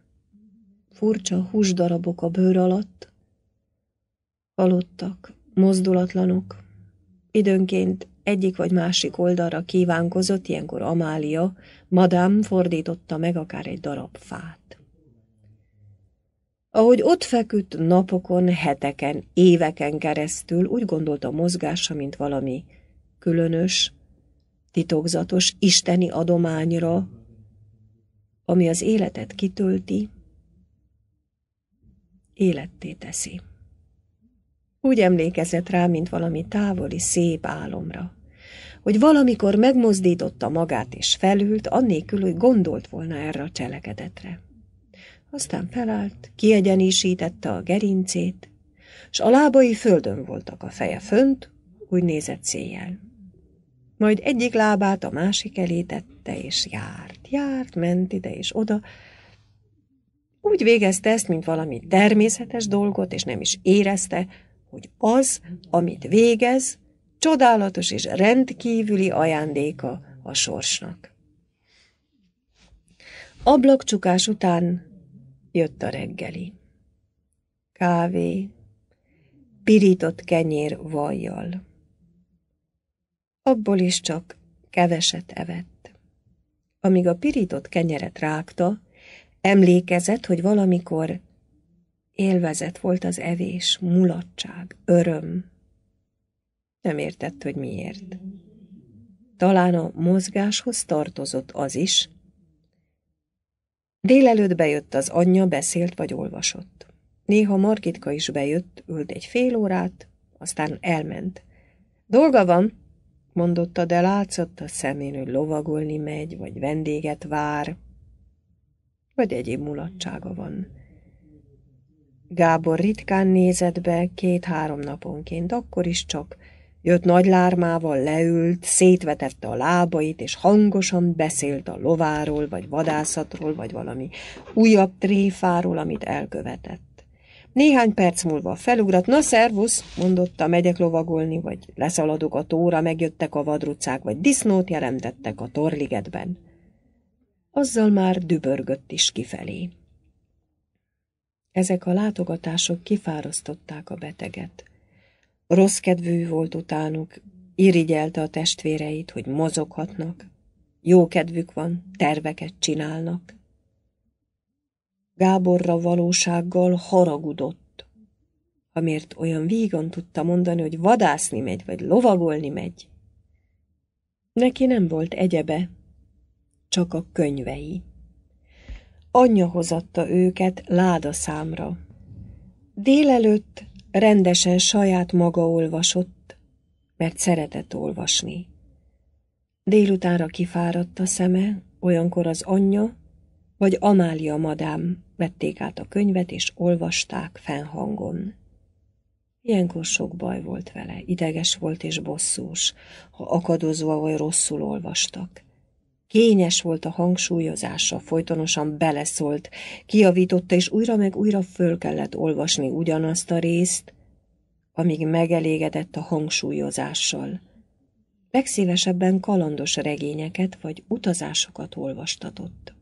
Furcsa húsdarabok a bőr alatt. Halottak, mozdulatlanok. Időnként egyik vagy másik oldalra kívánkozott, ilyenkor Amália, madám fordította meg akár egy darab fát. Ahogy ott feküdt napokon, heteken, éveken keresztül, úgy gondolta a mozgása, mint valami különös, titokzatos, isteni adományra, ami az életet kitölti, életté teszi. Úgy emlékezett rá, mint valami távoli, szép álomra, hogy valamikor megmozdította magát és felült, annélkül, hogy gondolt volna erre a cselekedetre. Aztán felállt, kiegyenisítette a gerincét, s a lábai földön voltak, a feje fönt, úgy nézett széjjel. Majd egyik lábát a másik elé tette, és járt járt, ment ide és oda. Úgy végezte ezt, mint valami természetes dolgot, és nem is érezte, hogy az, amit végez, csodálatos és rendkívüli ajándéka a sorsnak. Ablakcsukás után jött a reggeli. Kávé, pirított kenyér vajjal. Abból is csak keveset evett amíg a pirított kenyeret rágta, emlékezett, hogy valamikor élvezet volt az evés, mulatság, öröm. Nem értett, hogy miért. Talán a mozgáshoz tartozott az is. Délelőtt bejött az anyja, beszélt vagy olvasott. Néha Margitka is bejött, ült egy fél órát, aztán elment. Dolga van, mondotta, de látszott a szemén, hogy lovagolni megy, vagy vendéget vár, vagy egyéb mulatsága van. Gábor ritkán nézett be két-három naponként, akkor is csak jött nagy lármával, leült, szétvetette a lábait, és hangosan beszélt a lováról, vagy vadászatról, vagy valami újabb tréfáról, amit elkövetett. Néhány perc múlva felugrat, na szervusz, mondotta, megyek lovagolni, vagy leszaladok a tóra, megjöttek a vadrucák, vagy disznót jelentettek a torligetben. Azzal már dübörgött is kifelé. Ezek a látogatások kifárasztották a beteget. Rossz kedvű volt utánuk, irigyelte a testvéreit, hogy mozoghatnak, jó kedvük van, terveket csinálnak. Gáborra valósággal haragudott. Amért olyan vígan tudta mondani, hogy vadászni megy, vagy lovagolni megy. Neki nem volt egyebe, csak a könyvei. Anyja hozatta őket ládaszámra. Délelőtt rendesen saját maga olvasott, mert szeretett olvasni. Délutánra kifáradt a szeme, olyankor az anyja vagy Amália madám vették át a könyvet és olvasták fennhangon. Ilyenkor sok baj volt vele, ideges volt és bosszús, ha akadozva vagy rosszul olvastak. Kényes volt a hangsúlyozása, folytonosan beleszólt, kiavította, és újra meg újra föl kellett olvasni ugyanazt a részt, amíg megelégedett a hangsúlyozással. Legszívesebben kalandos regényeket vagy utazásokat olvastatott.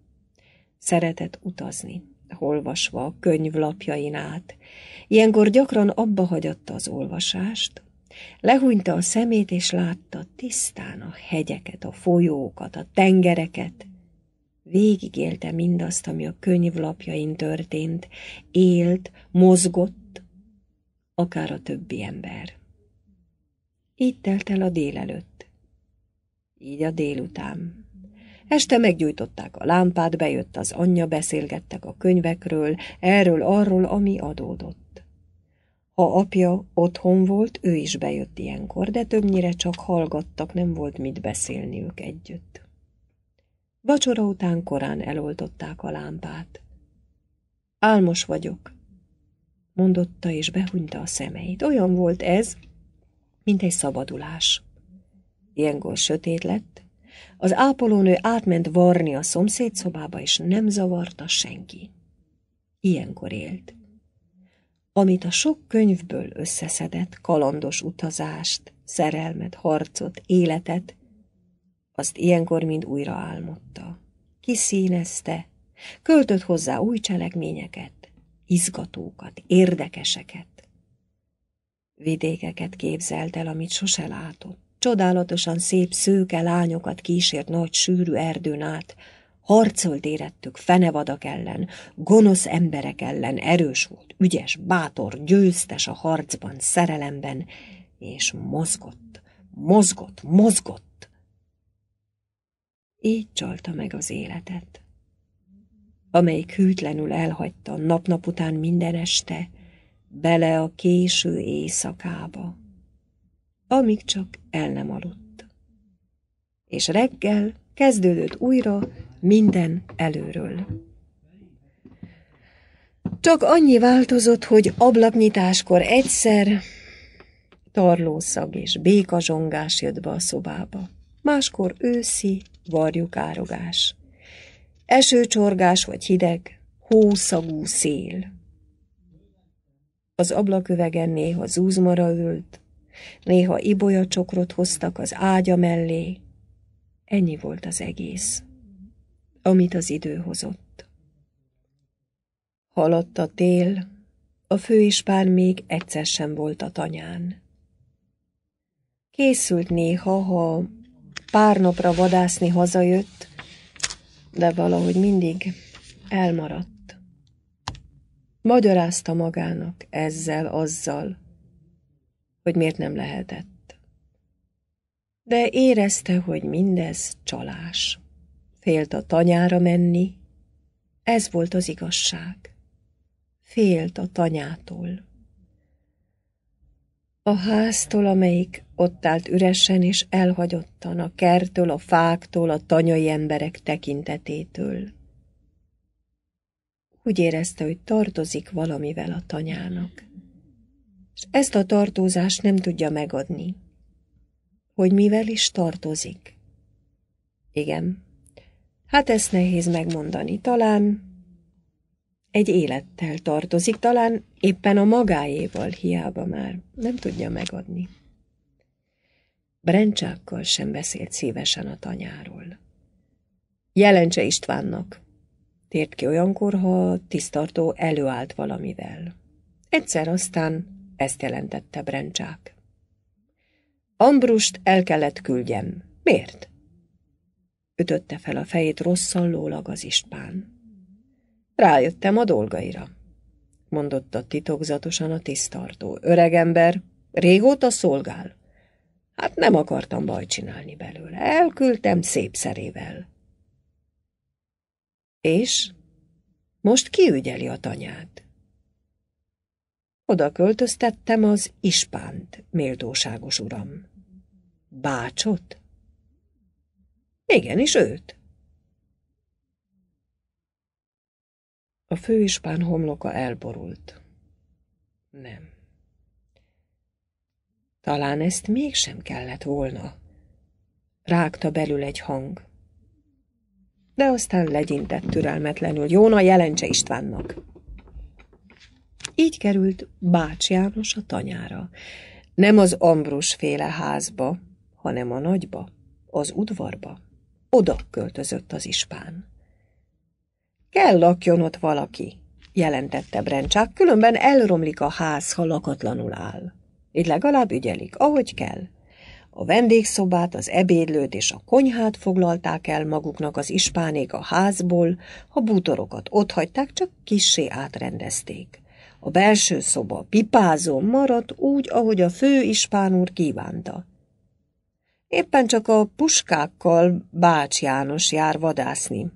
Szeretett utazni, olvasva a könyvlapjain át. Ilyenkor gyakran abba hagyatta az olvasást, lehúnyta a szemét, és látta tisztán a hegyeket, a folyókat, a tengereket. Végigélte mindazt, ami a könyvlapjain történt, élt, mozgott, akár a többi ember. Így telt el a délelőtt, így a délután, Este meggyújtották a lámpát, bejött az anyja, beszélgettek a könyvekről, erről, arról, ami adódott. Ha apja otthon volt, ő is bejött ilyenkor, de többnyire csak hallgattak, nem volt mit beszélniük együtt. Vacsora után korán eloltották a lámpát. Álmos vagyok, mondotta és behunyta a szemeit. Olyan volt ez, mint egy szabadulás. Ilyenkor sötét lett, az ápolónő átment varni a szomszéd szobába, és nem zavarta senki. Ilyenkor élt. Amit a sok könyvből összeszedett, kalandos utazást, szerelmet, harcot, életet, azt ilyenkor mind újra álmodta. Kiszínezte, költött hozzá új cselekményeket, izgatókat, érdekeseket. Vidékeket képzelt el, amit sose látott csodálatosan szép szőke lányokat kísért nagy sűrű erdőn át, harcolt érettük fenevadak ellen, gonosz emberek ellen erős volt, ügyes, bátor, győztes a harcban, szerelemben, és mozgott, mozgott, mozgott. Így csalta meg az életet, amelyik hűtlenül elhagyta nap-nap után minden este, bele a késő éjszakába amíg csak el nem aludt. És reggel kezdődött újra minden előről. Csak annyi változott, hogy ablaknyitáskor egyszer tarlószag és békazsongás jött be a szobába, máskor őszi varjukárogás, esőcsorgás vagy hideg, hószagú szél. Az ablaküvegen néha zúzmara ült, néha ibolyacsokrot hoztak az ágya mellé. Ennyi volt az egész, amit az idő hozott. Haladt a tél, a főispán még egyszer sem volt a tanyán. Készült néha, ha pár napra vadászni hazajött, de valahogy mindig elmaradt. Magyarázta magának ezzel, azzal, hogy miért nem lehetett. De érezte, hogy mindez csalás. Félt a tanyára menni, ez volt az igazság. Félt a tanyától. A háztól, amelyik ott állt üresen és elhagyottan a kertől, a fáktól, a tanyai emberek tekintetétől. Úgy érezte, hogy tartozik valamivel a tanyának és ezt a tartózást nem tudja megadni. Hogy mivel is tartozik? Igen. Hát ezt nehéz megmondani. Talán egy élettel tartozik, talán éppen a magáéval hiába már. Nem tudja megadni. Brencsákkal sem beszélt szívesen a tanyáról. Jelentse Istvánnak! Tért ki olyankor, ha tisztartó előállt valamivel. Egyszer aztán ezt jelentette Brencsák. Ambrust el kellett küldjem. Miért? Ütötte fel a fejét rosszallólag az ispán. Rájöttem a dolgaira, mondotta titokzatosan a tisztartó. Öregember, régóta szolgál. Hát nem akartam baj csinálni belőle. Elküldtem szép szerével. És? Most kiügyeli a tanyát? Oda költöztettem az ispánt, méltóságos uram. Bácsot? Igenis őt. A főispán homloka elborult. Nem. Talán ezt mégsem kellett volna. Rágta belül egy hang. De aztán legyintett türelmetlenül. Jóna jelentse Istvánnak. Így került Bács János a tanyára. Nem az Ambrus féle házba, hanem a nagyba, az udvarba. Oda költözött az ispán. Kell lakjon ott valaki, jelentette Brencsák, különben elromlik a ház, ha lakatlanul áll. Így legalább ügyelik, ahogy kell. A vendégszobát, az ebédlőt és a konyhát foglalták el maguknak az ispánék a házból, ha bútorokat hagyták, csak kissé átrendezték. A belső szoba pipázó maradt úgy, ahogy a fő ispán úr kívánta. Éppen csak a puskákkal Bács János jár vadászni.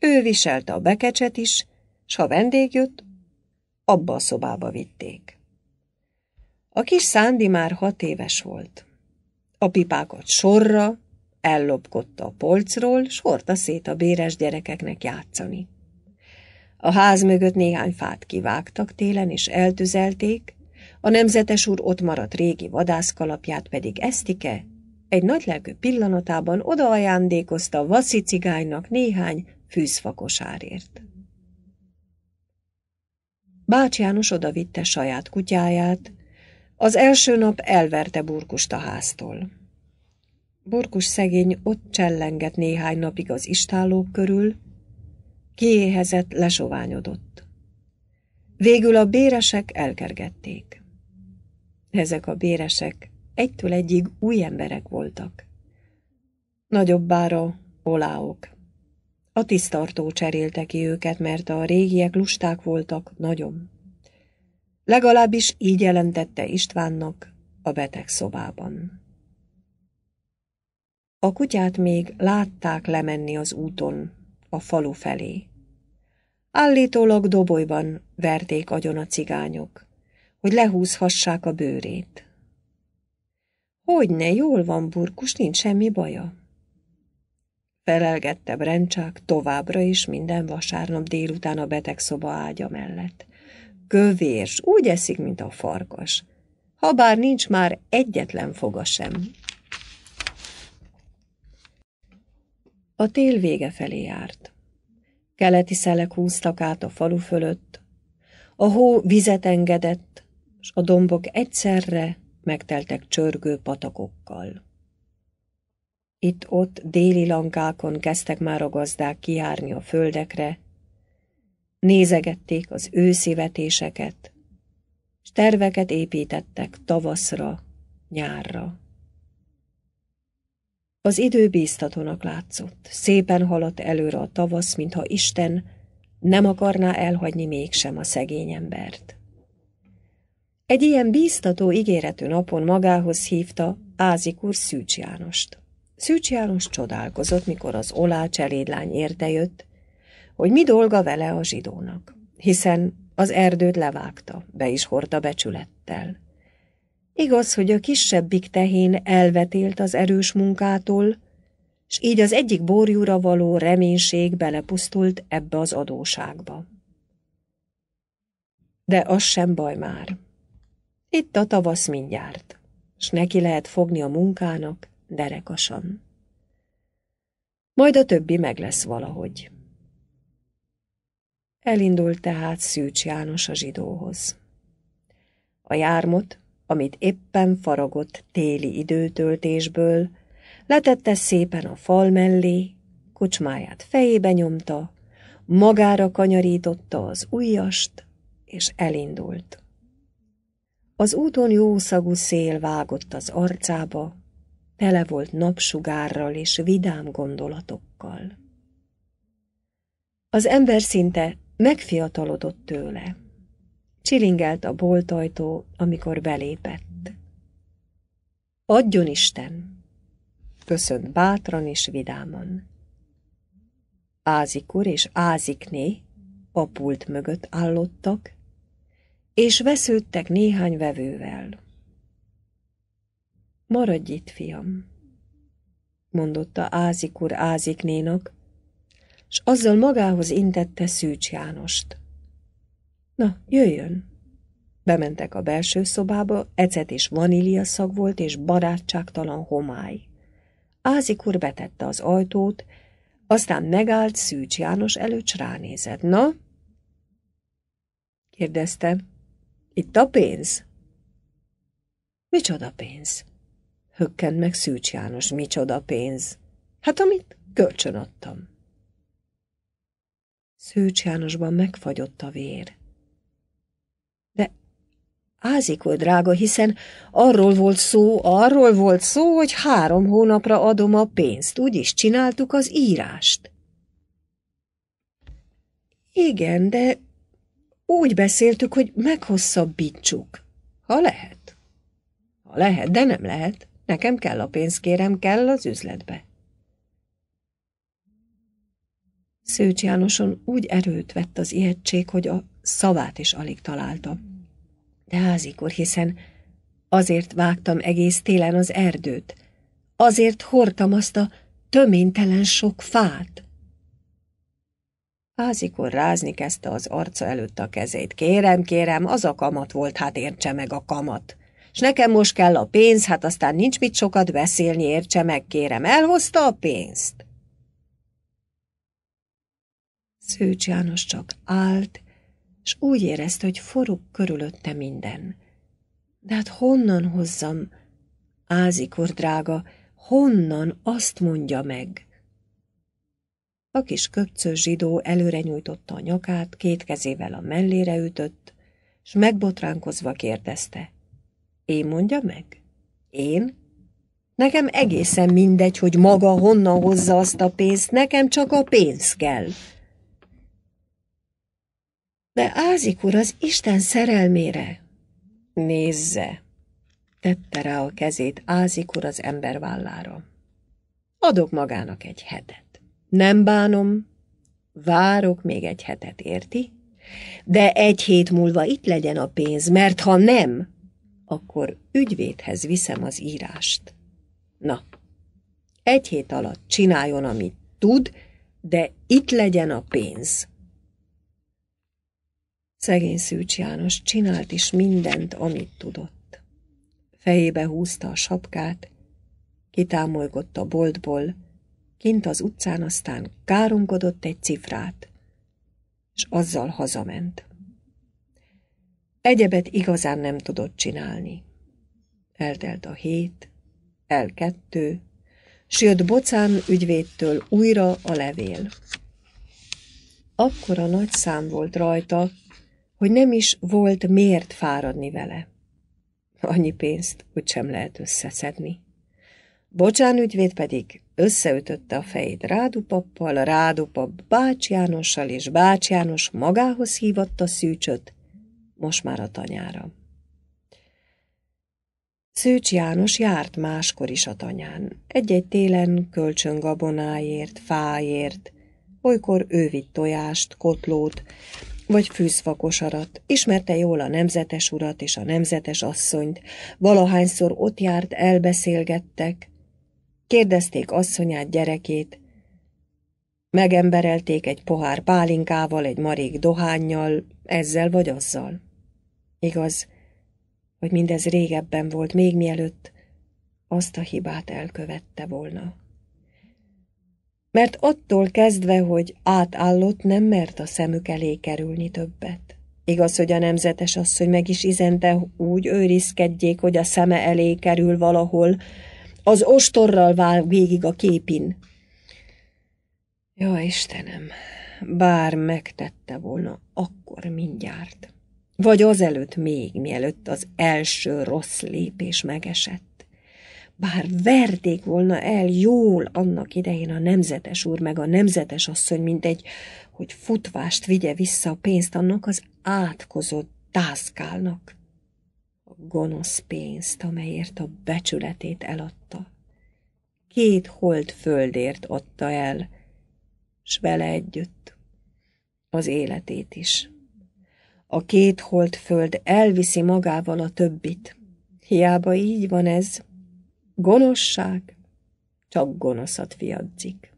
Ő viselte a bekecset is, s ha vendég jött, abba a szobába vitték. A kis Szándi már hat éves volt. A pipákat sorra, ellopkodta a polcról, s hordta szét a béres gyerekeknek játszani. A ház mögött néhány fát kivágtak télen és eltüzelték, a nemzetes úr ott maradt régi vadászkalapját pedig Esztike egy nagylelkű pillanatában odaajándékozta Vaszi cigánynak néhány fűzfakosárért. Bács János odavitte saját kutyáját, az első nap elverte Burkust a háztól. Burkus szegény ott csellengett néhány napig az istálók körül, kiéhezett, lesoványodott. Végül a béresek elkergették. Ezek a béresek egytől egyig új emberek voltak. Nagyobbára oláok. A tisztartó cserélte ki őket, mert a régiek lusták voltak nagyon. Legalábbis így jelentette Istvánnak a beteg szobában. A kutyát még látták lemenni az úton, a falu felé. Állítólag dobolyban verték agyon a cigányok, hogy lehúzhassák a bőrét. Hogyne, jól van, burkus, nincs semmi baja. Felelgette Brencsák továbbra is minden vasárnap délután a betegszoba ágya mellett. Kövérs, úgy eszik, mint a farkas, habár nincs már egyetlen foga sem. A tél vége felé járt keleti szelek húztak át a falu fölött, a hó vizet engedett, s a dombok egyszerre megteltek csörgő patakokkal. Itt-ott déli lankákon kezdtek már a gazdák kiárni a földekre, nézegették az őszivetéseket, vetéseket, s terveket építettek tavaszra, nyárra. Az idő bíztatónak látszott. Szépen haladt előre a tavasz, mintha Isten nem akarná elhagyni mégsem a szegény embert. Egy ilyen bíztató ígéretű napon magához hívta úr Szűcs Jánost. Szűcs János csodálkozott, mikor az olá cselédlány értejött, hogy mi dolga vele a zsidónak, hiszen az erdőt levágta, be is hordta becsülettel. Igaz, hogy a kisebbik tehén elvetélt az erős munkától, s így az egyik borjúra való reménység belepusztult ebbe az adóságba. De az sem baj már. Itt a tavasz mindjárt, s neki lehet fogni a munkának derekasan. Majd a többi meg lesz valahogy. Elindult tehát Szűcs János a zsidóhoz. A jármot amit éppen faragott téli időtöltésből, letette szépen a fal mellé, kocsmáját fejébe nyomta, magára kanyarította az ujjast, és elindult. Az úton jószagú szél vágott az arcába, tele volt napsugárral és vidám gondolatokkal. Az ember szinte megfiatalodott tőle. Csilingelt a boltajtó, amikor belépett. Adjon Isten! Köszönt bátran és vidáman. Ázikur és Ázikné a pult mögött állottak, és vesződtek néhány vevővel. Maradj itt, fiam, mondotta Ázikur Áziknénak, s azzal magához intette Szűcs Jánost. Na, jöjjön! Bementek a belső szobába, ecet és vanília szag volt, és barátságtalan homály. Ázik úr betette az ajtót, aztán megállt Szűcs János előtt, s ránézett. Na? kérdezte. Itt a pénz? Micsoda pénz? Hökkent meg Szűcs János. Micsoda pénz? Hát amit kölcsön adtam. Szűcs Jánosban megfagyott a vér. Ázikó drága, hiszen arról volt szó, arról volt szó, hogy három hónapra adom a pénzt, úgyis csináltuk az írást. Igen, de úgy beszéltük, hogy meghosszabbítsuk. Ha lehet. Ha lehet, de nem lehet. Nekem kell a pénz, kérem, kell az üzletbe. Szőcs Jánoson úgy erőt vett az ijegység, hogy a szavát is alig találta. De házikor, hiszen azért vágtam egész télen az erdőt, azért hordtam azt a töménytelen sok fát. Házikor rázni kezdte az arca előtt a kezét. Kérem, kérem, az a kamat volt, hát értse meg a kamat. S nekem most kell a pénz, hát aztán nincs mit sokat beszélni, értse meg, kérem, elhozta a pénzt. Szőcs János csak állt, s úgy érezte, hogy forog körülötte minden. De hát honnan hozzam, Ázikor drága, honnan azt mondja meg? A kis köpcő zsidó előre nyújtotta a nyakát, két kezével a mellére ütött, s megbotránkozva kérdezte. Én mondja meg? Én? Nekem egészen mindegy, hogy maga honnan hozza azt a pénzt, nekem csak a pénz kell de ázik úr az Isten szerelmére. Nézze! Tette rá a kezét ázik úr az ember vállára. Adok magának egy hetet. Nem bánom, várok még egy hetet, érti? De egy hét múlva itt legyen a pénz, mert ha nem, akkor ügyvédhez viszem az írást. Na, egy hét alatt csináljon, amit tud, de itt legyen a pénz. Szegény Szűcs János csinált is mindent, amit tudott. Fejébe húzta a sapkát, kitámolgott a boltból, kint az utcán aztán káromkodott egy cifrát, és azzal hazament. Egyebet igazán nem tudott csinálni. Eltelt a hét, el kettő, s jött Bocán ügyvédtől újra a levél. Akkora nagy szám volt rajta, hogy nem is volt miért fáradni vele. Annyi pénzt sem lehet összeszedni. Bocsán ügyvéd pedig összeütötte a fejét rádupappal, rádupapp Bács Jánossal, és Bács János magához hívatta Szűcsöt, most már a tanyára. Szűcs János járt máskor is a tanyán, egy-egy télen kölcsöngabonáért, fáért, olykor ő vitt tojást, kotlót, vagy fűszfakos arat. Ismerte jól a nemzetes urat és a nemzetes asszonyt. Valahányszor ott járt, elbeszélgettek. Kérdezték asszonyát, gyerekét. Megemberelték egy pohár pálinkával, egy marék dohányjal, ezzel vagy azzal. Igaz, hogy mindez régebben volt, még mielőtt azt a hibát elkövette volna mert attól kezdve, hogy átállott, nem mert a szemük elé kerülni többet. Igaz, hogy a nemzetes asszony meg is izente úgy őrizkedjék, hogy a szeme elé kerül valahol, az ostorral vál végig a képin. Ja, Istenem, bár megtette volna, akkor mindjárt. Vagy azelőtt még, mielőtt az első rossz lépés megesett bár verték volna el jól annak idején a nemzetes úr meg a nemzetes asszony, mint egy, hogy futvást vigye vissza a pénzt annak az átkozott tászkálnak. A gonosz pénzt, amelyért a becsületét eladta. Két hold földért adta el, s vele együtt az életét is. A két hold föld elviszi magával a többit. Hiába így van ez, Gonoszság csak gonoszat viadzik.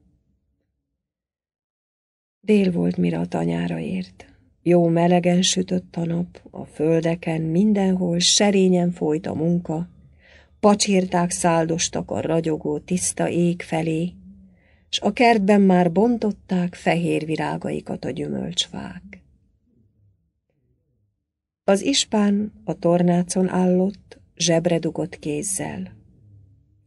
Dél volt, mire a tanyára ért. Jó melegen sütött a nap, a földeken mindenhol serényen folyt a munka, pacsírták száldostak a ragyogó tiszta ég felé, s a kertben már bontották fehér virágaikat a gyümölcsfák. Az ispán a tornácon állott, zsebre dugott kézzel.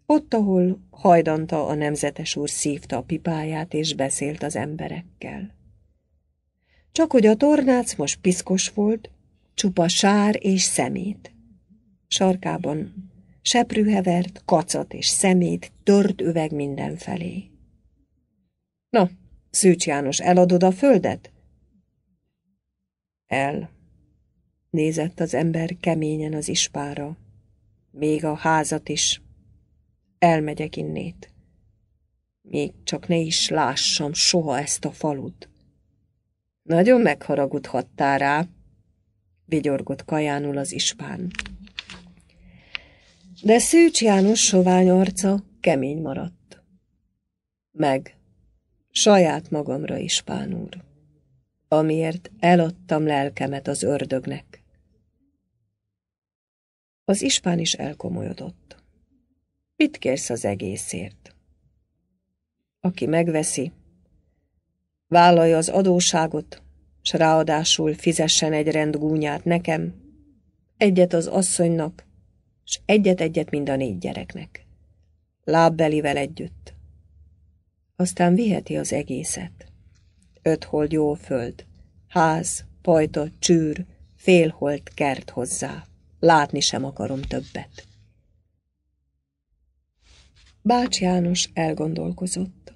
Ott, ahol hajdanta a nemzetes úr szívta a pipáját és beszélt az emberekkel. Csak hogy a tornác most piszkos volt, csupa sár és szemét. Sarkában seprűhevert, kacat és szemét, tört üveg mindenfelé. Na, Szűcs János, eladod a földet? El. Nézett az ember keményen az ispára. Még a házat is elmegyek innét. Még csak ne is lássam soha ezt a falut. Nagyon megharagudhattál rá, vigyorgott kajánul az ispán. De Szűcs János sovány arca kemény maradt. Meg, saját magamra is, pán úr, amiért eladtam lelkemet az ördögnek. Az ispán is elkomolyodott. Mit kérsz az egészért? Aki megveszi, vállalja az adóságot, s ráadásul fizessen egy rend gúnyát nekem, egyet az asszonynak, s egyet-egyet mind a négy gyereknek. Lábbelivel együtt. Aztán viheti az egészet. Öt hold jó föld, ház, pajta, csűr, félhold kert hozzá. Látni sem akarom többet. Bács János elgondolkozott.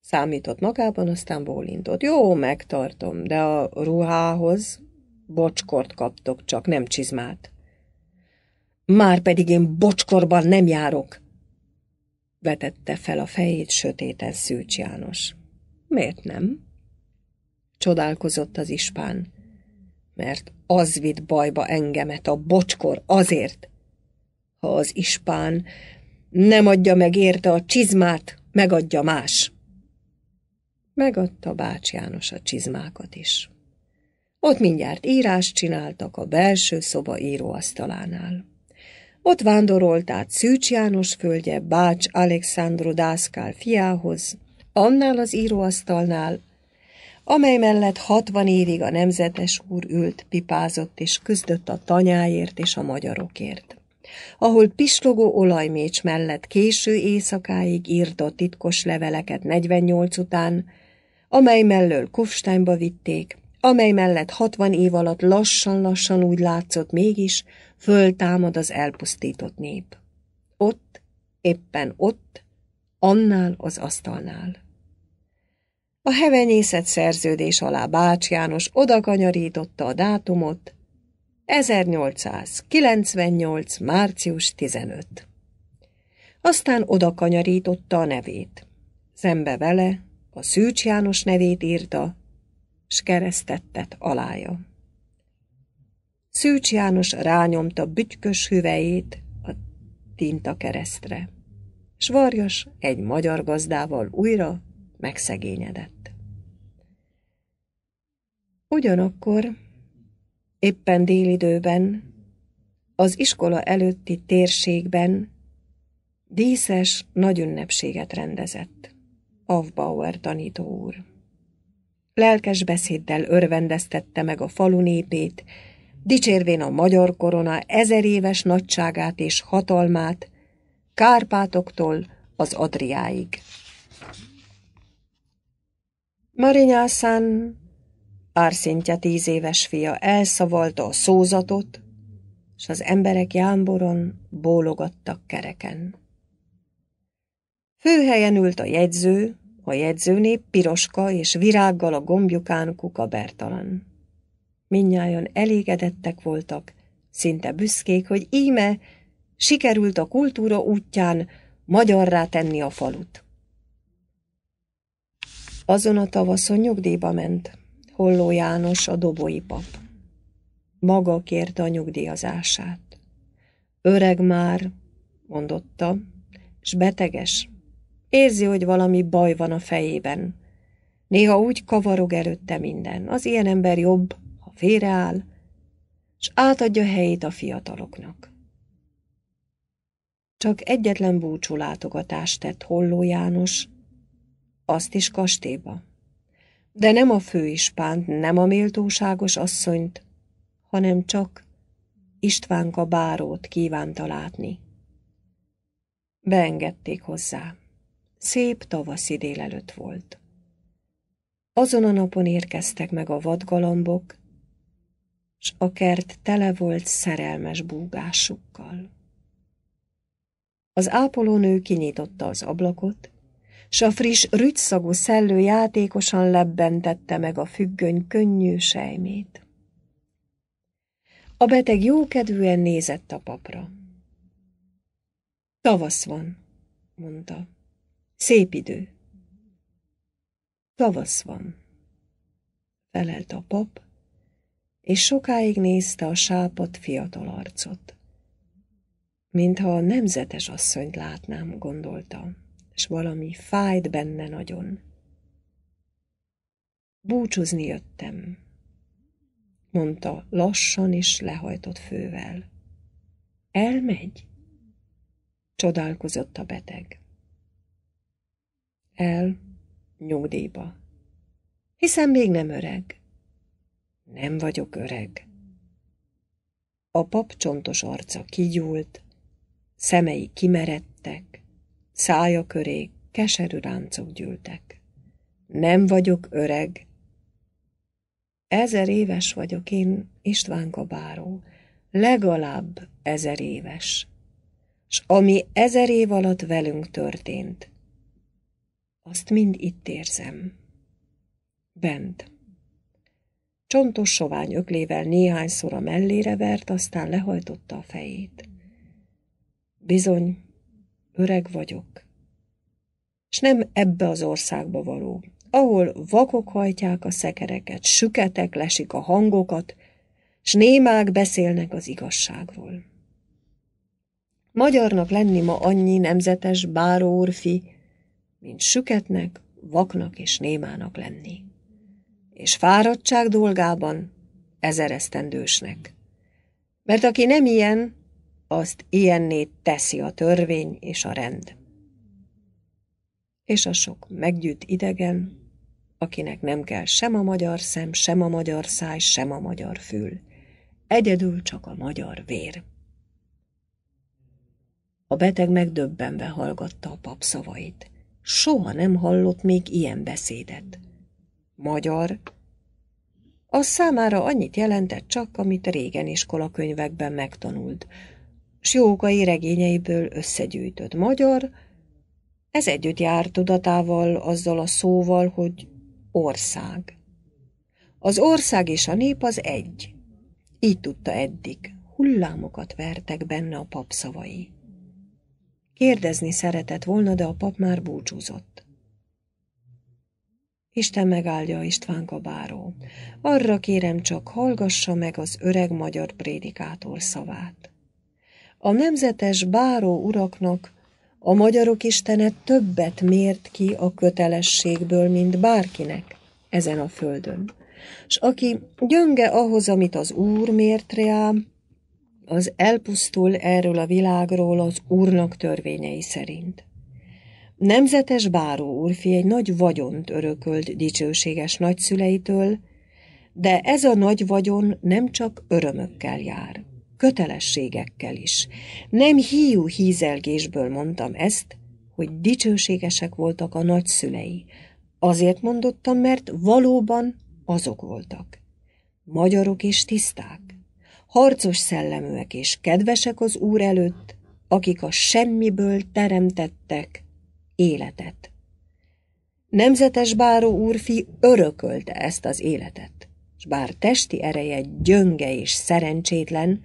Számított magában, aztán bólintott. Jó, megtartom, de a ruhához bocskort kaptok, csak nem csizmát. Már pedig én bocskorban nem járok, vetette fel a fejét sötéten Szűcs János. Miért nem? Csodálkozott az ispán. Mert az vitt bajba engemet a bocskor azért, ha az ispán nem adja meg érte a csizmát, megadja más. Megadta Bács János a csizmákat is. Ott mindjárt írást csináltak a belső szoba íróasztalánál. Ott vándorolt át Szűcs János földje Bács Alexandro Dászkál fiához, annál az íróasztalnál, amely mellett hatvan évig a nemzetes úr ült, pipázott és küzdött a tanyáért és a magyarokért ahol pislogó olajmécs mellett késő éjszakáig írta titkos leveleket 48 után, amely mellől Kufsteinba vitték, amely mellett 60 év alatt lassan-lassan úgy látszott mégis, föltámad az elpusztított nép. Ott, éppen ott, annál az asztalnál. A hevenyészet szerződés alá Bács János odakanyarította a dátumot, 1898. március 15. Aztán oda kanyarította a nevét. Zembe vele a Szűcs János nevét írta, s keresztettet alája. Szűcs János rányomta bütykös hüvejét a tinta keresztre. varjas egy magyar gazdával újra megszegényedett. Ugyanakkor éppen délidőben, az iskola előtti térségben díszes nagy ünnepséget rendezett. Avbauer tanító úr. Lelkes beszéddel örvendeztette meg a falu népét, dicsérvén a magyar korona ezer éves nagyságát és hatalmát, Kárpátoktól az Adriáig. Marinyászán Párszintja tíz éves fia elszavalta a szózatot, és az emberek jámboron bólogattak kereken. Főhelyen ült a jegyző, a jegyzőnép piroska és virággal a gombjukán kuka bertalan. Mindnyájan elégedettek voltak, szinte büszkék, hogy íme sikerült a kultúra útján magyarrá tenni a falut. Azon a tavaszon nyugdíjba ment, Holló János a dobói pap. Maga kérte a nyugdíjazását. Öreg már, mondotta, és beteges. Érzi, hogy valami baj van a fejében. Néha úgy kavarog előtte minden. Az ilyen ember jobb, ha félreáll, és átadja helyét a fiataloknak. Csak egyetlen búcsú látogatást tett Holló János, azt is kastélyba de nem a főispánt, nem a méltóságos asszonyt, hanem csak Istvánka bárót kívánta látni. Beengedték hozzá. Szép tavaszi délelőtt volt. Azon a napon érkeztek meg a vadgalambok, s a kert tele volt szerelmes búgásukkal. Az ápolónő kinyitotta az ablakot, s a friss, rügyszagú szellő játékosan lebbentette meg a függöny könnyű sejmét. A beteg jókedvűen nézett a papra. Tavasz van, mondta. Szép idő. Tavasz van, felelt a pap, és sokáig nézte a sápat fiatal arcot. Mintha a nemzetes asszonyt látnám, gondolta és valami fájt benne nagyon. Búcsúzni jöttem, mondta lassan és lehajtott fővel. Elmegy? Csodálkozott a beteg. El, nyugdíjba. Hiszen még nem öreg. Nem vagyok öreg. A pap csontos arca kigyúlt, szemei kimeredtek, szája köré keserű ráncok gyűltek. Nem vagyok öreg. Ezer éves vagyok én, István Kabáró, legalább ezer éves. S ami ezer év alatt velünk történt, azt mind itt érzem. Bent. Csontos sovány öklével néhányszor a mellére vert, aztán lehajtotta a fejét. Bizony, öreg vagyok. És nem ebbe az országba való, ahol vakok hajtják a szekereket, süketek lesik a hangokat, s némák beszélnek az igazságról. Magyarnak lenni ma annyi nemzetes báróorfi, mint süketnek, vaknak és némának lenni. És fáradtság dolgában ezeresztendősnek. Mert aki nem ilyen, azt ilyenné teszi a törvény és a rend. És a sok meggyűjt idegen, akinek nem kell sem a magyar szem, sem a magyar száj, sem a magyar fül. Egyedül csak a magyar vér. A beteg megdöbbenve hallgatta a pap szavait. Soha nem hallott még ilyen beszédet. Magyar. Az számára annyit jelentett csak, amit régen iskolakönyvekben megtanult, s jógai regényeiből összegyűjtött magyar, ez együtt jár tudatával azzal a szóval, hogy ország. Az ország és a nép az egy. Így tudta eddig, hullámokat vertek benne a pap szavai. Kérdezni szeretett volna, de a pap már búcsúzott. Isten megáldja István Kabáró. Arra kérem csak hallgassa meg az öreg magyar prédikátor szavát a nemzetes báró uraknak a magyarok istene többet mért ki a kötelességből, mint bárkinek ezen a földön. S aki gyönge ahhoz, amit az Úr mért rá, az elpusztul erről a világról az Úrnak törvényei szerint. Nemzetes báró úrfi egy nagy vagyont örökölt dicsőséges nagyszüleitől, de ez a nagy vagyon nem csak örömökkel jár kötelességekkel is. Nem hiú hízelgésből mondtam ezt, hogy dicsőségesek voltak a nagyszülei. Azért mondottam, mert valóban azok voltak. Magyarok és tiszták, harcos szelleműek és kedvesek az Úr előtt, akik a semmiből teremtettek életet. Nemzetes báró úrfi örökölte ezt az életet, s bár testi ereje gyönge és szerencsétlen,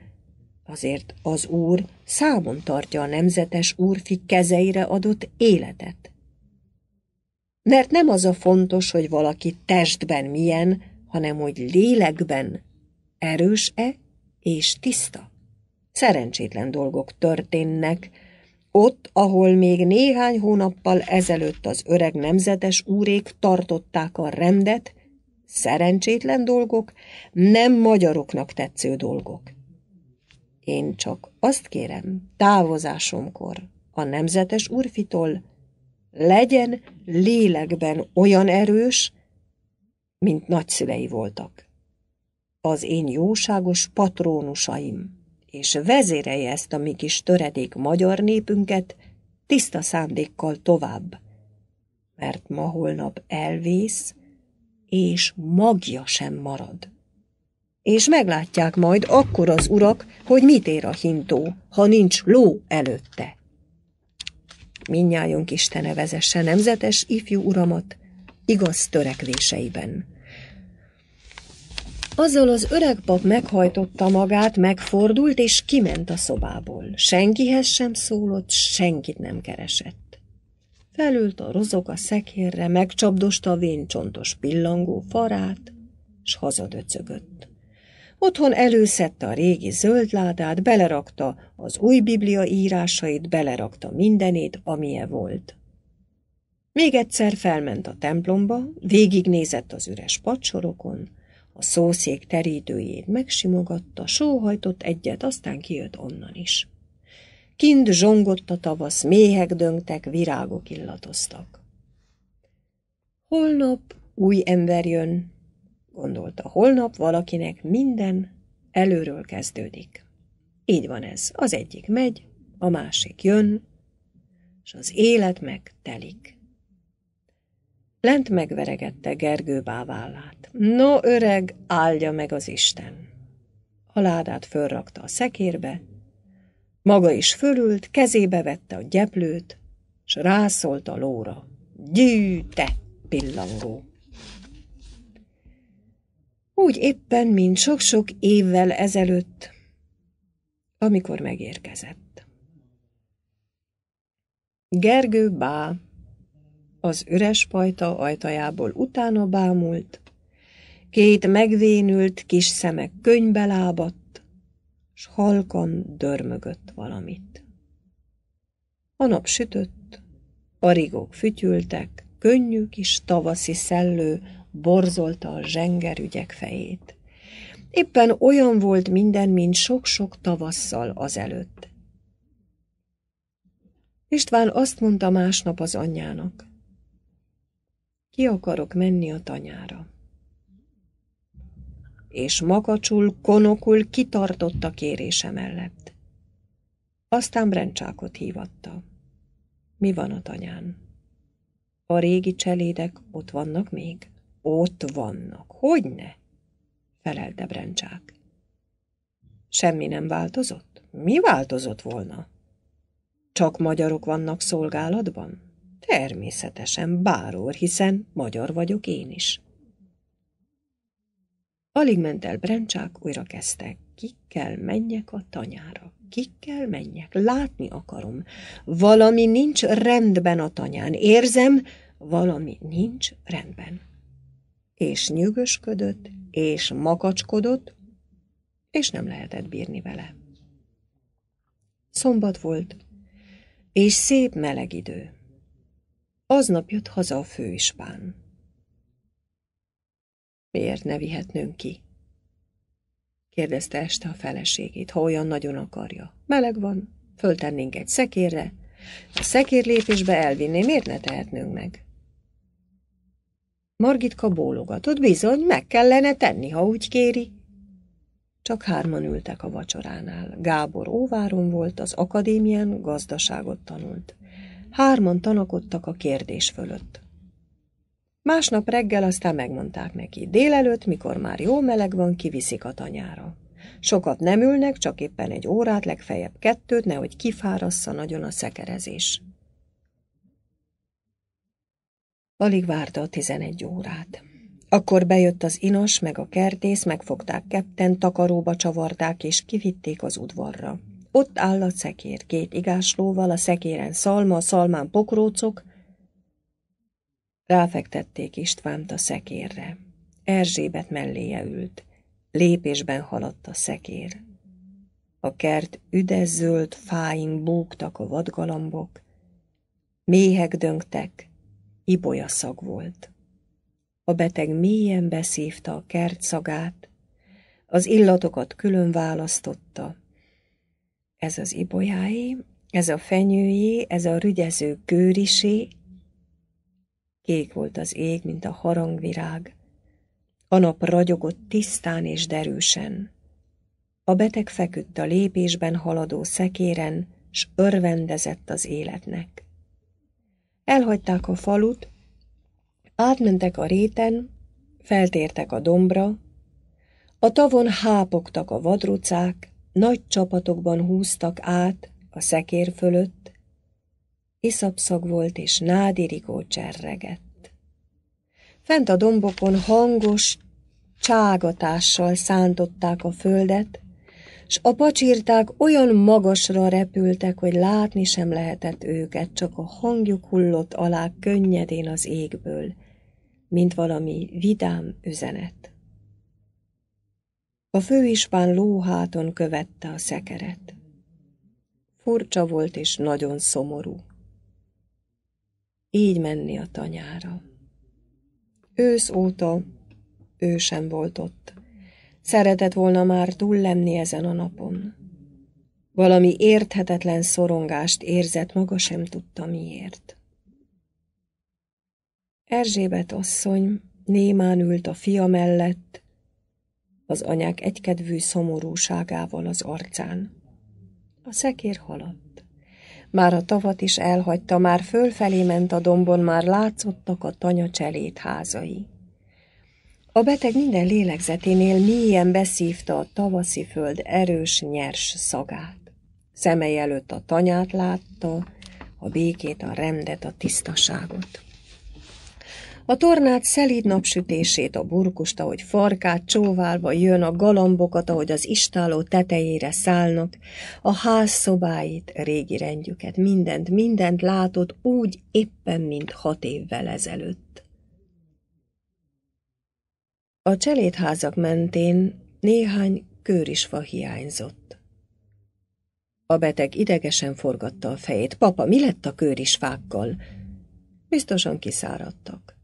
Azért az Úr számon tartja a nemzetes úrfi kezeire adott életet. Mert nem az a fontos, hogy valaki testben milyen, hanem hogy lélekben erős-e és tiszta. Szerencsétlen dolgok történnek, ott, ahol még néhány hónappal ezelőtt az öreg nemzetes úrék tartották a rendet, szerencsétlen dolgok, nem magyaroknak tetsző dolgok. Én csak azt kérem, távozásomkor a nemzetes urfitól legyen lélekben olyan erős, mint nagyszülei voltak. Az én jóságos patrónusaim, és vezérelje ezt a mi kis töredék magyar népünket tiszta szándékkal tovább, mert ma holnap elvész, és magja sem marad és meglátják majd akkor az urak, hogy mit ér a hintó, ha nincs ló előtte. Minnyájunk Istene vezesse nemzetes ifjú uramat igaz törekvéseiben. Azzal az öreg pap meghajtotta magát, megfordult, és kiment a szobából. Senkihez sem szólott, senkit nem keresett. Felült a rozog a szekérre, megcsapdosta a véncsontos pillangó farát, s hazadöcögött. Otthon előszedte a régi zöld ládát, belerakta az új biblia írásait, belerakta mindenét, amilyen volt. Még egyszer felment a templomba, végignézett az üres pacsorokon, a szószék terítőjét megsimogatta, sóhajtott egyet, aztán kijött onnan is. Kind zsongott a tavasz, méhek döngtek, virágok illatoztak. Holnap új ember jön, gondolta, holnap valakinek minden előről kezdődik. Így van ez. Az egyik megy, a másik jön, és az élet meg telik. Lent megveregette Gergő bávállát. No, öreg, áldja meg az Isten! A ládát fölrakta a szekérbe, maga is fölült, kezébe vette a gyeplőt, s rászólt a lóra. Gyűjte, pillangó! úgy éppen, mint sok-sok évvel ezelőtt, amikor megérkezett. Gergő Bá az üres pajta ajtajából utána bámult, két megvénült kis szemek könybe lábadt, s halkan dörmögött valamit. A nap sütött, a rigók fütyültek, könnyű kis tavaszi szellő borzolta a ügyek fejét. Éppen olyan volt minden, mint sok-sok tavasszal azelőtt. István azt mondta másnap az anyjának. Ki akarok menni a tanyára. És makacsul, konokul kitartott a kérése mellett. Aztán Brencsákot hívatta. Mi van a tanyán? A régi cselédek ott vannak még? Ott vannak, hogy ne? felelte Brencsák. Semmi nem változott? Mi változott volna? Csak magyarok vannak szolgálatban? Természetesen, bárór, hiszen magyar vagyok én is. Alig ment el Brencsák, újra kezdte. Kikkel menjek a tanyára? Kikkel menjek? Látni akarom. Valami nincs rendben a tanyán. Érzem, valami nincs rendben és nyűgösködött, és makacskodott, és nem lehetett bírni vele. Szombat volt, és szép meleg idő. Aznap jött haza a főispán. Miért ne vihetnünk ki? kérdezte este a feleségét, ha olyan nagyon akarja. Meleg van, föltennénk egy szekérre, a szekérlépésbe elvinné, miért ne tehetnünk meg? Margitka bólogatott, bizony, meg kellene tenni, ha úgy kéri. Csak hárman ültek a vacsoránál. Gábor óváron volt, az akadémián gazdaságot tanult. Hárman tanakodtak a kérdés fölött. Másnap reggel aztán megmondták neki, délelőtt, mikor már jó meleg van, kiviszik a tanyára. Sokat nem ülnek, csak éppen egy órát, legfeljebb kettőt, nehogy kifárassza nagyon a szekerezés. Alig várta a tizenegy órát. Akkor bejött az inas, meg a kertész, megfogták ketten, takaróba csavarták, és kivitték az udvarra. Ott áll a szekér, két igáslóval, a szekéren szalma, a szalmán pokrócok. Ráfektették Istvánt a szekérre. Erzsébet melléje ült. Lépésben haladt a szekér. A kert üdes zöld fáin búgtak a vadgalambok. Méhek döngtek, ibolyaszag volt. A beteg mélyen beszívta a kert szagát, az illatokat külön választotta. Ez az ibolyáé, ez a fenyőjé, ez a rügyező kőrisé. Kék volt az ég, mint a harangvirág. A nap ragyogott tisztán és derűsen. A beteg feküdt a lépésben haladó szekéren, s örvendezett az életnek. Elhagyták a falut, átmentek a réten, feltértek a dombra, a tavon hápogtak a vadrucák, nagy csapatokban húztak át a szekér fölött, iszapszag volt és nádirigó cserregett. Fent a dombokon hangos cságatással szántották a földet, s a pacsirták olyan magasra repültek, hogy látni sem lehetett őket, csak a hangjuk hullott alá könnyedén az égből, mint valami vidám üzenet. A főispán lóháton követte a szekeret. Furcsa volt és nagyon szomorú. Így menni a tanyára. Ősz óta ő sem volt ott. Szeretett volna már túl lenni ezen a napon. Valami érthetetlen szorongást érzett, maga sem tudta miért. Erzsébet asszony némán ült a fia mellett, az anyák egykedvű szomorúságával az arcán. A szekér haladt. Már a tavat is elhagyta, már fölfelé ment a dombon, már látszottak a tanya cselét házai. A beteg minden lélegzeténél mélyen beszívta a tavaszi föld erős, nyers szagát. Szemei előtt a tanyát látta, a békét, a rendet, a tisztaságot. A tornát szelíd napsütését, a burkust, ahogy farkát csóválva jön, a galambokat, ahogy az istáló tetejére szállnak, a ház szobáit, régi rendjüket, mindent, mindent látott úgy éppen, mint hat évvel ezelőtt. A cselédházak mentén néhány kőrisfa hiányzott. A beteg idegesen forgatta a fejét. Papa, mi lett a kőrisfákkal? Biztosan kiszáradtak.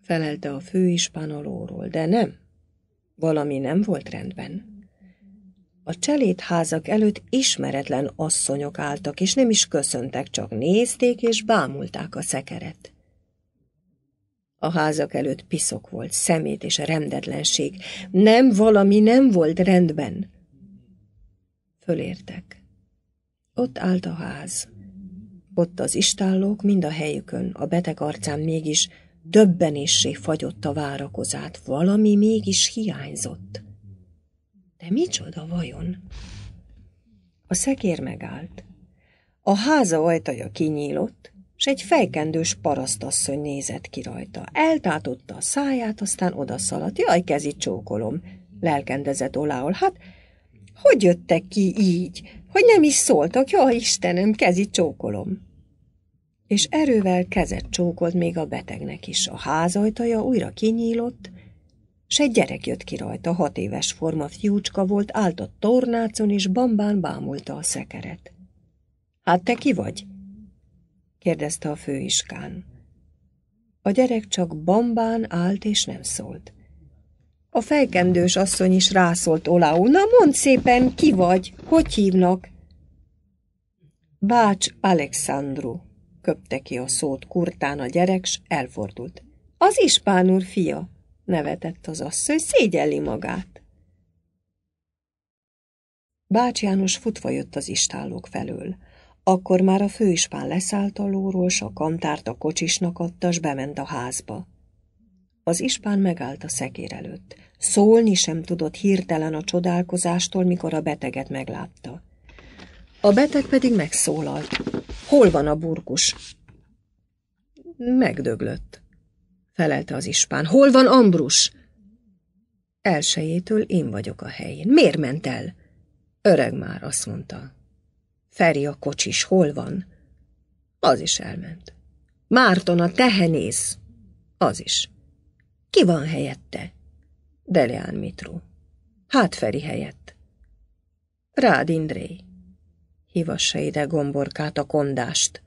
Felelte a főispánolóról. alóról, de nem. Valami nem volt rendben. A cselédházak előtt ismeretlen asszonyok álltak, és nem is köszöntek, csak nézték és bámulták a szekeret. A házak előtt piszok volt, szemét és a rendetlenség. Nem valami nem volt rendben. Fölértek. Ott állt a ház. Ott az istállók mind a helyükön, a beteg arcán mégis döbbenéssé fagyott a várakozát. Valami mégis hiányzott. De micsoda vajon? A szekér megállt. A háza ajtaja kinyílott, s egy fejkendős parasztasszony nézett ki rajta. Eltátotta a száját, aztán odaszaladt. Jaj, kezit csókolom, lelkendezett Oláol. Hát, hogy jöttek ki így? Hogy nem is szóltak? Jaj, Istenem, kezit csókolom. És erővel kezet csókolt még a betegnek is. A házajtaja újra kinyílott, s egy gyerek jött ki rajta, hat éves forma fiúcska volt, állt a tornácon, és bambán bámulta a szekeret. Hát te ki vagy? kérdezte a főiskán. A gyerek csak bambán állt és nem szólt. A fejkendős asszony is rászólt Oláú, na mondd szépen, ki vagy, hogy hívnak? Bács Alexandru, köpte ki a szót kurtán a gyerek, s elfordult. Az ispán úr fia, nevetett az asszony, szégyelli magát. Bács János futva jött az istállók felől. Akkor már a főispán leszállt a lóról, s a kantárt a kocsisnak adta, s bement a házba. Az ispán megállt a szekér előtt. Szólni sem tudott hirtelen a csodálkozástól, mikor a beteget meglátta. A beteg pedig megszólalt. Hol van a burkus? Megdöglött, felelte az ispán. Hol van Ambrus? Elsejétől én vagyok a helyén. Miért ment el? Öreg már, azt mondta. Feri a kocsis hol van? Az is elment. Márton a tehenész. Az is. Ki van helyette? Deleán Mitró. Hát Feri helyett. Rád Indré. Hívassa ide gomborkát a kondást.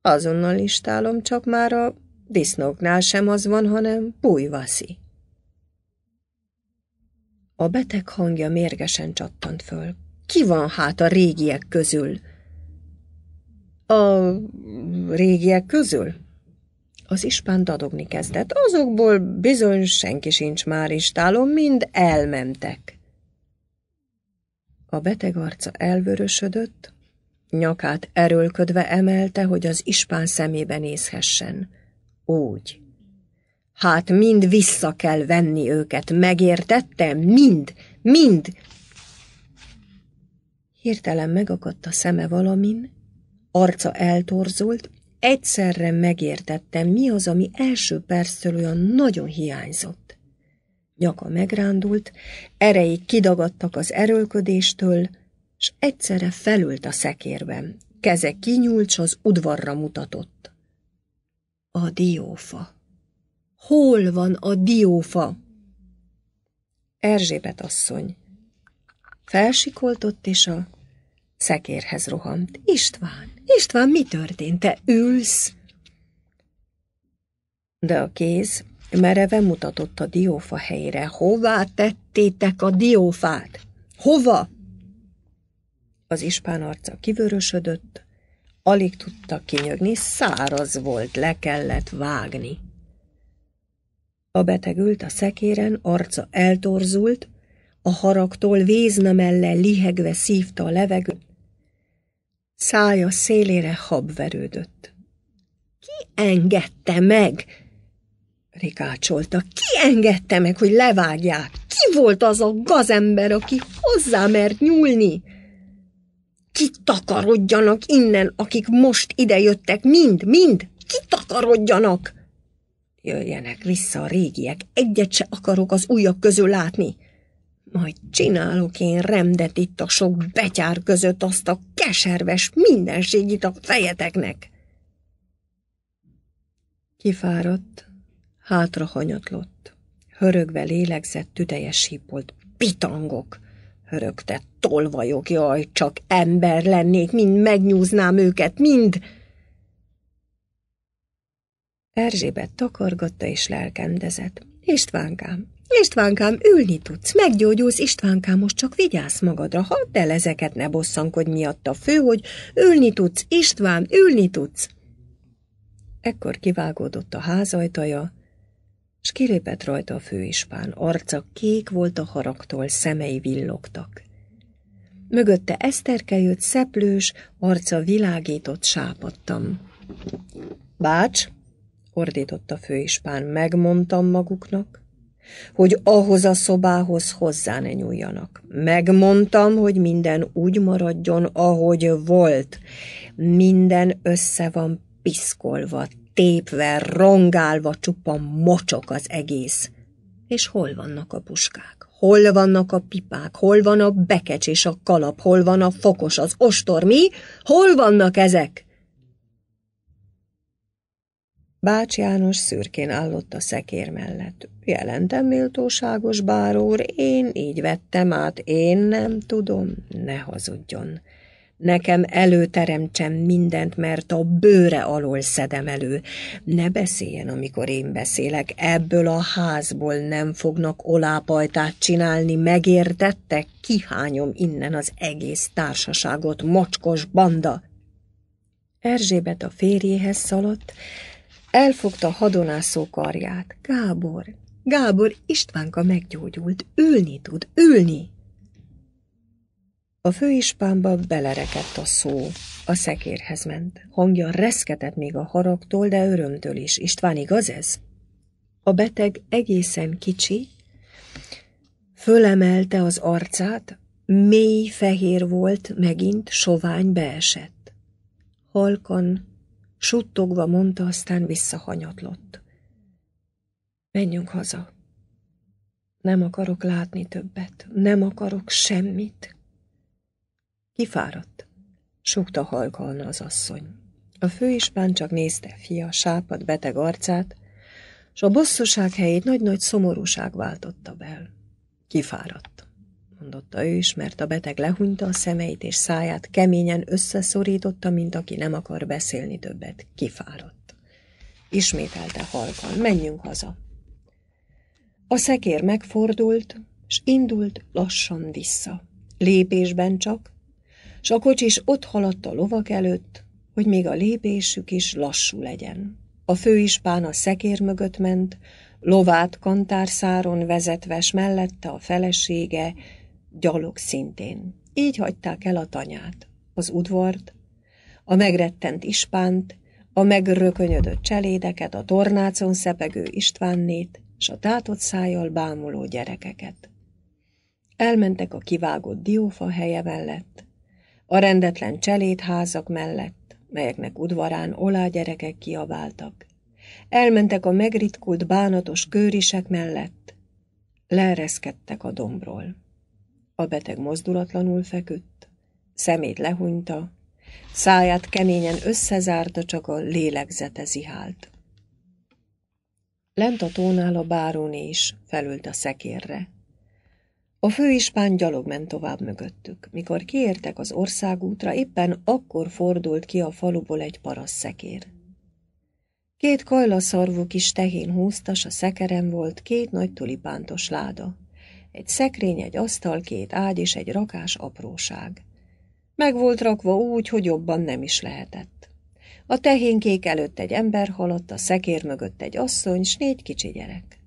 Azonnal listálom, csak már a disznóknál sem az van, hanem bújvaszi. A beteg hangja mérgesen csattant föl. Ki van hát a régiek közül? A régiek közül? Az ispán dadogni kezdett. Azokból bizony senki sincs már istálon, mind elmentek. A beteg arca elvörösödött, nyakát erőlködve emelte, hogy az ispán szemébe nézhessen. Úgy. Hát mind vissza kell venni őket, megértette? Mind, mind, Hirtelen megakadt a szeme valamin, arca eltorzult, egyszerre megértettem, mi az, ami első perctől olyan nagyon hiányzott. Nyaka megrándult, erei kidagadtak az erőlködéstől, s egyszerre felült a szekérben, keze kinyúlt, s az udvarra mutatott. A diófa. Hol van a diófa? Erzsébet asszony. Felsikoltott, és a Szekérhez rohant. István, István, mi történt? Te ülsz? De a kéz mereve mutatott a diófa helyére. Hová tettétek a diófát? Hova? Az ispán arca kivörösödött, alig tudta kinyögni, száraz volt, le kellett vágni. A beteg ült a szekéren, arca eltorzult, a haragtól vézna mellen lihegve szívta a levegőt, szája szélére habverődött. Ki engedte meg? Rikácsolta. Ki engedte meg, hogy levágják? Ki volt az a gazember, aki hozzá mert nyúlni? takarodjanak innen, akik most idejöttek, mind, mind, takarodjanak? Jöjjenek vissza a régiek, egyet se akarok az újak közül látni. Majd csinálok én rendet itt a sok betyár között azt a keserves mindenségit a fejeteknek. Kifáradt, hátrahanyatlott, Hörögve lélegzett tüdejes sípolt, Pitangok! hörögte, tolvajok, jaj, csak ember lennék, mind megnyúznám őket, mind... Erzsébet takargatta és lelkendezett. Istvánkám, Istvánkám, ülni tudsz, meggyógyulsz, Istvánkám, most csak vigyázz magadra, hadd el ezeket, ne bosszankodj miatt a fő, hogy ülni tudsz, István, ülni tudsz. Ekkor kivágódott a házajtaja, s kilépett rajta a főispán, arca kék volt a haraktól, szemei villogtak. Mögötte Eszterke jött szeplős, arca világított sápadtam. Bács, ordított a főispán, megmondtam maguknak, hogy ahhoz a szobához hozzá ne nyúljanak. Megmondtam, hogy minden úgy maradjon, ahogy volt. Minden össze van piszkolva, tépve, rongálva, csupa mocsok az egész. És hol vannak a puskák? Hol vannak a pipák? Hol van a bekecs és a kalap? Hol van a fokos, az ostor? Mi? Hol vannak ezek? Bács János szürkén állott a szekér mellett. Jelentem, méltóságos bárór, én így vettem át, én nem tudom, ne hazudjon. Nekem előteremtsem mindent, mert a bőre alól szedem elő. Ne beszéljen, amikor én beszélek. Ebből a házból nem fognak olápajtát csinálni, megértette? Kihányom innen az egész társaságot, mocskos banda! Erzsébet a férjéhez szaladt, elfogta hadonászó karját. Gábor, Gábor Istvánka meggyógyult, ülni tud, ülni! A főispánba belerekedt a szó. A szekérhez ment. Hangja reszketett még a haragtól, de örömtől is. István, igaz ez? A beteg egészen kicsi, fölemelte az arcát, mély fehér volt, megint sovány beesett. Halkan, suttogva mondta, aztán visszahanyatlott. Menjünk haza. Nem akarok látni többet, nem akarok semmit. Kifáradt, súgta halkan az asszony. A főispán csak nézte fia sápad beteg arcát, s a bosszúság helyét nagy-nagy szomorúság váltotta bel. Kifáradt, mondotta ő is, mert a beteg lehunyta a szemeit és száját, keményen összeszorította, mint aki nem akar beszélni többet. Kifáradt. Ismételte halkan, menjünk haza. A szekér megfordult, s indult lassan vissza. Lépésben csak, s a kocsis ott haladt a lovak előtt, hogy még a lépésük is lassú legyen. A főispán a szekér mögött ment, lovát kantárszáron vezetve, s mellette a felesége, gyalog szintén. Így hagyták el a tanyát, az udvart, a megrettent ispánt, a megrökönyödött cselédeket, a tornácon szepegő Istvánnét, s a tátott szájjal bámuló gyerekeket. Elmentek a kivágott diófa helye mellett, a rendetlen cselédházak mellett, melyeknek udvarán olá gyerekek kiabáltak. Elmentek a megritkult bánatos kőrisek mellett, leereszkedtek a dombról. A beteg mozdulatlanul feküdt, szemét lehunyta, száját keményen összezárta, csak a lélegzete zihált. Lent a tónál a báróné is felült a szekérre. A főispán gyalog ment tovább mögöttük. Mikor kiértek az országútra, éppen akkor fordult ki a faluból egy parasz szekér. Két kajlaszarvú kis tehén húztas a szekerem volt két nagy tulipántos láda. Egy szekrény, egy asztal, két ágy és egy rakás apróság. Meg volt rakva úgy, hogy jobban nem is lehetett. A tehénkék előtt egy ember haladt, a szekér mögött egy asszony, s négy kicsi gyerek.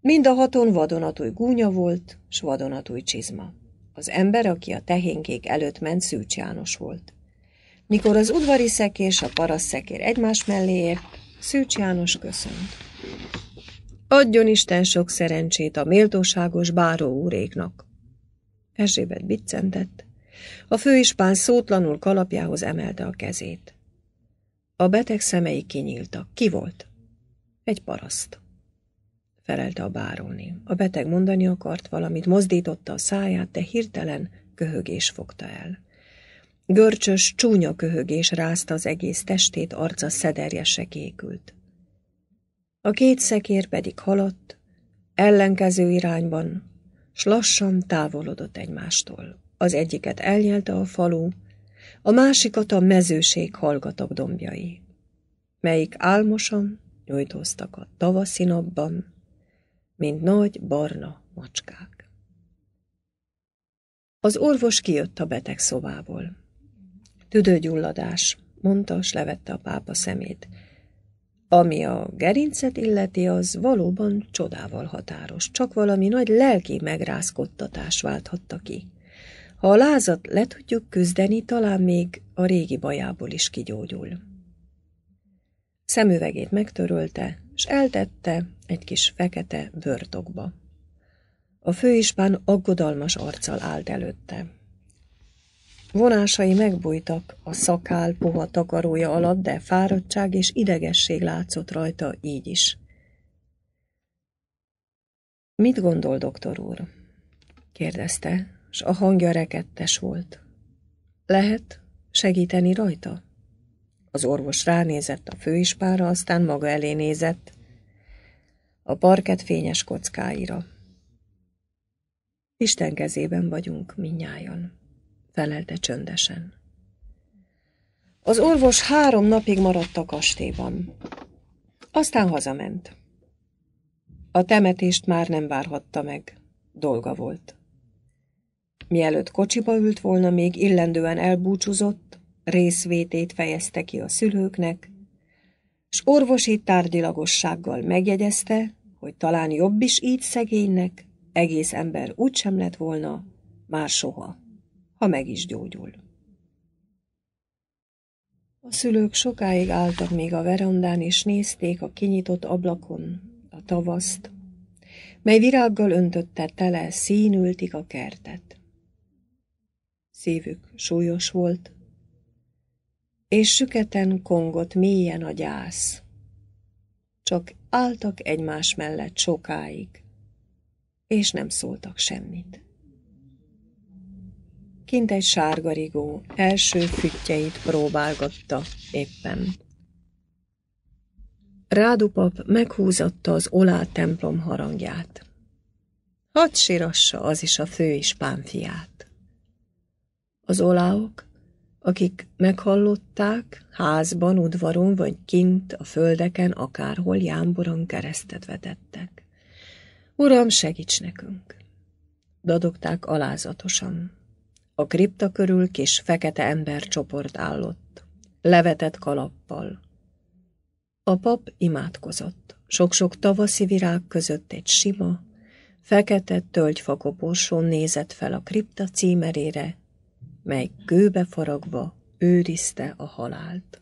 Mind a haton vadonatúj gúnya volt, s vadonatúj csizma. Az ember, aki a tehénkék előtt ment, Szűcs János volt. Mikor az udvari szekér és a parasz szekér egymás mellé ért, Szűcs János köszönt. Adjon Isten sok szerencsét a méltóságos báró úréknak. Erzsébet biccentett. A főispán szótlanul kalapjához emelte a kezét. A beteg szemei kinyíltak. Ki volt? Egy paraszt. Felelte a bárónő. A beteg mondani akart valamit, mozdította a száját, de hirtelen köhögés fogta el. Görcsös, csúnya köhögés rázta az egész testét, arca szederjese kékült. A két szekér pedig haladt, ellenkező irányban, s lassan távolodott egymástól. Az egyiket elnyelte a falu, a másikat a mezőség hallgatok dombjai, melyik álmosan nyújtóztak a tavaszi napban, mint nagy barna macskák. Az orvos kijött a beteg szobából. Tüdőgyulladás, mondta, s levette a pápa szemét. Ami a gerincet illeti, az valóban csodával határos, csak valami nagy lelki megrázkodtatás válthatta ki. Ha a lázat le tudjuk küzdeni, talán még a régi bajából is kigyógyul. Szemüvegét megtörölte, s eltette egy kis fekete börtokba. A főispán aggodalmas arccal állt előtte. Vonásai megbújtak a szakál poha takarója alatt, de fáradtság és idegesség látszott rajta így is. Mit gondol, doktor úr? kérdezte, s a hangja rekettes volt. Lehet segíteni rajta? Az orvos ránézett a főispára, aztán maga elé nézett, a parket fényes kockáira. Isten kezében vagyunk minnyájan, felelte csöndesen. Az orvos három napig maradt a kastélyban. Aztán hazament. A temetést már nem várhatta meg. Dolga volt. Mielőtt kocsiba ült volna, még illendően elbúcsúzott, részvétét fejezte ki a szülőknek, s orvosi tárgyilagossággal megjegyezte, hogy talán jobb is így szegénynek, egész ember úgysem lett volna, már soha, ha meg is gyógyul. A szülők sokáig álltak még a verandán, és nézték a kinyitott ablakon a tavaszt, mely virággal öntötte tele, színültik a kertet szívük súlyos volt, és süketen kongott mélyen a gyász. Csak álltak egymás mellett sokáig, és nem szóltak semmit. Kint egy sárgarigó első füttyeit próbálgatta éppen. Rádupap meghúzatta az olá templom harangját. Hadd sírassa az is a ispán fiát. Az oláok, akik meghallották, házban, udvaron vagy kint, a földeken, akárhol jámboron keresztet vetettek. Uram, segíts nekünk! Dadogták alázatosan. A kripta körül kis fekete embercsoport állott, levetett kalappal. A pap imádkozott. Sok-sok tavaszi virág között egy sima, fekete tölgyfakoporsón nézett fel a kripta címerére, mely kőbe faragva őrizte a halált.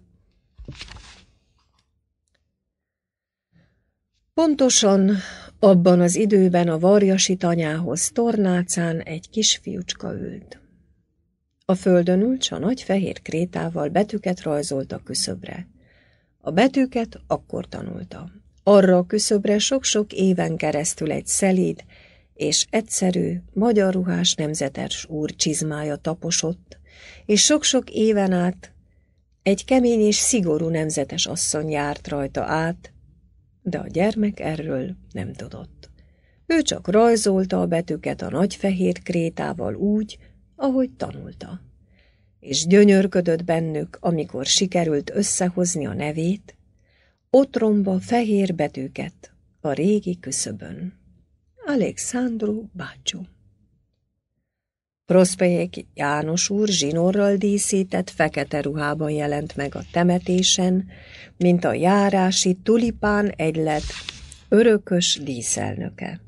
Pontosan abban az időben a varjasi tanyához tornácán egy kis fiúcska ült. A földön ült, a nagy fehér krétával betűket rajzolt a küszöbre. A betűket akkor tanulta. Arra a küszöbre sok-sok éven keresztül egy szelíd, és egyszerű, magyar ruhás nemzetes úr csizmája taposott, és sok-sok éven át egy kemény és szigorú nemzetes asszony járt rajta át, de a gyermek erről nem tudott. Ő csak rajzolta a betűket a nagy fehér krétával úgy, ahogy tanulta. És gyönyörködött bennük, amikor sikerült összehozni a nevét, otromba fehér betűket a régi küszöbön. Alexandru Bácsú. Proszpejek János úr zsinórral díszített fekete ruhában jelent meg a temetésen, mint a járási tulipán egylet örökös díszelnöke.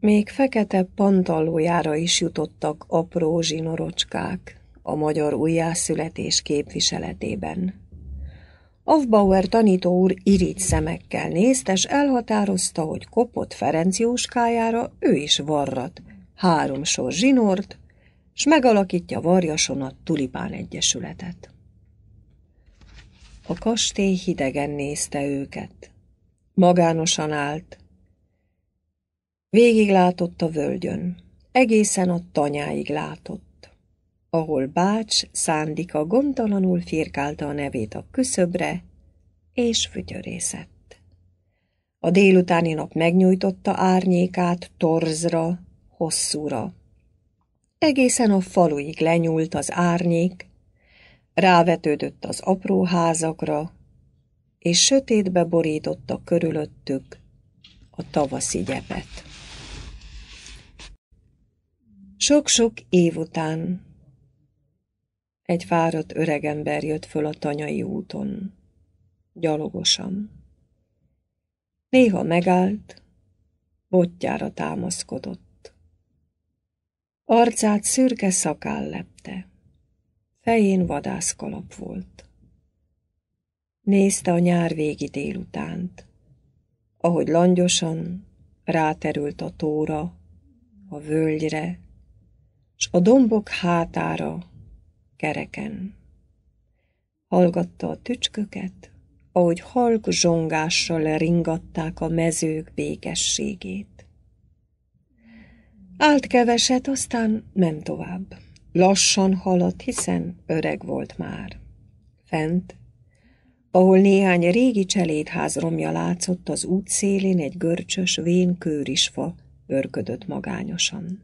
Még fekete pantallójára is jutottak apró zsinorocskák a magyar újjászületés képviseletében. Aufbauer tanító úr irigy szemekkel nézte, és elhatározta, hogy kopott Ferenc Jóskájára ő is varrat, három sor zsinort, s megalakítja Varjason a Tulipán Egyesületet. A kastély hidegen nézte őket. Magánosan állt. Végig látott a völgyön. Egészen a tanyáig látott ahol bács szándika gondtalanul firkálta a nevét a küszöbre, és fütyörészett. A délutáni nap megnyújtotta árnyékát torzra, hosszúra. Egészen a faluig lenyúlt az árnyék, rávetődött az apró házakra, és sötétbe borította körülöttük a tavaszi gyepet. Sok-sok év után egy fáradt öregember jött föl a tanyai úton. Gyalogosan. Néha megállt, botjára támaszkodott. Arcát szürke szakáll lepte. Fején vadászkalap volt. Nézte a nyár végi délutánt, ahogy langyosan ráterült a tóra, a völgyre, s a dombok hátára kereken. Hallgatta a tücsköket, ahogy halk zsongással ringatták a mezők békességét. Állt keveset, aztán nem tovább. Lassan haladt, hiszen öreg volt már. Fent, ahol néhány régi cselédház romja látszott, az út szélén egy görcsös, vén kőrisfa örködött magányosan.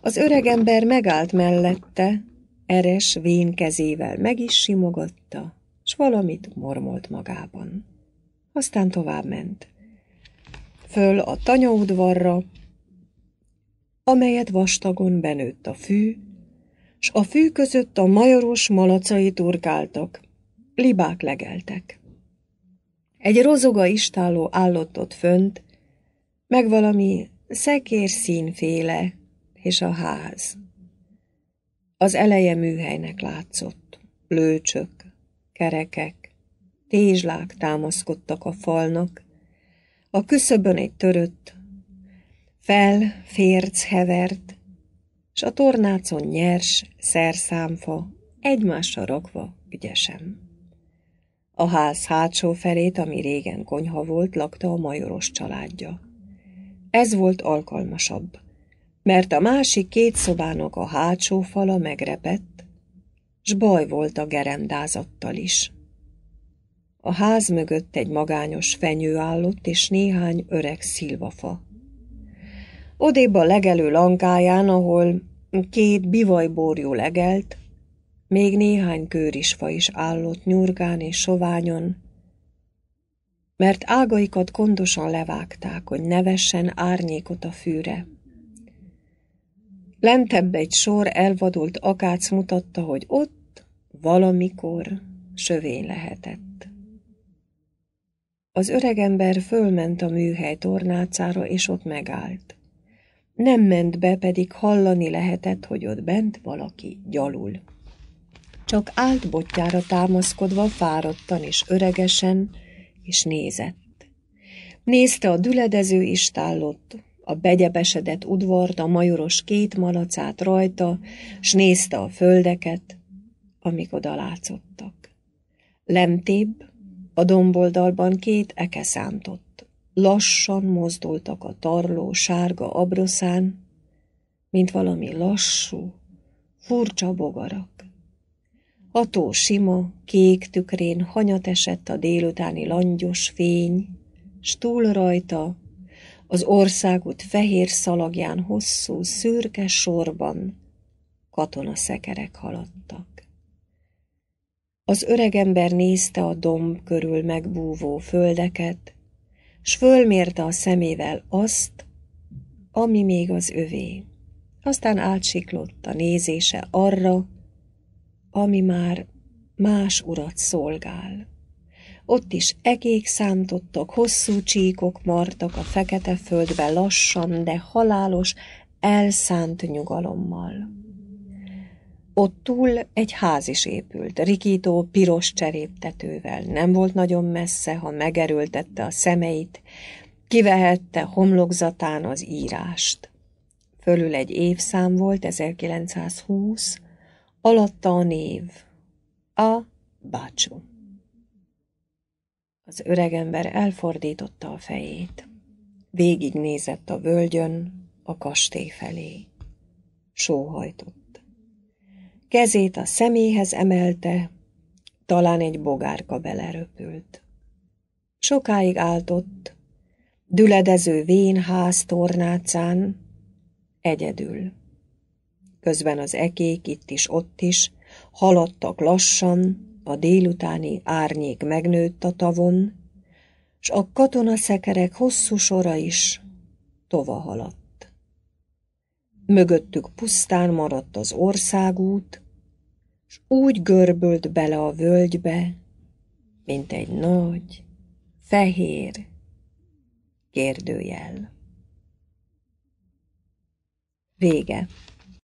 Az öreg ember megállt mellette, eres vén kezével meg is simogatta, s valamit mormolt magában. Aztán tovább ment. Föl a tanyaudvarra, amelyet vastagon benőtt a fű, s a fű között a majoros malacai turkáltak, libák legeltek. Egy rozoga istáló állott ott fönt, meg valami szekér színféle, és a ház. Az eleje műhelynek látszott. Lőcsök, kerekek, tézslák támaszkodtak a falnak, a küszöbön egy törött, fel, férc hevert, s a tornácon nyers, szerszámfa, egymásra rakva ügyesen. A ház hátsó felét, ami régen konyha volt, lakta a majoros családja. Ez volt alkalmasabb, mert a másik két szobának a hátsó fala megrepett, s baj volt a gerendázattal is. A ház mögött egy magányos fenyő állott, és néhány öreg szilvafa. Odébb a legelő lankáján, ahol két bivajbórjú legelt, még néhány kőrisfa is állott nyurgán és soványon, mert ágaikat gondosan levágták, hogy ne árnyékot a fűre. Lentebb egy sor elvadult akác mutatta, hogy ott valamikor sövény lehetett. Az öregember fölment a műhely tornácára, és ott megállt. Nem ment be, pedig hallani lehetett, hogy ott bent valaki gyalul. Csak állt botjára támaszkodva, fáradtan és öregesen, és nézett. Nézte a düledező istállott a begyebesedett udvart, a majoros két malacát rajta, s nézte a földeket, amik oda látszottak. Lemtébb, a domboldalban két eke szántott. Lassan mozdultak a tarló sárga abroszán, mint valami lassú, furcsa bogarak. A tó sima, kék tükrén hanyat esett a délutáni langyos fény, s túl rajta az országút fehér szalagján hosszú, szürke sorban katonaszekerek haladtak. Az öregember nézte a domb körül megbúvó földeket, s fölmérte a szemével azt, ami még az övé. Aztán átsiklott a nézése arra, ami már más urat szolgál. Ott is egék szántottak, hosszú csíkok martak a fekete földbe lassan, de halálos, elszánt nyugalommal. Ott túl egy ház is épült, rikító piros cseréptetővel, nem volt nagyon messze, ha megerőltette a szemeit, kivehette homlokzatán az írást. Fölül egy évszám volt, 1920, alatta a név, a bácsú. Az öregember elfordította a fejét. Végignézett a völgyön, a kastély felé. Sóhajtott. Kezét a szeméhez emelte, talán egy bogárka beleröpült. Sokáig állt düledező vénház tornácán, egyedül. Közben az ekék itt is, ott is, haladtak lassan, a délutáni árnyék megnőtt a tavon, s a katonaszekerek hosszú sora is tova haladt. Mögöttük pusztán maradt az országút, s úgy görbült bele a völgybe, mint egy nagy, fehér kérdőjel. Vége.